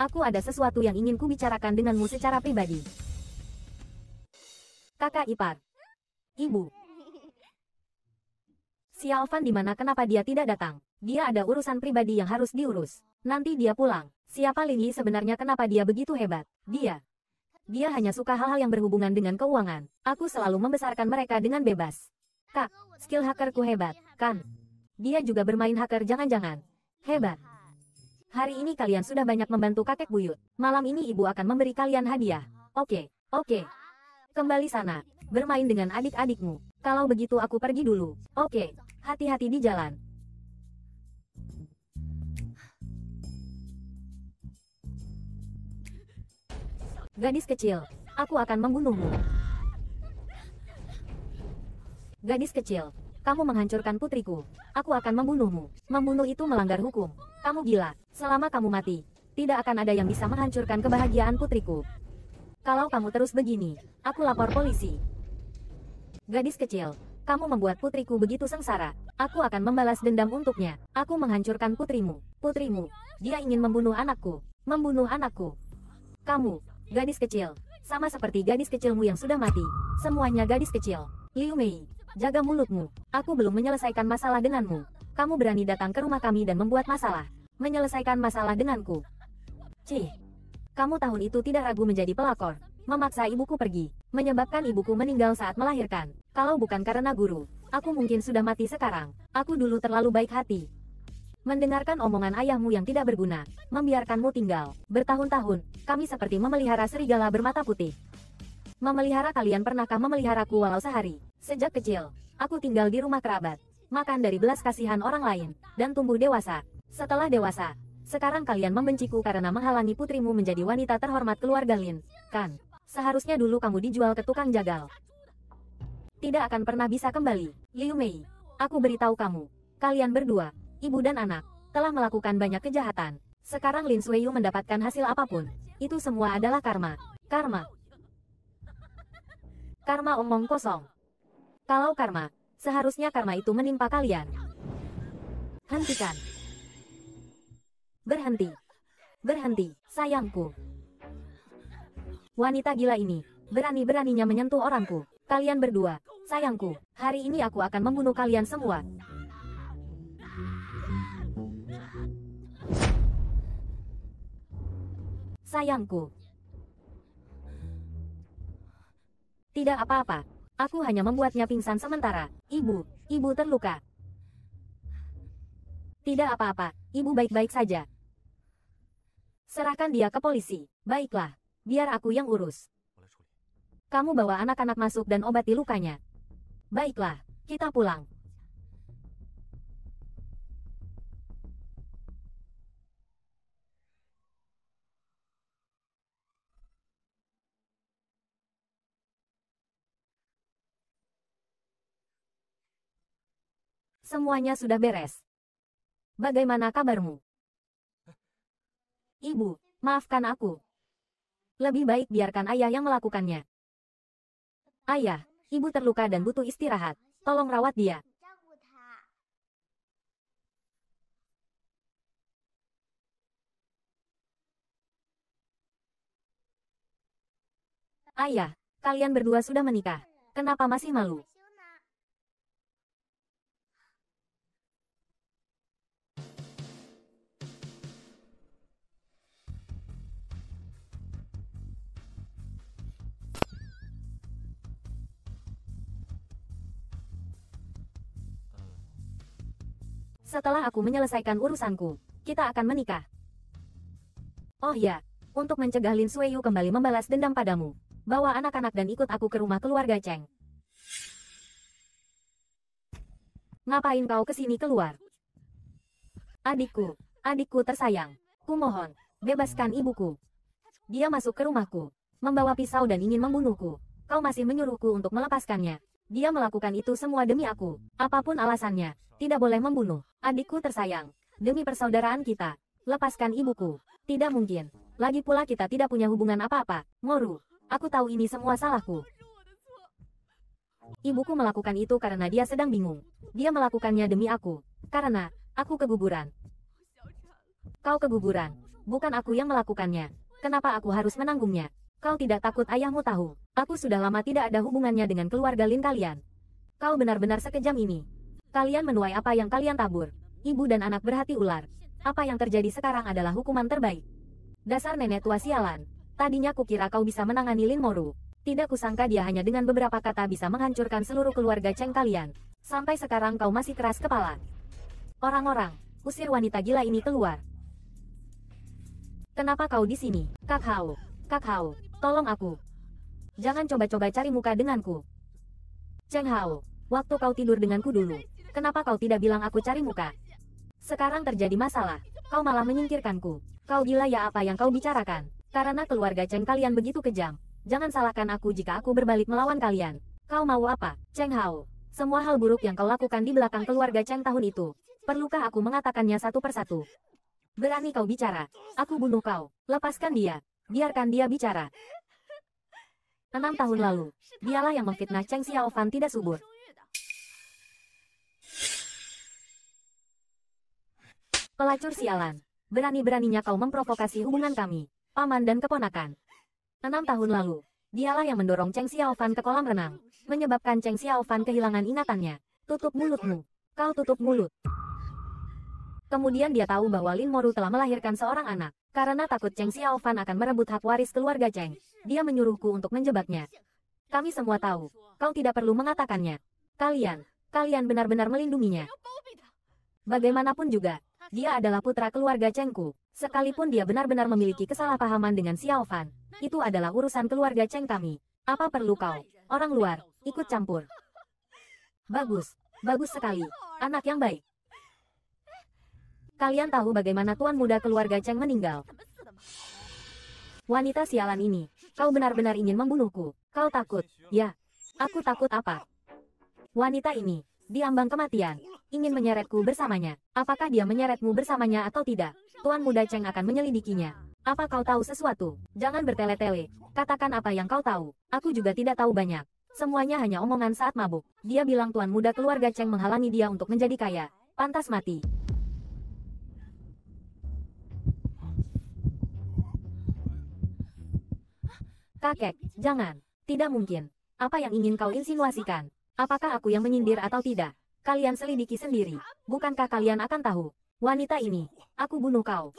Speaker 1: Aku ada sesuatu yang ingin kubicarakan denganmu secara pribadi. Kakak ipar. Ibu. Si Alvan di mana kenapa dia tidak datang? Dia ada urusan pribadi yang harus diurus. Nanti dia pulang. Siapa Lin Yi sebenarnya kenapa dia begitu hebat? Dia. Dia hanya suka hal-hal yang berhubungan dengan keuangan. Aku selalu membesarkan mereka dengan bebas. Kak, skill hackerku hebat, kan? Dia juga bermain hacker jangan-jangan. Hebat. Hari ini kalian sudah banyak membantu kakek buyut. Malam ini ibu akan memberi kalian hadiah. Oke, oke. Kembali sana. Bermain dengan adik-adikmu. Kalau begitu aku pergi dulu. Oke, hati-hati di jalan. Gadis kecil, aku akan membunuhmu. Gadis kecil, kamu menghancurkan putriku. Aku akan membunuhmu. Membunuh itu melanggar hukum. Kamu gila. Selama kamu mati, tidak akan ada yang bisa menghancurkan kebahagiaan putriku. Kalau kamu terus begini, aku lapor polisi. Gadis kecil, kamu membuat putriku begitu sengsara. Aku akan membalas dendam untuknya. Aku menghancurkan putrimu. Putrimu, dia ingin membunuh anakku. Membunuh anakku. Kamu, Gadis kecil. Sama seperti gadis kecilmu yang sudah mati. Semuanya gadis kecil. Liu Mei. Jaga mulutmu. Aku belum menyelesaikan masalah denganmu. Kamu berani datang ke rumah kami dan membuat masalah. Menyelesaikan masalah denganku. Cih. Kamu tahun itu tidak ragu menjadi pelakor. Memaksa ibuku pergi. Menyebabkan ibuku meninggal saat melahirkan. Kalau bukan karena guru, aku mungkin sudah mati sekarang. Aku dulu terlalu baik hati. Mendengarkan omongan ayahmu yang tidak berguna, membiarkanmu tinggal. Bertahun-tahun, kami seperti memelihara serigala bermata putih. Memelihara kalian pernahkah memeliharaku walau sehari? Sejak kecil, aku tinggal di rumah kerabat, makan dari belas kasihan orang lain, dan tumbuh dewasa. Setelah dewasa, sekarang kalian membenciku karena menghalangi putrimu menjadi wanita terhormat keluarga Lin. Kan, seharusnya dulu kamu dijual ke tukang jagal. Tidak akan pernah bisa kembali, Liu Mei. Aku beritahu kamu, kalian berdua, ibu dan anak, telah melakukan banyak kejahatan. Sekarang Lin Suiyu mendapatkan hasil apapun. Itu semua adalah karma. Karma. Karma omong kosong. Kalau karma, seharusnya karma itu menimpa kalian. Hentikan. Berhenti. Berhenti, sayangku. Wanita gila ini, berani-beraninya menyentuh orangku. Kalian berdua, sayangku, hari ini aku akan membunuh kalian semua. sayangku. Tidak apa-apa, aku hanya membuatnya pingsan sementara. Ibu, ibu terluka. Tidak apa-apa, ibu baik-baik saja. Serahkan dia ke polisi. Baiklah, biar aku yang urus. Kamu bawa anak-anak masuk dan obati lukanya. Baiklah, kita pulang. Semuanya sudah beres. Bagaimana kabarmu? Ibu, maafkan aku. Lebih baik biarkan ayah yang melakukannya. Ayah, ibu terluka dan butuh istirahat. Tolong rawat dia. Ayah, kalian berdua sudah menikah. Kenapa masih malu? Setelah aku menyelesaikan urusanku, kita akan menikah. Oh ya, untuk mencegah Lin Sueyu kembali membalas dendam padamu, bawa anak-anak dan ikut aku ke rumah keluarga Cheng. Ngapain kau kesini keluar? Adikku, adikku tersayang, kumohon, bebaskan ibuku. Dia masuk ke rumahku, membawa pisau dan ingin membunuhku. Kau masih menyuruhku untuk melepaskannya. Dia melakukan itu semua demi aku. Apapun alasannya, tidak boleh membunuh. Adikku tersayang. Demi persaudaraan kita. Lepaskan ibuku. Tidak mungkin. Lagi pula kita tidak punya hubungan apa-apa. Moru, aku tahu ini semua salahku. Ibuku melakukan itu karena dia sedang bingung. Dia melakukannya demi aku. Karena, aku keguguran. Kau keguguran. Bukan aku yang melakukannya. Kenapa aku harus menanggungnya? Kau tidak takut ayahmu tahu, aku sudah lama tidak ada hubungannya dengan keluarga Lin kalian. Kau benar-benar sekejam ini. Kalian menuai apa yang kalian tabur. Ibu dan anak berhati ular. Apa yang terjadi sekarang adalah hukuman terbaik. Dasar nenek tua sialan. Tadinya kukira kau bisa menangani Lin Moru. Tidak kusangka dia hanya dengan beberapa kata bisa menghancurkan seluruh keluarga Cheng kalian. Sampai sekarang kau masih keras kepala. Orang-orang, usir wanita gila ini keluar. Kenapa kau di sini, Kak Hao? Kak Hao, Tolong aku. Jangan coba-coba cari muka denganku. Cheng Hao, waktu kau tidur denganku dulu, kenapa kau tidak bilang aku cari muka? Sekarang terjadi masalah, kau malah menyingkirkanku. Kau gila ya apa yang kau bicarakan? Karena keluarga Cheng kalian begitu kejam. Jangan salahkan aku jika aku berbalik melawan kalian. Kau mau apa, Cheng Hao? Semua hal buruk yang kau lakukan di belakang keluarga Cheng tahun itu. Perlukah aku mengatakannya satu persatu? Berani kau bicara. Aku bunuh kau. Lepaskan dia. Biarkan dia bicara. Enam tahun lalu, dialah yang memfitnah Cheng Xiaofan tidak subur. Pelacur sialan, berani-beraninya kau memprovokasi hubungan kami, paman dan keponakan. Enam tahun lalu, dialah yang mendorong Cheng Xiaofan ke kolam renang, menyebabkan Cheng Xiaofan kehilangan ingatannya. Tutup mulutmu, kau tutup mulut. Kemudian dia tahu bahwa Lin Moru telah melahirkan seorang anak. Karena takut Cheng Xiaofan akan merebut hak waris keluarga Cheng, dia menyuruhku untuk menjebaknya. Kami semua tahu, kau tidak perlu mengatakannya. Kalian, kalian benar-benar melindunginya. Bagaimanapun juga, dia adalah putra keluarga Chengku. Sekalipun dia benar-benar memiliki kesalahpahaman dengan Xiaofan, itu adalah urusan keluarga Cheng kami. Apa perlu kau, orang luar, ikut campur? Bagus, bagus sekali, anak yang baik. Kalian tahu bagaimana tuan muda keluarga Cheng meninggal? Wanita sialan ini, kau benar-benar ingin membunuhku. Kau takut, ya. Aku takut apa? Wanita ini, diambang kematian, ingin menyeretku bersamanya. Apakah dia menyeretmu bersamanya atau tidak? Tuan muda Cheng akan menyelidikinya. Apa kau tahu sesuatu? Jangan bertele-tele. Katakan apa yang kau tahu. Aku juga tidak tahu banyak. Semuanya hanya omongan saat mabuk. Dia bilang tuan muda keluarga Cheng menghalangi dia untuk menjadi kaya. Pantas mati. Kakek, jangan. Tidak mungkin. Apa yang ingin kau insinuasikan? Apakah aku yang menyindir atau tidak? Kalian selidiki sendiri. Bukankah kalian akan tahu? Wanita ini, aku bunuh kau.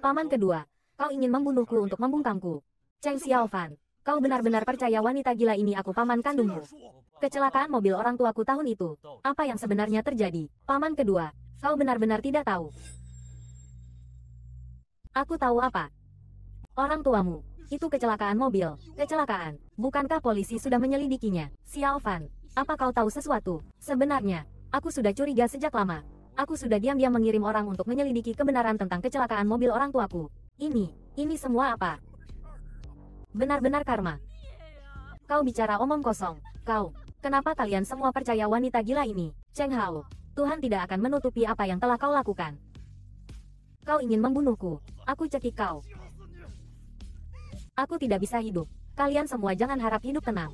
Speaker 1: Paman kedua, kau ingin membunuhku untuk membungkamku. Cheng Xiaofan, kau benar-benar percaya wanita gila ini aku paman kandungmu. Kecelakaan mobil orang tuaku tahun itu. Apa yang sebenarnya terjadi? Paman kedua, kau benar-benar tidak tahu. Aku tahu apa? Orang tuamu, itu kecelakaan mobil. Kecelakaan. Bukankah polisi sudah menyelidikinya? Xiao Fan, apa kau tahu sesuatu? Sebenarnya, aku sudah curiga sejak lama. Aku sudah diam-diam mengirim orang untuk menyelidiki kebenaran tentang kecelakaan mobil orang tuaku. Ini, ini semua apa? Benar-benar karma. Kau bicara omong kosong. Kau, kenapa kalian semua percaya wanita gila ini? Cheng Hao, Tuhan tidak akan menutupi apa yang telah kau lakukan. Kau ingin membunuhku. Aku cekik kau. Aku tidak bisa hidup. Kalian semua jangan harap hidup tenang.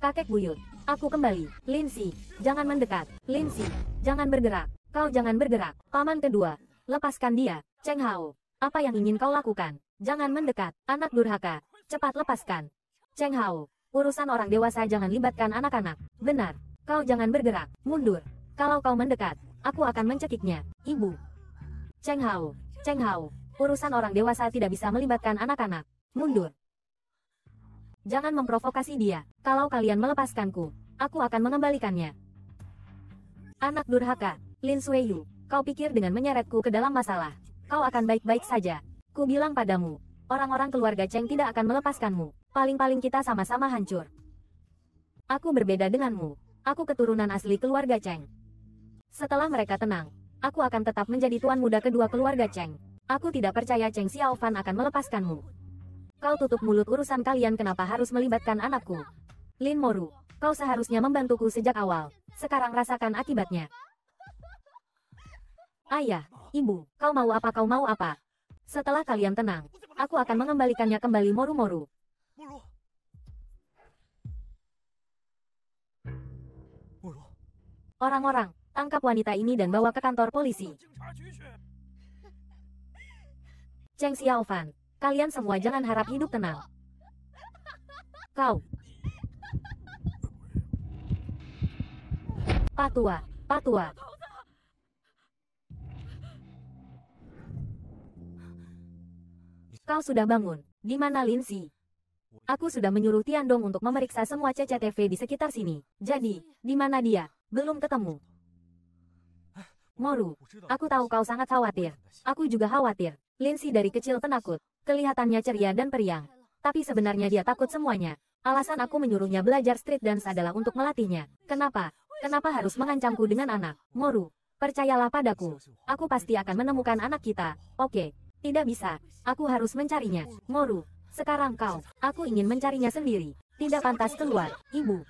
Speaker 1: Kakek buyut. Aku kembali. Lindsay, jangan mendekat. Lindsay, jangan bergerak. Kau jangan bergerak. Paman kedua. Lepaskan dia. Cheng Hao. Apa yang ingin kau lakukan? Jangan mendekat. Anak durhaka. Cepat lepaskan. Cheng Hao. Urusan orang dewasa jangan libatkan anak-anak. Benar. Kau jangan bergerak. Mundur. Kalau kau mendekat, aku akan mencekiknya. Ibu. Cheng Hao. Cheng Hao. Urusan orang dewasa tidak bisa melibatkan anak-anak. Mundur. Jangan memprovokasi dia. Kalau kalian melepaskanku, aku akan mengembalikannya. Anak durhaka, Lin Sueyu, kau pikir dengan menyeretku ke dalam masalah, kau akan baik-baik saja. Ku bilang padamu, orang-orang keluarga Cheng tidak akan melepaskanmu. Paling-paling kita sama-sama hancur. Aku berbeda denganmu. Aku keturunan asli keluarga Cheng. Setelah mereka tenang, aku akan tetap menjadi tuan muda kedua keluarga Cheng. Aku tidak percaya Cheng Xiaofan akan melepaskanmu. Kau tutup mulut urusan kalian kenapa harus melibatkan anakku? Lin Moru, kau seharusnya membantuku sejak awal. Sekarang rasakan akibatnya. Ayah, ibu, kau mau apa kau mau apa? Setelah kalian tenang, aku akan mengembalikannya kembali Moru-Moru. Orang-orang, tangkap wanita ini dan bawa ke kantor polisi. Cheng Xiaofan, kalian semua jangan harap hidup tenang. Kau. Patua, patua. Kau sudah bangun. Di mana Lin Si? Aku sudah menyuruh Tian Dong untuk memeriksa semua CCTV di sekitar sini. Jadi, di mana dia? Belum ketemu. Moru, aku tahu kau sangat khawatir. Aku juga khawatir. Linsi dari kecil penakut. Kelihatannya ceria dan periang. Tapi sebenarnya dia takut semuanya. Alasan aku menyuruhnya belajar street dance adalah untuk melatihnya. Kenapa? Kenapa harus mengancamku dengan anak? Moru, percayalah padaku. Aku pasti akan menemukan anak kita. Oke, tidak bisa. Aku harus mencarinya. Moru, sekarang kau. Aku ingin mencarinya sendiri. Tidak pantas keluar, ibu.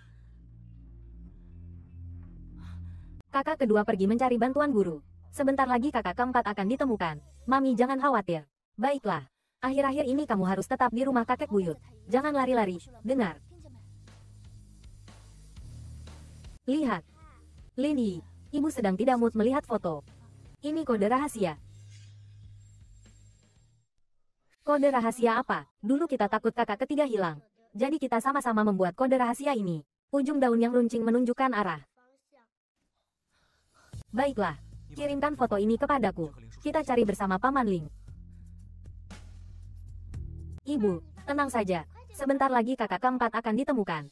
Speaker 1: Kakak kedua pergi mencari bantuan guru. Sebentar lagi kakak keempat akan ditemukan. Mami jangan khawatir. Baiklah. Akhir-akhir ini kamu harus tetap di rumah kakek buyut. Jangan lari-lari, dengar. Lihat. Yi, ibu sedang tidak mood melihat foto. Ini kode rahasia. Kode rahasia apa? Dulu kita takut kakak ketiga hilang. Jadi kita sama-sama membuat kode rahasia ini. Ujung daun yang runcing menunjukkan arah. Baiklah, Kirimkan foto ini kepadaku. Kita cari bersama Paman Ling. Ibu, tenang saja. Sebentar lagi kakak keempat akan ditemukan.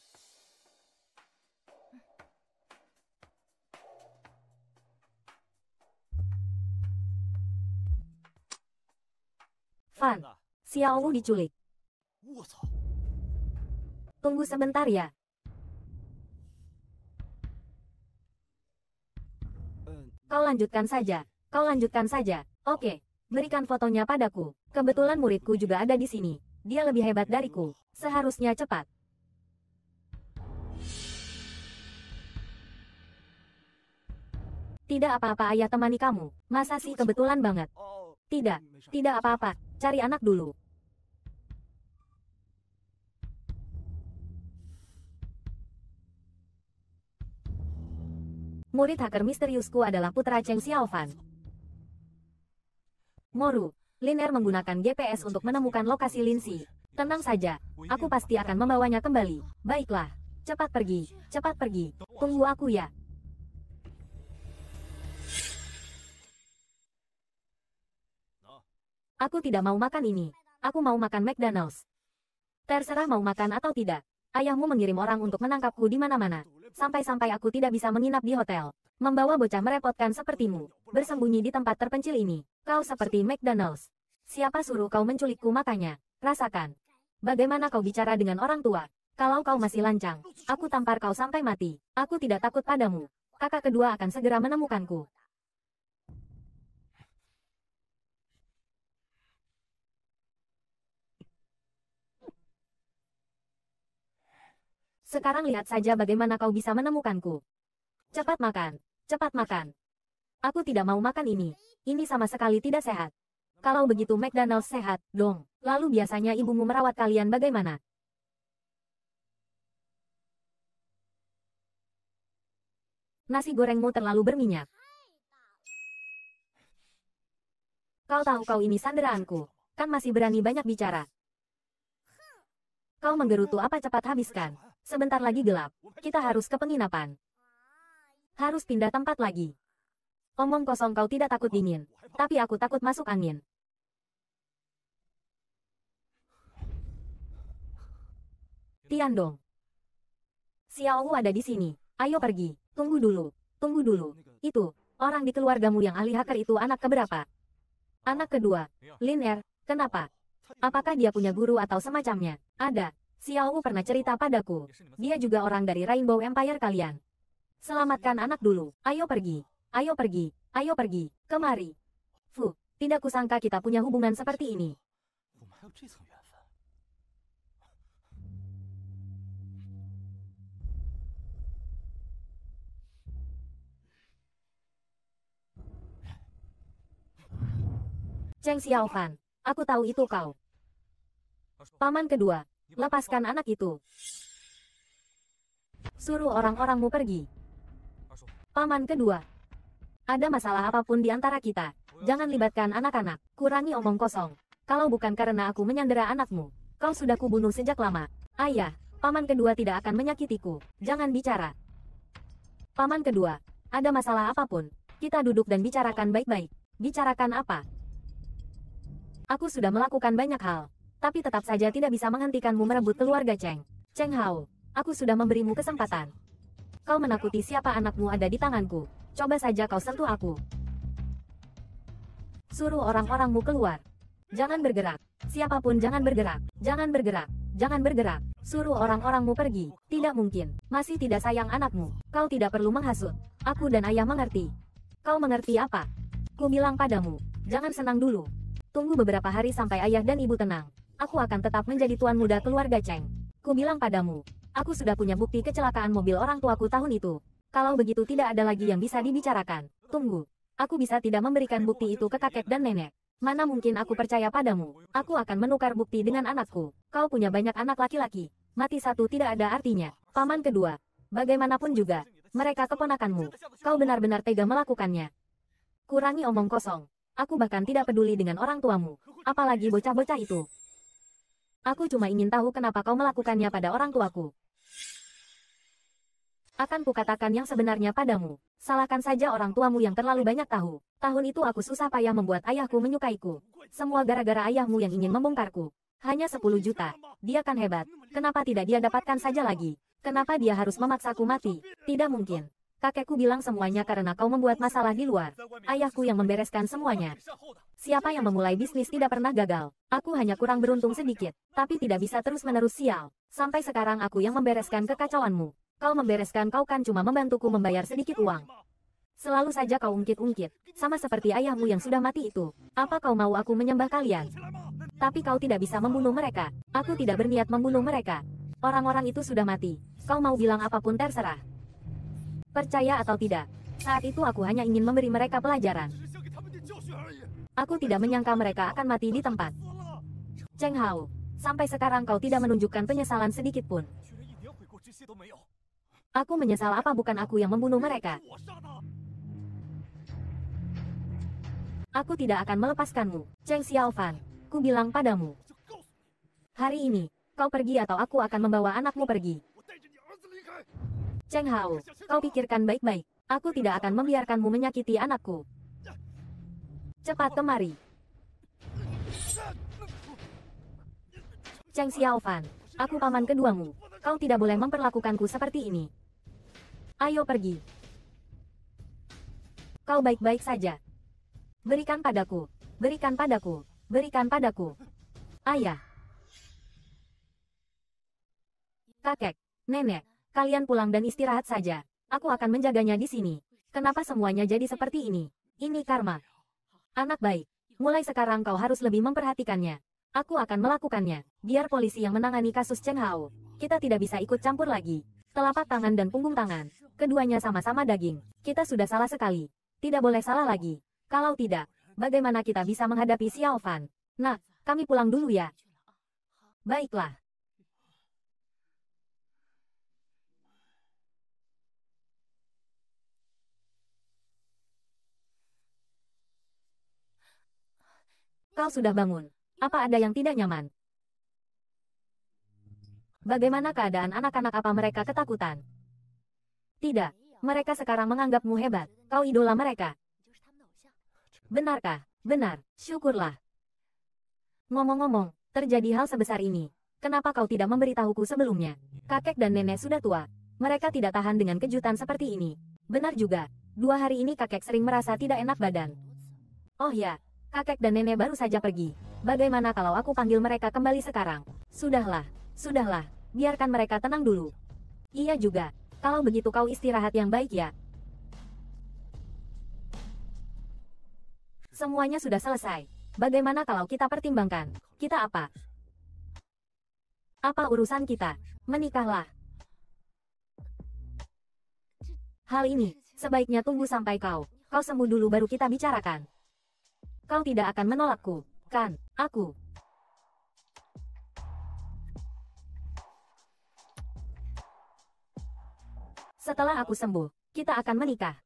Speaker 1: Fan, Xiao Wu diculik. Tunggu sebentar ya, Kau lanjutkan saja. Kau lanjutkan saja. Oke. Berikan fotonya padaku. Kebetulan muridku juga ada di sini. Dia lebih hebat dariku. Seharusnya cepat. Tidak apa-apa ayah temani kamu. Masa sih kebetulan banget. Tidak. Tidak apa-apa. Cari anak dulu. Murid hacker misteriusku adalah putra Cheng Xiaofan. Moru, Liner menggunakan GPS untuk menemukan lokasi Lin Si. Tenang saja, aku pasti akan membawanya kembali. Baiklah, cepat pergi, cepat pergi. Tunggu aku ya. Aku tidak mau makan ini. Aku mau makan McDonald's. Terserah mau makan atau tidak. Ayahmu mengirim orang untuk menangkapku di mana-mana sampai-sampai aku tidak bisa menginap di hotel. Membawa bocah merepotkan sepertimu, bersembunyi di tempat terpencil ini. Kau seperti McDonald's. Siapa suruh kau menculikku makanya? Rasakan. Bagaimana kau bicara dengan orang tua? Kalau kau masih lancang, aku tampar kau sampai mati. Aku tidak takut padamu. Kakak kedua akan segera menemukanku. Sekarang lihat saja bagaimana kau bisa menemukanku. Cepat makan, cepat makan. Aku tidak mau makan ini. Ini sama sekali tidak sehat. Kalau begitu McDonald's sehat, dong. Lalu biasanya ibumu merawat kalian bagaimana? Nasi gorengmu terlalu berminyak. Kau tahu kau ini sanderaanku. Kan masih berani banyak bicara. Kau menggerutu apa cepat habiskan. Sebentar lagi gelap. Kita harus ke penginapan. Harus pindah tempat lagi. Omong kosong kau tidak takut dingin. Tapi aku takut masuk angin. Tian Tiandong. Xiao Wu ada di sini. Ayo pergi. Tunggu dulu. Tunggu dulu. Itu, orang di keluargamu yang ahli hacker itu anak keberapa? Anak kedua. Lin Er, kenapa? Apakah dia punya guru atau semacamnya? Ada, Xiao Wu pernah cerita padaku. Ya, Dia juga orang dari Rainbow Empire kalian. Selamatkan anak dulu. Ayo pergi. Ayo pergi. Ayo pergi. Kemari. Fu, tidak kusangka kita punya hubungan seperti ini. Cheng Xiaofan, aku tahu itu kau. Paman kedua, Lepaskan anak itu. Suruh orang-orangmu pergi. Paman kedua. Ada masalah apapun di antara kita. Oh, ya, jangan libatkan anak-anak. Kurangi omong kosong. Kalau bukan karena aku menyandera anakmu, kau sudah kubunuh sejak lama. Ayah, paman kedua tidak akan menyakitiku. Jangan bicara. Paman kedua, ada masalah apapun, kita duduk dan bicarakan baik-baik. Bicarakan apa? Aku sudah melakukan banyak hal tapi tetap saja tidak bisa menghentikanmu merebut keluarga Cheng. Cheng Hao, aku sudah memberimu kesempatan. Kau menakuti siapa anakmu ada di tanganku. Coba saja kau sentuh aku. Suruh orang-orangmu keluar. Jangan bergerak. Siapapun jangan bergerak. Jangan bergerak. Jangan bergerak. Suruh orang-orangmu pergi. Tidak mungkin. Masih tidak sayang anakmu. Kau tidak perlu menghasut. Aku dan ayah mengerti. Kau mengerti apa? Ku bilang padamu. Jangan senang dulu. Tunggu beberapa hari sampai ayah dan ibu tenang. Aku akan tetap menjadi tuan muda keluarga Cheng. Ku bilang padamu, aku sudah punya bukti kecelakaan mobil orang tuaku tahun itu. Kalau begitu tidak ada lagi yang bisa dibicarakan. Tunggu, aku bisa tidak memberikan bukti itu ke kakek dan nenek. Mana mungkin aku percaya padamu? Aku akan menukar bukti dengan anakku. Kau punya banyak anak laki-laki. Mati satu tidak ada artinya. Paman kedua, bagaimanapun juga, mereka keponakanmu. Kau benar-benar tega melakukannya. Kurangi omong kosong. Aku bahkan tidak peduli dengan orang tuamu, apalagi bocah-bocah itu. Aku cuma ingin tahu kenapa kau melakukannya pada orang tuaku. Akan kukatakan yang sebenarnya padamu. Salahkan saja orang tuamu yang terlalu banyak tahu. Tahun itu aku susah payah membuat ayahku menyukaiku. Semua gara-gara ayahmu yang ingin membongkarku. Hanya 10 juta. Dia kan hebat. Kenapa tidak dia dapatkan saja lagi? Kenapa dia harus memaksaku mati? Tidak mungkin. Kakekku bilang semuanya karena kau membuat masalah di luar. Ayahku yang membereskan semuanya. Siapa yang memulai bisnis tidak pernah gagal. Aku hanya kurang beruntung sedikit, tapi tidak bisa terus-menerus sial. Sampai sekarang aku yang membereskan kekacauanmu. Kau membereskan kau kan cuma membantuku membayar sedikit uang. Selalu saja kau ungkit-ungkit, sama seperti ayahmu yang sudah mati itu. Apa kau mau aku menyembah kalian? Tapi kau tidak bisa membunuh mereka. Aku tidak berniat membunuh mereka. Orang-orang itu sudah mati. Kau mau bilang apapun terserah. Percaya atau tidak, saat itu aku hanya ingin memberi mereka pelajaran. Aku tidak menyangka mereka akan mati di tempat. Cheng Hao, sampai sekarang kau tidak menunjukkan penyesalan sedikit pun. Aku menyesal apa bukan aku yang membunuh mereka. Aku tidak akan melepaskanmu, Cheng Xiaofan. Ku bilang padamu. Hari ini, kau pergi atau aku akan membawa anakmu pergi. Cheng Hao, kau pikirkan baik-baik. Aku tidak akan membiarkanmu menyakiti anakku. Cepat kemari. Cheng Xiaofan, aku paman keduamu. Kau tidak boleh memperlakukanku seperti ini. Ayo pergi. Kau baik-baik saja. Berikan padaku, berikan padaku, berikan padaku. Ayah. Kakek, nenek, Kalian pulang dan istirahat saja. Aku akan menjaganya di sini. Kenapa semuanya jadi seperti ini? Ini karma. Anak baik. Mulai sekarang kau harus lebih memperhatikannya. Aku akan melakukannya. Biar polisi yang menangani kasus Chen Hao. Kita tidak bisa ikut campur lagi. Telapak tangan dan punggung tangan. Keduanya sama-sama daging. Kita sudah salah sekali. Tidak boleh salah lagi. Kalau tidak, bagaimana kita bisa menghadapi Xiao Fan? Nah, kami pulang dulu ya. Baiklah. Kau sudah bangun. Apa ada yang tidak nyaman? Bagaimana keadaan anak-anak apa mereka ketakutan? Tidak, mereka sekarang menganggapmu hebat, kau idola mereka. Benarkah? Benar, syukurlah. Ngomong-ngomong, terjadi hal sebesar ini. Kenapa kau tidak memberitahuku sebelumnya? Kakek dan nenek sudah tua. Mereka tidak tahan dengan kejutan seperti ini. Benar juga, dua hari ini kakek sering merasa tidak enak badan. Oh ya, kakek dan nenek baru saja pergi. Bagaimana kalau aku panggil mereka kembali sekarang? Sudahlah, sudahlah, biarkan mereka tenang dulu. Iya juga, kalau begitu kau istirahat yang baik ya. Semuanya sudah selesai. Bagaimana kalau kita pertimbangkan? Kita apa? Apa urusan kita? Menikahlah. Hal ini, sebaiknya tunggu sampai kau, kau sembuh dulu baru kita bicarakan kau tidak akan menolakku, kan? Aku. Setelah aku sembuh, kita akan menikah.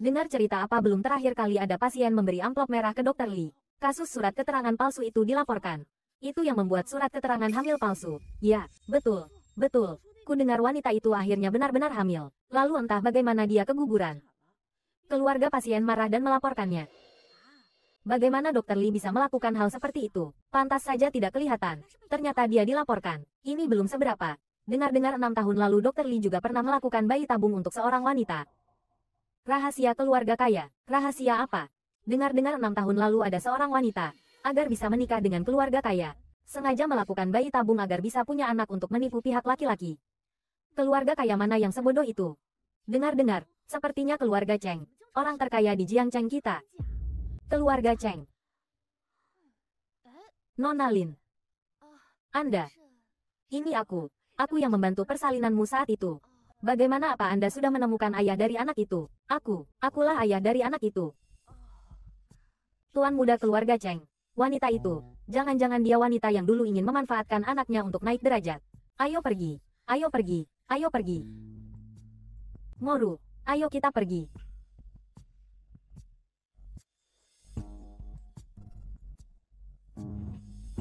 Speaker 1: Dengar cerita apa belum terakhir kali ada pasien memberi amplop merah ke dokter Lee. Kasus surat keterangan palsu itu dilaporkan. Itu yang membuat surat keterangan hamil palsu. Ya, betul, betul. Aku dengar wanita itu akhirnya benar-benar hamil. Lalu entah bagaimana dia keguguran. Keluarga pasien marah dan melaporkannya. Bagaimana dokter Li bisa melakukan hal seperti itu? Pantas saja tidak kelihatan. Ternyata dia dilaporkan. Ini belum seberapa. Dengar-dengar enam tahun lalu dokter Li juga pernah melakukan bayi tabung untuk seorang wanita. Rahasia keluarga kaya. Rahasia apa? Dengar-dengar enam tahun lalu ada seorang wanita. Agar bisa menikah dengan keluarga kaya. Sengaja melakukan bayi tabung agar bisa punya anak untuk menipu pihak laki-laki. Keluarga kaya mana yang sebodoh itu? Dengar-dengar, sepertinya keluarga Cheng. Orang terkaya di Jiang Cheng kita. Keluarga Cheng. Nona Lin. Anda. Ini aku. Aku yang membantu persalinanmu saat itu. Bagaimana apa Anda sudah menemukan ayah dari anak itu? Aku, akulah ayah dari anak itu. Tuan muda keluarga Cheng. Wanita itu, jangan-jangan dia wanita yang dulu ingin memanfaatkan anaknya untuk naik derajat. Ayo pergi, ayo pergi, Ayo pergi. Moru. ayo kita pergi.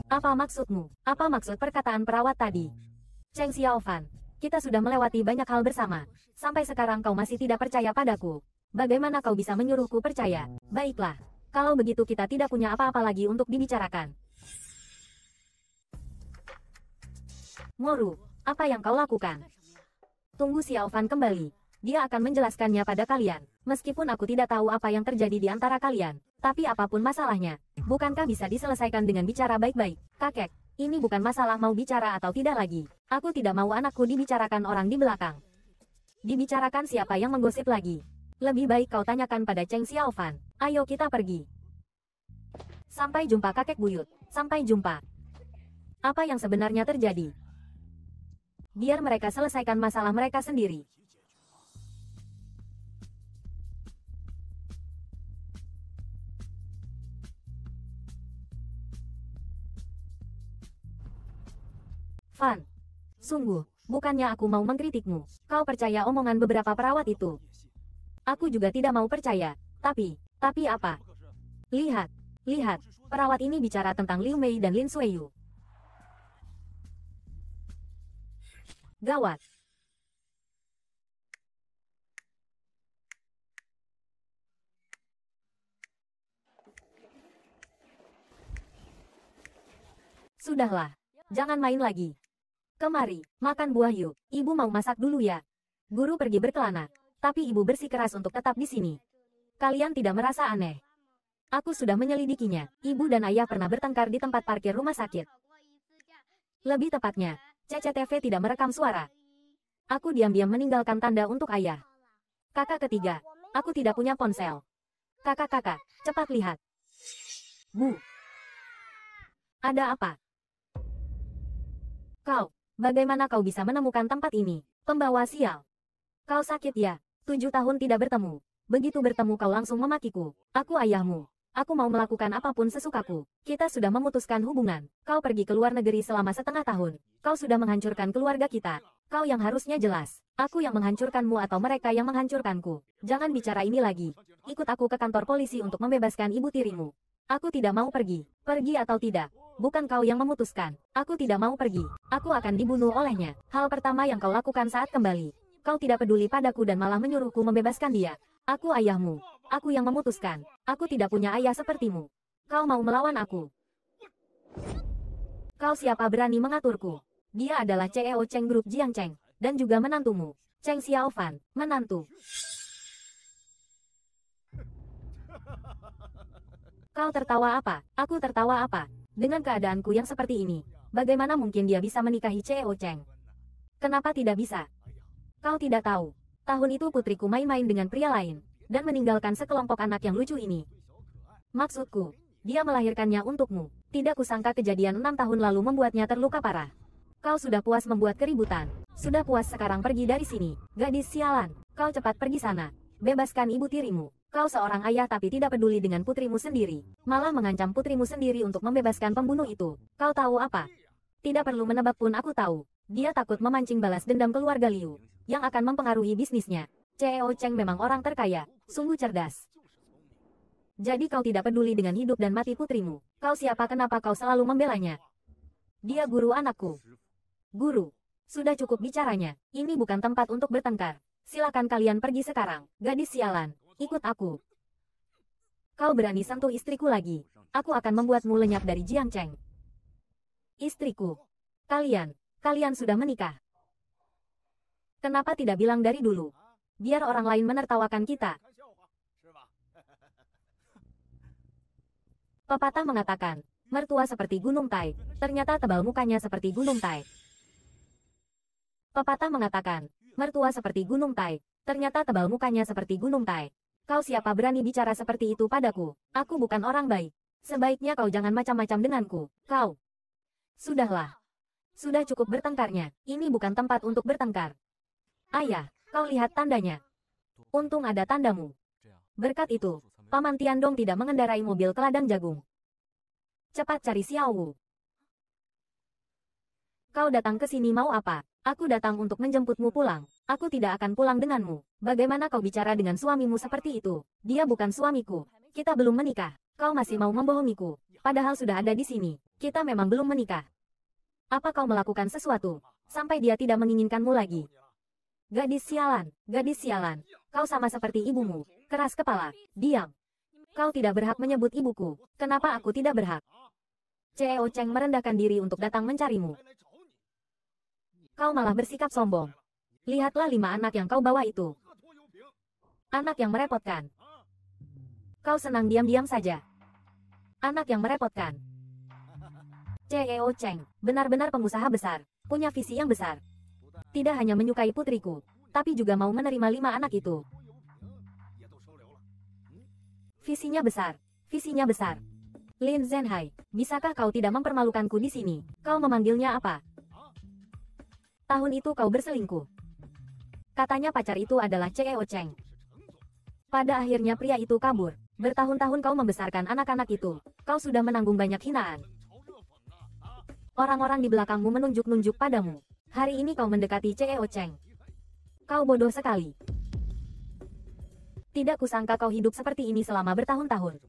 Speaker 1: Apa maksudmu? Apa maksud perkataan perawat tadi? Cheng Xiaofan, kita sudah melewati banyak hal bersama. Sampai sekarang kau masih tidak percaya padaku. Bagaimana kau bisa menyuruhku percaya? Baiklah, kalau begitu kita tidak punya apa-apa lagi untuk dibicarakan. Moru, apa yang kau lakukan? Tunggu Xiao Fan kembali. Dia akan menjelaskannya pada kalian. Meskipun aku tidak tahu apa yang terjadi di antara kalian, tapi apapun masalahnya, bukankah bisa diselesaikan dengan bicara baik-baik? Kakek, ini bukan masalah mau bicara atau tidak lagi. Aku tidak mau anakku dibicarakan orang di belakang. Dibicarakan siapa yang menggosip lagi. Lebih baik kau tanyakan pada Cheng Xiao Fan. Ayo kita pergi. Sampai jumpa kakek buyut. Sampai jumpa. Apa yang sebenarnya terjadi? biar mereka selesaikan masalah mereka sendiri. Fan. Sungguh, bukannya aku mau mengkritikmu. Kau percaya omongan beberapa perawat itu. Aku juga tidak mau percaya. Tapi, tapi apa? Lihat, lihat. Perawat ini bicara tentang Liu Mei dan Lin Suiyu. Gawat. Sudahlah, jangan main lagi. Kemari, makan buah yuk. Ibu mau masak dulu ya. Guru pergi berkelana, tapi ibu bersikeras untuk tetap di sini. Kalian tidak merasa aneh. Aku sudah menyelidikinya. Ibu dan ayah pernah bertengkar di tempat parkir rumah sakit. Lebih tepatnya, CCTV tidak merekam suara. Aku diam-diam meninggalkan tanda untuk ayah. Kakak ketiga, aku tidak punya ponsel. Kakak-kakak, cepat lihat. Bu. Ada apa? Kau, bagaimana kau bisa menemukan tempat ini? Pembawa sial. Kau sakit ya, tujuh tahun tidak bertemu. Begitu bertemu kau langsung memakiku. Aku ayahmu. Aku mau melakukan apapun sesukaku. Kita sudah memutuskan hubungan. Kau pergi ke luar negeri selama setengah tahun. Kau sudah menghancurkan keluarga kita. Kau yang harusnya jelas. Aku yang menghancurkanmu atau mereka yang menghancurkanku. Jangan bicara ini lagi. Ikut aku ke kantor polisi untuk membebaskan ibu tirimu. Aku tidak mau pergi. Pergi atau tidak, bukan kau yang memutuskan. Aku tidak mau pergi. Aku akan dibunuh olehnya. Hal pertama yang kau lakukan saat kembali. Kau tidak peduli padaku dan malah menyuruhku membebaskan dia. Aku ayahmu. Aku yang memutuskan. Aku tidak punya ayah sepertimu. Kau mau melawan aku. Kau siapa berani mengaturku? Dia adalah CEO Cheng Group Jiang Cheng, dan juga menantumu, Cheng Xiaofan, menantu. Kau tertawa apa? Aku tertawa apa? Dengan keadaanku yang seperti ini, bagaimana mungkin dia bisa menikahi CEO Cheng? Kenapa tidak bisa? Kau tidak tahu. Tahun itu putriku main-main dengan pria lain dan meninggalkan sekelompok anak yang lucu ini. Maksudku, dia melahirkannya untukmu. Tidak kusangka kejadian enam tahun lalu membuatnya terluka parah. Kau sudah puas membuat keributan. Sudah puas sekarang pergi dari sini. Gadis sialan, kau cepat pergi sana. Bebaskan ibu tirimu. Kau seorang ayah tapi tidak peduli dengan putrimu sendiri. Malah mengancam putrimu sendiri untuk membebaskan pembunuh itu. Kau tahu apa? Tidak perlu menebak pun aku tahu. Dia takut memancing balas dendam keluarga Liu, yang akan mempengaruhi bisnisnya. CEO Cheng memang orang terkaya, sungguh cerdas. Jadi kau tidak peduli dengan hidup dan mati putrimu. Kau siapa kenapa kau selalu membelanya? Dia guru anakku. Guru. Sudah cukup bicaranya. Ini bukan tempat untuk bertengkar. Silakan kalian pergi sekarang. Gadis sialan. Ikut aku. Kau berani sentuh istriku lagi. Aku akan membuatmu lenyap dari Jiang Cheng. Istriku. Kalian. Kalian sudah menikah. Kenapa tidak bilang dari dulu? biar orang lain menertawakan kita. Pepatah mengatakan, mertua seperti gunung tai, ternyata tebal mukanya seperti gunung tai. Pepatah mengatakan, mertua seperti gunung tai, ternyata tebal mukanya seperti gunung tai. Kau siapa berani bicara seperti itu padaku? Aku bukan orang baik. Sebaiknya kau jangan macam-macam denganku, kau. Sudahlah. Sudah cukup bertengkarnya, ini bukan tempat untuk bertengkar. Ayah, Kau lihat tandanya. Untung ada tandamu. Berkat itu, Paman Tiandong tidak mengendarai mobil ke ladang jagung. Cepat cari Xiao Wu. Kau datang ke sini mau apa? Aku datang untuk menjemputmu pulang. Aku tidak akan pulang denganmu. Bagaimana kau bicara dengan suamimu seperti itu? Dia bukan suamiku. Kita belum menikah. Kau masih mau membohongiku. Padahal sudah ada di sini. Kita memang belum menikah. Apa kau melakukan sesuatu? Sampai dia tidak menginginkanmu lagi. Gadis sialan, gadis sialan, kau sama seperti ibumu, keras kepala, diam. Kau tidak berhak menyebut ibuku, kenapa aku tidak berhak? CEO Cheng merendahkan diri untuk datang mencarimu. Kau malah bersikap sombong. Lihatlah lima anak yang kau bawa itu. Anak yang merepotkan. Kau senang diam-diam saja. Anak yang merepotkan. CEO Cheng, benar-benar pengusaha besar, punya visi yang besar tidak hanya menyukai putriku, tapi juga mau menerima lima anak itu. Visinya besar, visinya besar. Lin Zhenhai, bisakah kau tidak mempermalukanku di sini? Kau memanggilnya apa? Tahun itu kau berselingkuh. Katanya pacar itu adalah CEO Cheng. Pada akhirnya pria itu kabur. Bertahun-tahun kau membesarkan anak-anak itu. Kau sudah menanggung banyak hinaan. Orang-orang di belakangmu menunjuk-nunjuk padamu. Hari ini kau mendekati CEO Cheng. Kau bodoh sekali. Tidak kusangka kau hidup seperti ini selama bertahun-tahun.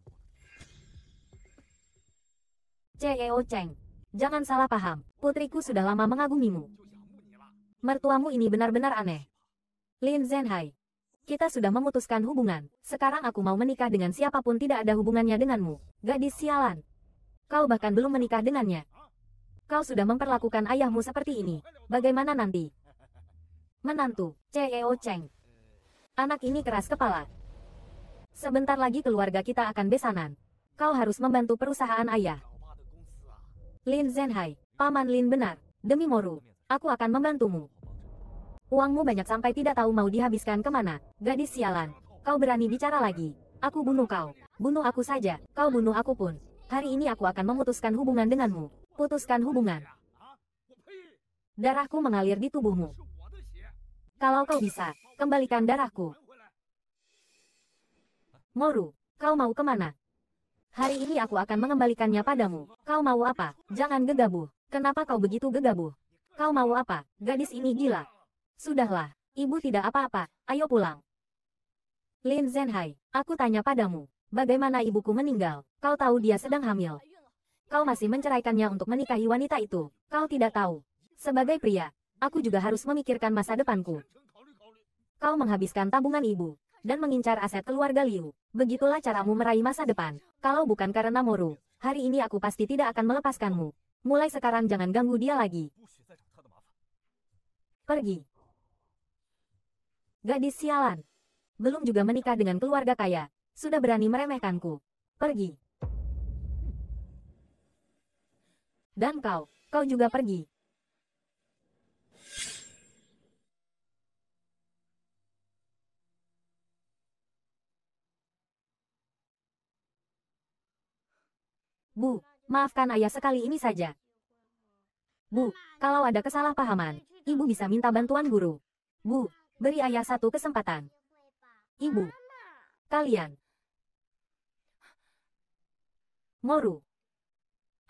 Speaker 1: CEO Cheng, jangan salah paham. Putriku sudah lama mengagumimu. Mertuamu ini benar-benar aneh. Lin Zhenhai, kita sudah memutuskan hubungan. Sekarang aku mau menikah dengan siapapun tidak ada hubungannya denganmu. Gadis sialan. Kau bahkan belum menikah dengannya. Kau sudah memperlakukan ayahmu seperti ini. Bagaimana nanti? Menantu, CEO Cheng. Anak ini keras kepala. Sebentar lagi keluarga kita akan besanan. Kau harus membantu perusahaan ayah. Lin Zhenhai, Paman Lin benar. Demi Moru, aku akan membantumu. Uangmu banyak sampai tidak tahu mau dihabiskan kemana. Gadis sialan, kau berani bicara lagi. Aku bunuh kau. Bunuh aku saja, kau bunuh aku pun. Hari ini aku akan memutuskan hubungan denganmu. Putuskan hubungan. Darahku mengalir di tubuhmu. Kalau kau bisa, kembalikan darahku. Moru, kau mau kemana? Hari ini aku akan mengembalikannya padamu. Kau mau apa? Jangan gegabah. Kenapa kau begitu gegabah? Kau mau apa? Gadis ini gila. Sudahlah, ibu tidak apa-apa. Ayo pulang. Lin Zhenhai, aku tanya padamu. Bagaimana ibuku meninggal? Kau tahu dia sedang hamil. Kau masih menceraikannya untuk menikahi wanita itu. Kau tidak tahu. Sebagai pria, aku juga harus memikirkan masa depanku. Kau menghabiskan tabungan ibu, dan mengincar aset keluarga Liu. Begitulah caramu meraih masa depan. Kalau bukan karena Moru, hari ini aku pasti tidak akan melepaskanmu. Mulai sekarang jangan ganggu dia lagi. Pergi. Gadis sialan. Belum juga menikah dengan keluarga kaya, sudah berani meremehkanku. Pergi. Dan kau, kau juga pergi. Bu, maafkan ayah sekali ini saja. Bu, kalau ada kesalahpahaman, ibu bisa minta bantuan guru. Bu, beri ayah satu kesempatan. Ibu, kalian. Moru,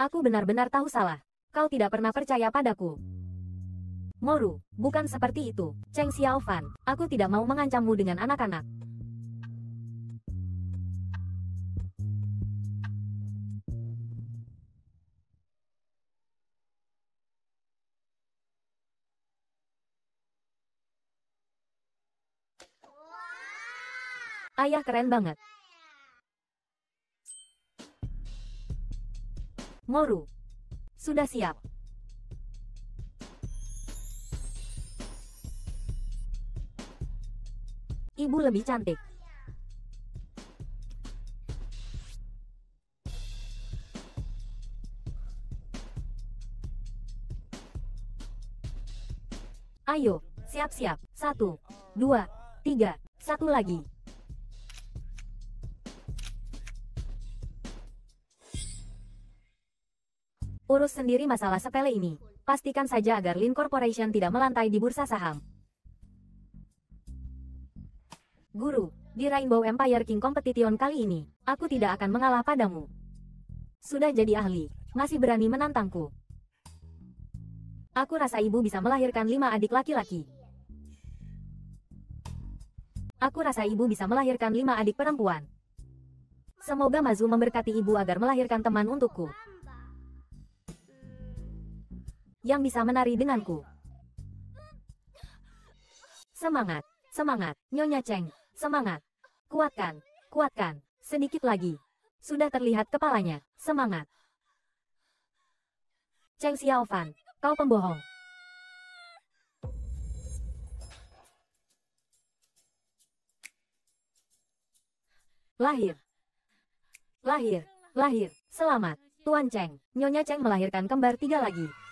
Speaker 1: Aku benar-benar tahu salah. Kau tidak pernah percaya padaku. Moru, bukan seperti itu. Cheng Xiaofan, aku tidak mau mengancammu dengan anak-anak. Ayah keren banget. Moru Sudah siap. Ibu lebih cantik. Ayo, siap-siap. Satu, dua, tiga, satu lagi. Urus sendiri masalah sepele ini. Pastikan saja agar Lin Corporation tidak melantai di bursa saham. Guru, di Rainbow Empire King Competition kali ini, aku tidak akan mengalah padamu. Sudah jadi ahli, masih berani menantangku. Aku rasa ibu bisa melahirkan lima adik laki-laki. Aku rasa ibu bisa melahirkan lima adik perempuan. Semoga Mazu memberkati ibu agar melahirkan teman untukku yang bisa menari denganku. Semangat, semangat, Nyonya Cheng, semangat. Kuatkan, kuatkan, sedikit lagi. Sudah terlihat kepalanya, semangat. Cheng Xiaofan, kau pembohong. Lahir. Lahir, lahir, selamat, Tuan Cheng. Nyonya Cheng melahirkan kembar tiga lagi.